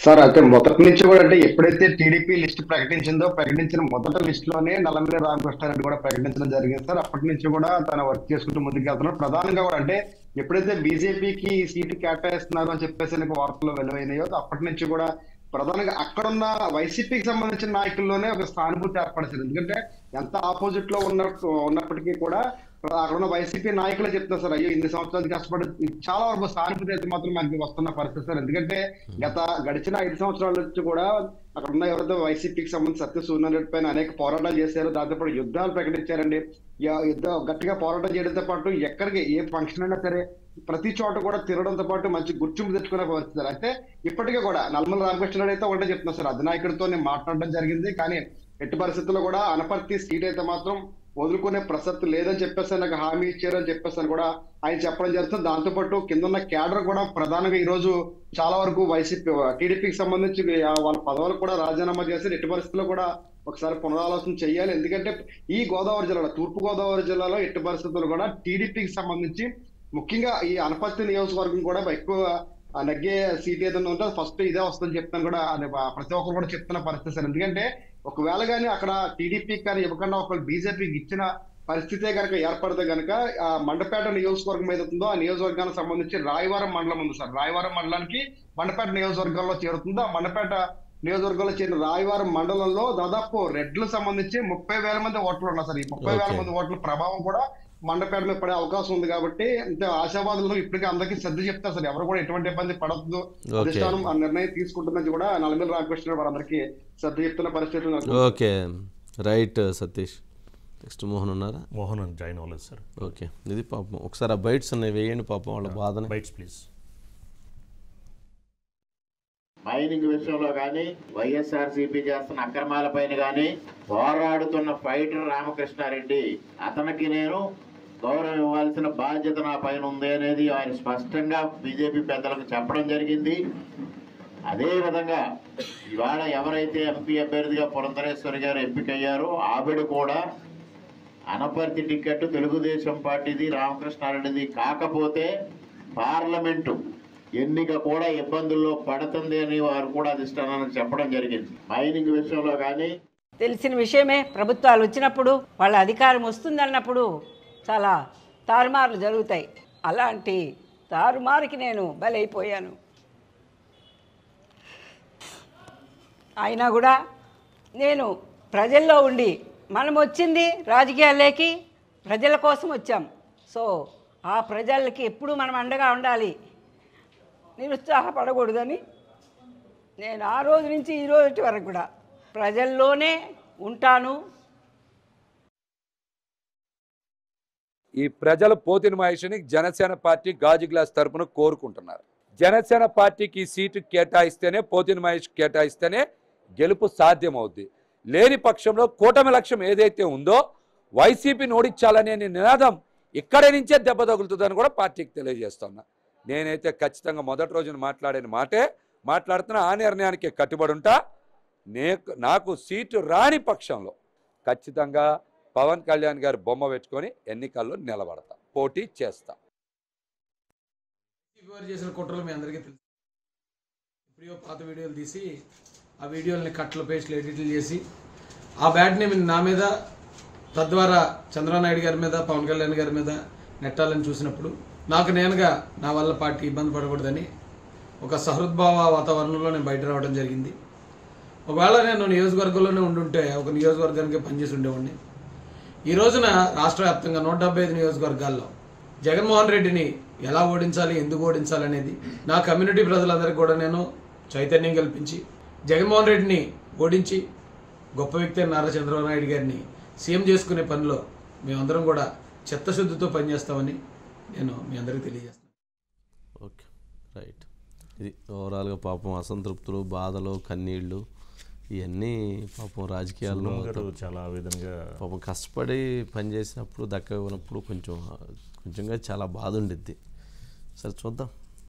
సార్ అయితే మొదటి నుంచి కూడా అంటే ఎప్పుడైతే టీడీపీ లిస్ట్ ప్రకటించిందో ప్రకటించిన మొదటి లిస్ట్ లోనే నల్లమల్లి రామకృష్ణారెడ్డి కూడా ప్రకటించడం జరిగింది సార్ అప్పటి నుంచి కూడా తన వర్క్ చేసుకుంటూ ముందుకు వెళ్తున్నారు ప్రధానంగా కూడా అంటే ఎప్పుడైతే బీజేపీకి సీటు కేటాయిస్తున్నారు అని చెప్పేసి వార్తలు వెలువైనాయో అప్పటి నుంచి కూడా ప్రధానంగా అక్కడున్న వైసీపీకి సంబంధించిన నాయకుల్లోనే ఒక స్థానుభూతి ఏర్పడుతుంది ఎందుకంటే ఎంత ఆపోజిట్ లో ఉన్న ఉన్నప్పటికీ కూడా అక్కడ ఉన్న వైసీపీ నాయకులే చెప్తున్నారు సార్ అయ్యో ఇన్ని సంవత్సరాలు కష్టపడి చాలా వరకు సానుభూతి అయితే మాత్రం మనకి వస్తున్న పరిస్థితి సార్ ఎందుకంటే గత గడిచిన ఐదు సంవత్సరాల నుంచి కూడా అక్కడ ఉన్న ఎవరితో వైసీపీకి సంబంధించి సత్యసూర్యనారాయణ రెడ్డి పైన అనేక పోరాటాలు చేశారు దాంతోపాటు యుద్ధాలు ప్రకటించారండి యుద్ధ గట్టిగా పోరాటం చేయడంతో పాటు ఎక్కడికి ఏ ఫంక్షన్ అయినా సరే ప్రతి చోట కూడా తిరగడంతో పాటు మంచి గుర్తింపు తెచ్చుకునే సార్ అయితే ఇప్పటికే కూడా నల్మల రామకృష్ణరాడు అయితే ఒకటే చెప్తున్నారు సార్ అధినాయకుడితో నేను మాట్లాడడం జరిగింది కానీ ఎట్టి పరిస్థితుల్లో కూడా అనపర్తి సీట్ అయితే మాత్రం వదులుకునే ప్రసక్తి లేదని చెప్పేసి నాకు హామీ ఇచ్చారు అని చెప్పేసి కూడా ఆయన చెప్పడం జరుగుతుంది దాంతోపాటు కింద ఉన్న కేడర్ కూడా ప్రధానంగా ఈరోజు చాలా వరకు వైసీపీ టీడీపీకి సంబంధించి వాళ్ళ పదవులు కూడా రాజీనామా చేసి ఎట్టి పరిస్థితుల్లో కూడా ఒకసారి పునరాలోచన చేయాలి ఎందుకంటే ఈ గోదావరి జిల్లాలో తూర్పు గోదావరి జిల్లాలో ఎట్టి పరిస్థితులు కూడా టీడీపీకి సంబంధించి ముఖ్యంగా ఈ అనపత్తి నియోజకవర్గం కూడా ఎక్కువ నగ్గే సీట్ ఏదైనా ఉంటే ఫస్ట్ ఇదే వస్తుందని చెప్తాను కూడా ప్రతి ఒక్కరు కూడా చెప్తున్న పరిస్థితి ఎందుకంటే ఒకవేళ కానీ అక్కడ టీడీపీ కానీ ఇవ్వకుండా ఒకవేళ బీజేపీకి ఇచ్చిన పరిస్థితే కనుక ఏర్పడితే కనుక ఆ మండపేట నియోజకవర్గం ఉందో ఆ నియోజకవర్గానికి సంబంధించి రాయవరం మండలం ఉంది సార్ రాయవరం మండలానికి మండపేట నియోజకవర్గంలో చేరుతుందో ఆ మండపేట నియోజకవర్గంలో చేరిన రాయవరం మండలంలో దాదాపు రెడ్లు సంబంధించి ముప్పై వేల మంది ఓట్లు ఉన్నారు సార్ ఈ ముప్పై వేల మంది ఓట్ల ప్రభావం కూడా మండపేట మీద పడే అవకాశం ఉంది కాబట్టి అంటే ఆశావాదంలో ఇప్పటికీ అందరికీ శ్రద్ధ చెప్తే సార్ ఎవరు కూడా ఎటువంటి ఇబ్బంది పడద్దు అధిష్టానం ఆ నిర్ణయం తీసుకుంటుందని కూడా నలమల రామకృష్ణ వారందరికీ శ్రద్ధ చెప్తున్న పరిస్థితి okay right Satish next Mohan ఉన్నారా మోహన్ జాయిన్ అవ్వలేదు సార్ ఓకే ఇది పాపం ఒకసారి ఆ బైట్స్ ఉన్నాయి వేయండి పాపం వాళ్ళ బాధ బైట్స్ ప్లీజ్ మైనింగ్ విషయంలో కానీ సిపి చేస్తున్న అక్రమాలపైన కానీ పోరాడుతున్న ఫైటర్ రామకృష్ణారెడ్డి అతనికి నేను గౌరవం ఇవ్వాల్సిన బాధ్యత నా పైన ఉంది అనేది ఆయన స్పష్టంగా బీజేపీ పెద్దలకు చెప్పడం జరిగింది అదేవిధంగా ఇవాళ ఎవరైతే ఎంపీ అభ్యర్థిగా పురంధరేశ్వరి గారు ఎంపికయ్యారో ఆవిడ కూడా అనపర్తి టికెట్ తెలుగుదేశం పార్టీది రామకృష్ణారెడ్డిది కాకపోతే పార్లమెంటు ఎన్నిక కూడా ఇబ్బందుల్లో పడుతుంది అని వారు కూడా అధిష్టానాన్ని చెప్పడం జరిగింది మైనింగ్ విషయంలో కానీ తెలిసిన విషయమే ప్రభుత్వాలు వచ్చినప్పుడు వాళ్ళ అధికారం వస్తుందన్నప్పుడు చాలా తారుమారులు జరుగుతాయి అలాంటి తారుమారుకి నేను బలైపోయాను అయినా కూడా నేను ప్రజల్లో ఉండి మనం వచ్చింది రాజకీయాల్లోకి ప్రజల కోసం వచ్చాం సో ఆ ప్రజలకి ఎప్పుడూ మనం అండగా ఉండాలి నిరుత్సాహపడకూడదని నేను ఆ రోజు నుంచి ఈ రోజు వరకు కూడా ప్రజల్లోనే ఉంటాను ఈ ప్రజల పోతిని మహేష్ని జనసేన పార్టీ గాజు గ్లాస్ తరపున కోరుకుంటున్నారు జనసేన పార్టీకి ఈ సీటు కేటాయిస్తేనే పోతిని మహేష్ కేటాయిస్తేనే గెలుపు సాధ్యమవుద్ది లేని పక్షంలో కూటమి లక్ష్యం ఏదైతే ఉందో వైసీపీని ఓడించాలనే నినాదం ఇక్కడి నుంచే దెబ్బ తగులుతుందని కూడా పార్టీకి తెలియజేస్తున్నా నేనైతే ఖచ్చితంగా మొదటి రోజున మాట్లాడిన మాటే మాట్లాడుతున్న ఆ నిర్ణయానికి కట్టుబడి ఉంటా నాకు సీటు రాని పక్షంలో ఖచ్చితంగా పవన్ కళ్యాణ్ గారి బొమ్మ పెట్టుకొని ఎన్నికల్లో నిలబడతా పోటీ చేస్తా చేసిన కుట్రలు మీ అందరికీ తెలుసు ప్రియో పాత వీడియోలు తీసి ఆ వీడియోలని కట్ల పేస్ట్లు ఎడిట్లు చేసి ఆ బ్యాట్ని నా మీద తద్వారా చంద్రనాయుడు గారి మీద పవన్ కళ్యాణ్ గారి మీద నెట్టాలని చూసినప్పుడు నాకు నేనుగా నా వల్ల పార్టీ ఇబ్బంది పడకూడదని ఒక సహృద్భావ వాతావరణంలో నేను బయట రావడం జరిగింది ఒకవేళ నేను నియోజకవర్గంలోనే ఉండుంటే ఒక నియోజకవర్గానికి పనిచేసి ఉండేవాడిని ఈ రోజున రాష్ట్ర వ్యాప్తంగా నూట డెబ్బై ఐదు నియోజకవర్గాల్లో జగన్మోహన్ రెడ్డిని ఎలా ఓడించాలి ఎందుకు ఓడించాలి అనేది నా కమ్యూనిటీ ప్రజలందరికీ కూడా నేను చైతన్యం కల్పించి జగన్మోహన్ రెడ్డిని ఓడించి గొప్ప వ్యక్తి నారా చంద్రబాబు నాయుడు గారిని సీఎం చేసుకునే పనిలో మేమందరం కూడా చిత్తశుద్ధితో పనిచేస్తామని నేను మీ అందరికీ తెలియజేస్తాను ఓకే రైట్ ఇది ఓవరాల్గా పాపం అసంతృప్తులు బాధలు కన్నీళ్ళు ఇవన్నీ పాపం రాజకీయాల్లో చాలా విధంగా పాపం కష్టపడి పనిచేసినప్పుడు ఉన్నప్పుడు కొంచెం కొంచెంగా చాలా బాధ ఉండిద్ది సరే చూద్దాం